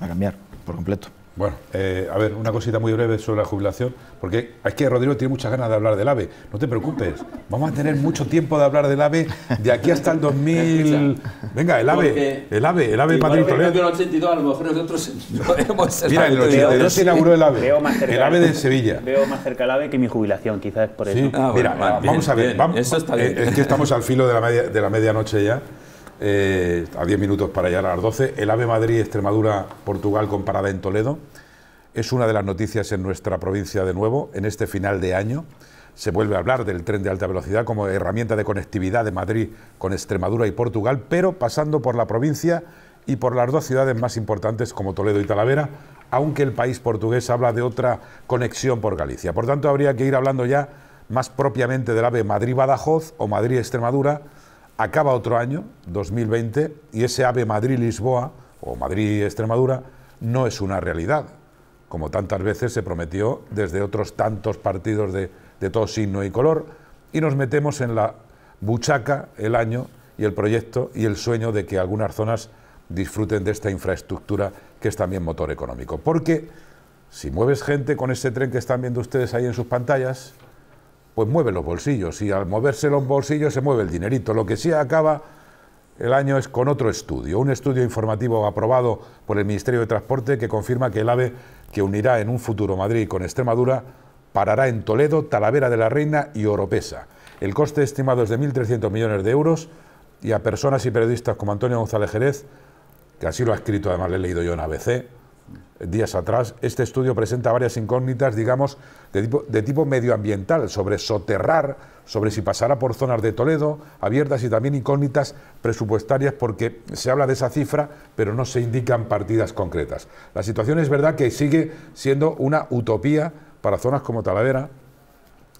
va a cambiar por completo. Bueno, eh, a ver, una cosita muy breve sobre la jubilación, porque es que Rodrigo tiene muchas ganas de hablar del AVE. No te preocupes, vamos a tener mucho tiempo de hablar del AVE de aquí hasta el 2000. Venga, el AVE, el AVE, el AVE Madrid Toledo. AVE el 82, a lo mejor nosotros no <laughs> hemos <laughs> Mira, el 82 se inauguró el AVE. el AVE de Sevilla. Veo más cerca el AVE que mi jubilación, quizás por eso. Ah, Mira, vamos a ver, vamos, eh, es que estamos al filo de la, de la medianoche ya. Eh, a 10 minutos para llegar a las 12. El AVE Madrid-Extremadura-Portugal comparada en Toledo. Es una de las noticias en nuestra provincia de nuevo, en este final de año. Se vuelve a hablar del tren de alta velocidad como herramienta de conectividad de Madrid con Extremadura y Portugal, pero pasando por la provincia y por las dos ciudades más importantes como Toledo y Talavera, aunque el país portugués habla de otra conexión por Galicia. Por tanto, habría que ir hablando ya más propiamente del AVE Madrid-Badajoz o Madrid-Extremadura Acaba otro año, 2020, y ese AVE Madrid-Lisboa o Madrid-Extremadura no es una realidad, como tantas veces se prometió desde otros tantos partidos de, todo signo y color, y nos metemos en la buchaca el año y el proyecto y el sueño de que algunas zonas disfruten de esta infraestructura que es también motor económico. Porque si mueves gente con ese tren que están viendo ustedes ahí en sus pantallas, pues mueve los bolsillos y al moverse los bolsillos se mueve el dinerito. Lo que sí acaba el año es con otro estudio, un estudio informativo aprobado por el Ministerio de Transporte que confirma que el AVE que unirá en un futuro Madrid con Extremadura parará en Toledo, Talavera de la Reina y Oropesa. El coste estimado es de 1.300 millones de euros y a personas y periodistas como Antonio González Jerez, que así lo ha escrito, además le he leído yo en ABC, días atrás, este estudio presenta varias incógnitas, digamos, de tipo, de tipo, medioambiental, sobre soterrar, sobre si pasará por zonas de Toledo abiertas y también incógnitas presupuestarias, porque se habla de esa cifra, pero no se indican partidas concretas. La situación es verdad que sigue siendo una utopía para zonas como Talavera,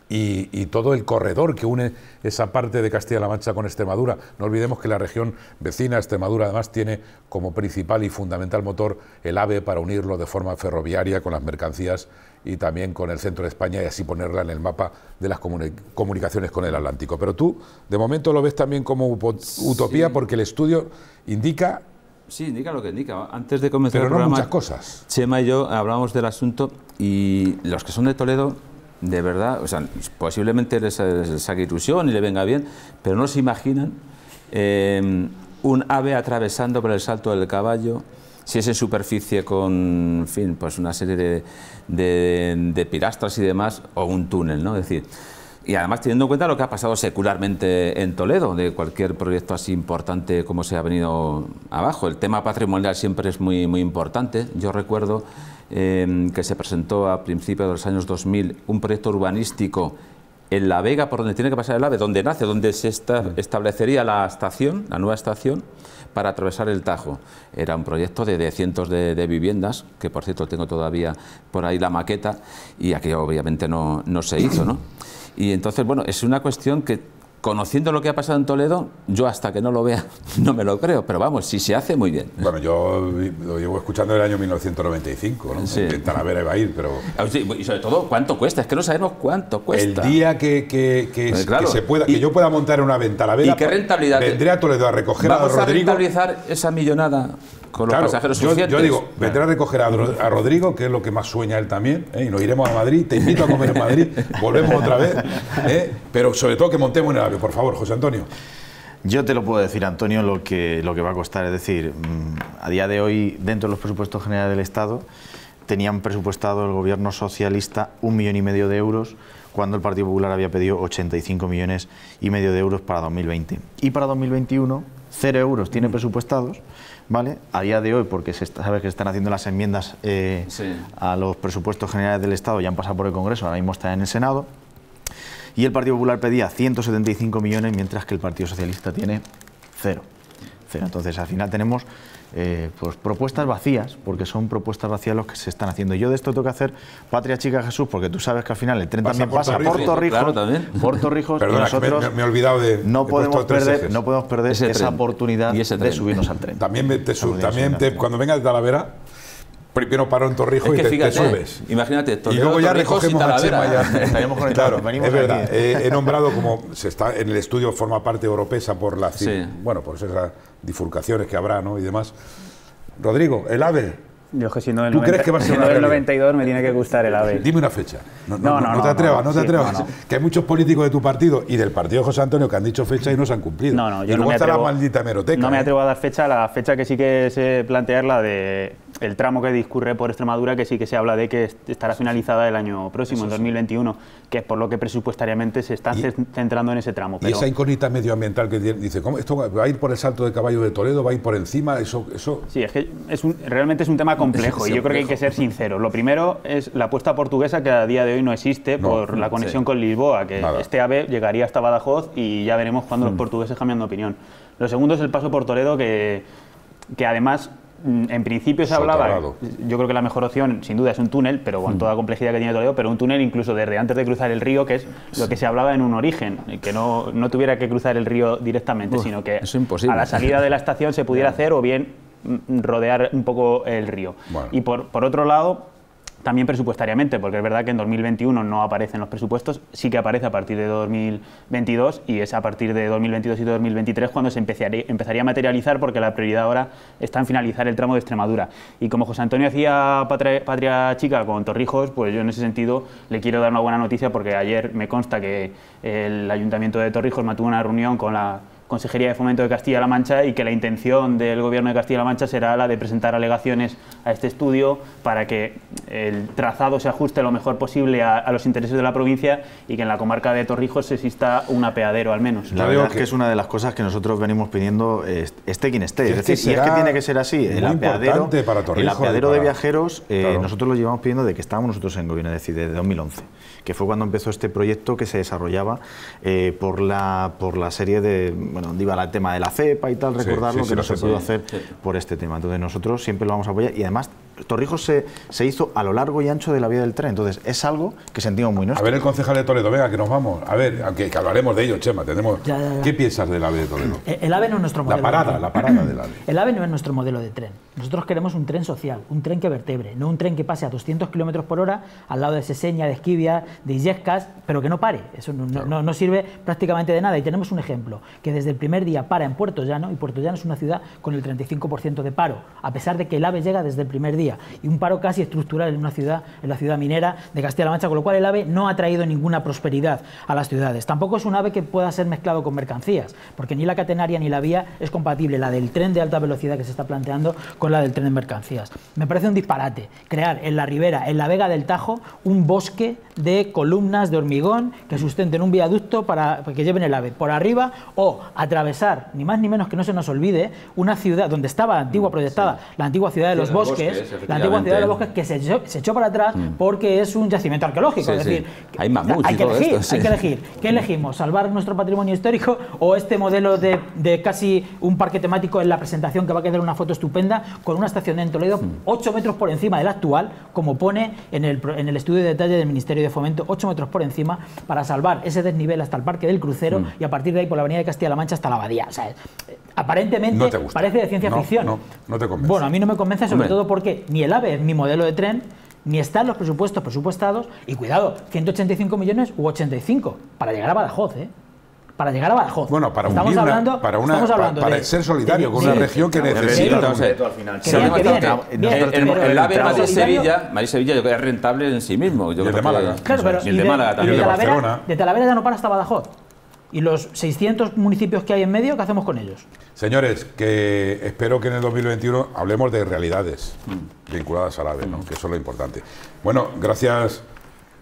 y, todo el corredor que une esa parte de Castilla-La Mancha con Extremadura. No olvidemos que la región vecina, Extremadura, además tiene como principal y fundamental motor el AVE para unirlo de forma ferroviaria con las mercancías y también con el centro de España y así ponerla en el mapa de las comunicaciones con el Atlántico. Pero tú, de momento, lo ves también como utopía porque el estudio indica Sí, indica lo que indica. Antes de comenzar Pero no muchas cosas. Chema y yo hablamos del asunto y los que son de Toledo de verdad, o sea, posiblemente les, saque ilusión y le venga bien, pero no se imaginan em, un ave atravesando por el salto del caballo, si es en superficie con, fin, pues una serie de, de, y demás, o un túnel, ¿no? Es decir, y además teniendo en cuenta lo que ha pasado secularmente en Toledo, de cualquier proyecto así importante como se ha venido abajo. El tema patrimonial siempre es muy, muy importante. Yo recuerdo Em, que se presentó a principios de los años 2000, un proyecto urbanístico en La Vega, por donde tiene que pasar el AVE, donde nace, donde se establecería la estación, la nueva estación, para atravesar el Tajo. Era un proyecto de, cientos de, de, viviendas, que por cierto tengo todavía por ahí la maqueta, y aquello obviamente no, no se hizo. ¿no? Y entonces, bueno, es una cuestión que conociendo lo que ha pasado en Toledo, yo hasta que no lo vea <laughs> no me lo creo, pero vamos, si se hace, muy bien. Bueno, yo lo llevo escuchando el año 1995, ¿no? Sí. iba a ir, pero... Ah, y sobre todo, ¿cuánto cuesta? Es que no sabemos cuánto cuesta. El día que, eh, se pueda, que yo pueda montar una venta ¿Y qué rentabilidad? vendré a Toledo a recoger a, Rodrigo. a rentabilizar esa millonada claro, yo, digo, vendré a recoger a, Rodrigo, que es lo que más sueña él también, ¿eh? y nos iremos a Madrid, te invito a comer en Madrid, <laughs> volvemos otra vez, ¿eh? pero sobre todo que montemos en el avión, por favor, José Antonio. Yo te lo puedo decir, Antonio, lo que, lo que va a costar. Es decir, mm, a día de hoy, dentro de los presupuestos generales del Estado, tenían presupuestado el gobierno socialista un millón y medio de euros cuando el Partido Popular había pedido 85 millones y medio de euros para 2020. Y para 2021, cero euros tiene presupuestados ¿vale? A día de hoy, porque se sabe que están haciendo las enmiendas eh, a los presupuestos generales del Estado, ya han pasado por el Congreso, ahora mismo está en el Senado, y el Partido Popular pedía 175 millones, mientras que el Partido Socialista tiene cero. cero. Entonces, al final tenemos eh, pues, propuestas vacías, porque son propuestas vacías los que se están haciendo. Yo de esto tengo que hacer Patria Chica Jesús, porque tú sabes que al final el tren también pasa por Puerto Rico <laughs> y nosotros me, he olvidado de, no, podemos perder, no podemos perder esa oportunidad de subirnos al tren. También, te también te, cuando vengas de Talavera primero paro en Torrijos y te, subes. Imagínate, Torrijos, y luego ya recogemos a Chema. Ya. <laughs> conectados. Claro, es verdad. Eh, he nombrado como se está en el estudio forma parte europea por la bueno, por esas bifurcaciones que habrá, ¿no? Y demás. Rodrigo, el AVE. Yo que si no el ¿Tú crees que va a ser si no el 92 me tiene que gustar el AVE. Dime una fecha. No, no, no, no te atrevas, no, te atrevas. que hay muchos políticos de tu partido y del partido José Antonio que han dicho fecha y no se han cumplido. No, no, yo y luego no me está ¿eh? atrevo, la maldita meroteca. No me atrevo a dar fecha. La fecha que sí que sé plantear la de el tramo que discurre por Extremadura, que sí que se habla de que estará finalizada el año próximo, en 2021, que es por lo que presupuestariamente se está centrando en ese tramo. Y esa incógnita medioambiental que dice, ¿esto va a ir por el salto de caballo de Toledo? ¿Va a ir por encima? Eso, eso... Sí, es que es realmente es un tema complejo y yo creo que hay que ser sincero... Lo primero es la apuesta portuguesa que a día de hoy no existe por la conexión con Lisboa, que este AVE llegaría hasta Badajoz y ya veremos cuándo los hmm. portugueses cambian de opinión. Lo segundo es el paso por Toledo que, que además Mm, en principio se hablaba, yo creo que la mejor opción sin duda es un túnel, pero con mm. toda la complejidad que tiene Toledo, pero un túnel incluso desde antes de cruzar el río, que es lo que se hablaba en un origen, que no, no tuviera que cruzar el río directamente, sino que a la salida de la estación se pudiera <laughs> hacer o bien mm, rodear un poco el río. Y por, por otro lado, también presupuestariamente, porque es verdad que en 2021 no aparecen los presupuestos, sí que aparece a partir de 2022 y es a partir de 2022 y 2023 cuando se empezaría, empezaría a materializar porque la prioridad ahora está en finalizar el tramo de Extremadura. Y como José Antonio hacía patria, patria chica con Torrijos, pues yo en ese sentido le quiero dar una buena noticia porque ayer me consta que el Ayuntamiento de Torrijos mantuvo una reunión con la Consejería de Fomento de Castilla-La Mancha y que la intención del Gobierno de Castilla-La Mancha será la de presentar alegaciones a este estudio para que el trazado se ajuste lo mejor posible a, los intereses de la provincia y que en la comarca de Torrijos exista un apeadero al menos. La verdad que, que es una de las cosas que nosotros venimos pidiendo, esté quien esté. Es, es que tiene que ser así, el apeadero, de viajeros, eh, nosotros lo llevamos pidiendo de que estábamos nosotros en gobierno, es decir, desde 2011 que fue cuando empezó este proyecto que se desarrollaba eh, por, la, por la serie de, bueno, iba el tema de la cepa y tal, recordarlo, que no se pudo hacer por este tema. Entonces nosotros siempre lo vamos a apoyar y además Torrijos se, hizo a lo largo y ancho de la vía del tren. Entonces, es algo que sentimos muy nuestro. A ver, el concejal de Toledo, venga, que nos vamos. A ver, que, hablaremos de ello, Chema. Tenemos, ¿Qué piensas del AVE de Toledo? Eh, el, AVE no es nuestro modelo. La parada, la parada del AVE. El AVE no es nuestro modelo de tren. Nosotros queremos un tren social, un tren que vertebre, no un tren que pase a 200 kilómetros por hora al lado de Seseña, de Esquivia, de Illescas, pero que no pare. Eso no, no, sirve prácticamente de nada. Y tenemos un ejemplo, que desde el primer día para en Puerto Llano, y Puerto Llano es una ciudad con el 35% de paro, a pesar de que el AVE llega desde el primer día y un paro casi estructural en una ciudad, en la ciudad minera de Castilla-La Mancha, con lo cual el ave no ha traído ninguna prosperidad a las ciudades. Tampoco es un ave que pueda ser mezclado con mercancías, porque ni la catenaria ni la vía es compatible, la del tren de alta velocidad que se está planteando con la del tren de mercancías. Me parece un disparate crear en la ribera, en la Vega del Tajo, un bosque de columnas de hormigón que sustenten un viaducto para que lleven el ave por arriba o atravesar, ni más ni menos que no se nos olvide, una ciudad donde estaba antigua mm, proyectada, la antigua ciudad de los, bosques la antigua ciudad de los bosques, que se echó, para atrás mm. porque es un yacimiento arqueológico. es decir, hay más hay que elegir, Hay que elegir. ¿Qué elegimos? ¿Salvar nuestro patrimonio histórico o este modelo de, casi un parque temático en la presentación que va a quedar una foto estupenda con una estación de Toledo 8 mm. metros por encima del actual, como pone en el, estudio de detalle del Ministerio de Fomento, 8 metros por encima para salvar ese desnivel hasta el Parque del Crucero mm. y a partir de ahí por la Avenida de Castilla-La Mancha hasta la Abadía. Eh, aparentemente parece de ciencia ficción. Bueno, a mí no me convence, sobre todo porque ni el AVE ni modelo de tren, ni están los presupuestos presupuestados, y cuidado, 185 millones u 85 para llegar a Badajoz, ¿eh? Para llegar a Badajoz. Bueno, para un para, para, ser solidario con una región que necesita. El AVE de Sevilla, Madrid Sevilla yo es rentable en sí mismo. Yo el de Málaga. Claro, pero de, Málaga también. de Talavera ya no para hasta Badajoz. ¿Y los 600 municipios que hay en medio, qué hacemos con ellos? Señores, que espero que en el 2021 hablemos de realidades vinculadas a la ¿no? que eso es lo importante. Bueno, gracias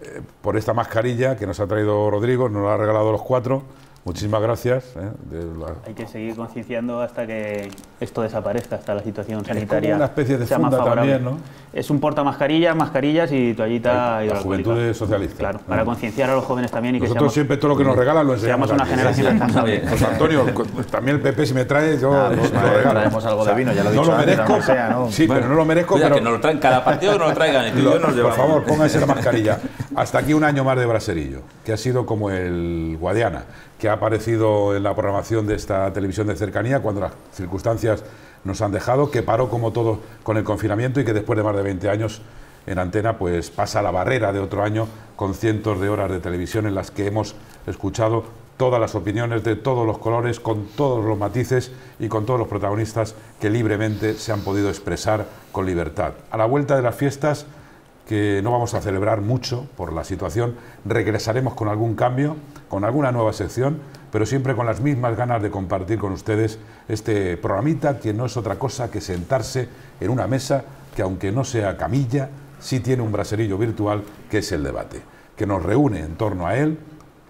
eh, por esta mascarilla que nos ha traído Rodrigo, nos la ha regalado los cuatro. Muchísimas gracias. ¿eh? De la... Hay que seguir concienciando hasta que esto desaparezca, hasta la situación sanitaria. Es una especie de funda también, ¿no? Es un porta mascarillas y toallita y La juventud socialista. Claro, para concienciar a los jóvenes también. Y Nosotros que seamos, siempre todo lo que nos regalan lo enseñamos. Seamos una generación responsable. Sí, Pues Antonio, también el PP si me trae, yo ah, lo pues, pues, regalo. Traemos algo de vino, ya lo he dicho. No lo merezco, sea, ¿no? sí, bueno, pero no lo merezco. pero... que nos lo traen cada partido, que nos lo traigan. Este y lo, nos por favor, pónganse la mascarilla. Hasta aquí un año más de Braserillo, que ha sido como el Guadiana que ha aparecido en la programación de esta televisión de cercanía cuando las circunstancias nos han dejado, que paró como todo con el confinamiento y que después de más de 20 años en antena pues pasa la barrera de otro año con cientos de horas de televisión en las que hemos escuchado todas las opiniones de todos los colores, con todos los matices y con todos los protagonistas que libremente se han podido expresar con libertad. A la vuelta de las fiestas que no vamos a celebrar mucho por la situación. Regresaremos con algún cambio, con alguna nueva sección, pero siempre con las mismas ganas de compartir con ustedes este programita que no es otra cosa que sentarse en una mesa que aunque no sea camilla, sí tiene un braserillo virtual que es el debate, que nos reúne en torno a él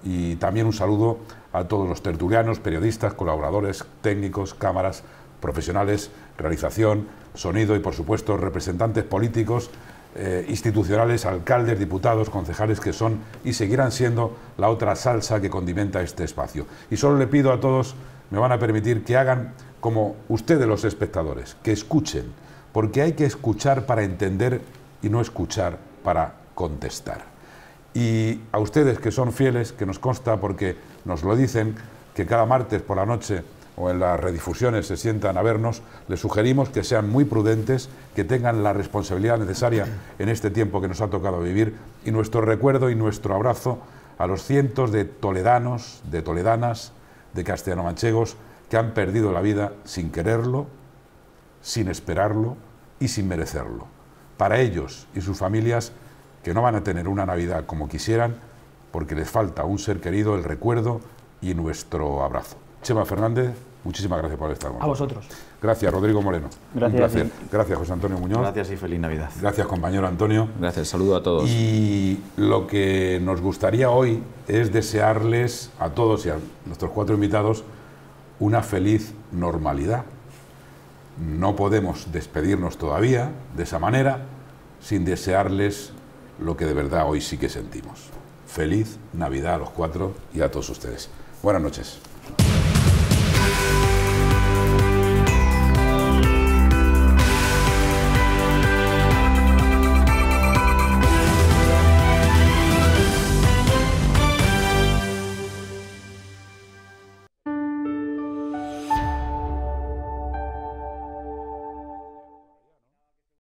y también un saludo a todos los tertulianos, periodistas, colaboradores, técnicos, cámaras, profesionales, realización, sonido y por supuesto representantes políticos eh, institucionales, alcaldes, diputados, concejales que son y seguirán siendo la otra salsa que condimenta este espacio. Y solo le pido a todos, me van a permitir que hagan como ustedes los espectadores, que escuchen, porque hay que escuchar para entender y no escuchar para contestar. Y a ustedes que son fieles, que nos consta porque nos lo dicen, que cada martes por la noche o en las redifusiones se sientan a vernos, les sugerimos que sean muy prudentes, que tengan la responsabilidad necesaria en este tiempo que nos ha tocado vivir y nuestro recuerdo y nuestro abrazo a los cientos de toledanos, de toledanas, de castellano-manchegos que han perdido la vida sin quererlo, sin esperarlo y sin merecerlo. Para ellos y sus familias que no van a tener una Navidad como quisieran porque les falta un ser querido el recuerdo y nuestro abrazo. Chema Fernández, muchísimas gracias por estar con A vosotros. Gracias, Rodrigo Moreno. Gracias. Gracias, José Antonio Muñoz. Gracias y feliz Navidad. Gracias, compañero Antonio. Gracias, saludo a todos. Y lo que nos gustaría hoy es desearles a todos y a nuestros cuatro invitados una feliz normalidad. No podemos despedirnos todavía de esa manera sin desearles lo que de verdad hoy sí que sentimos. Feliz Navidad a los cuatro y a todos ustedes. Buenas noches. Thank you.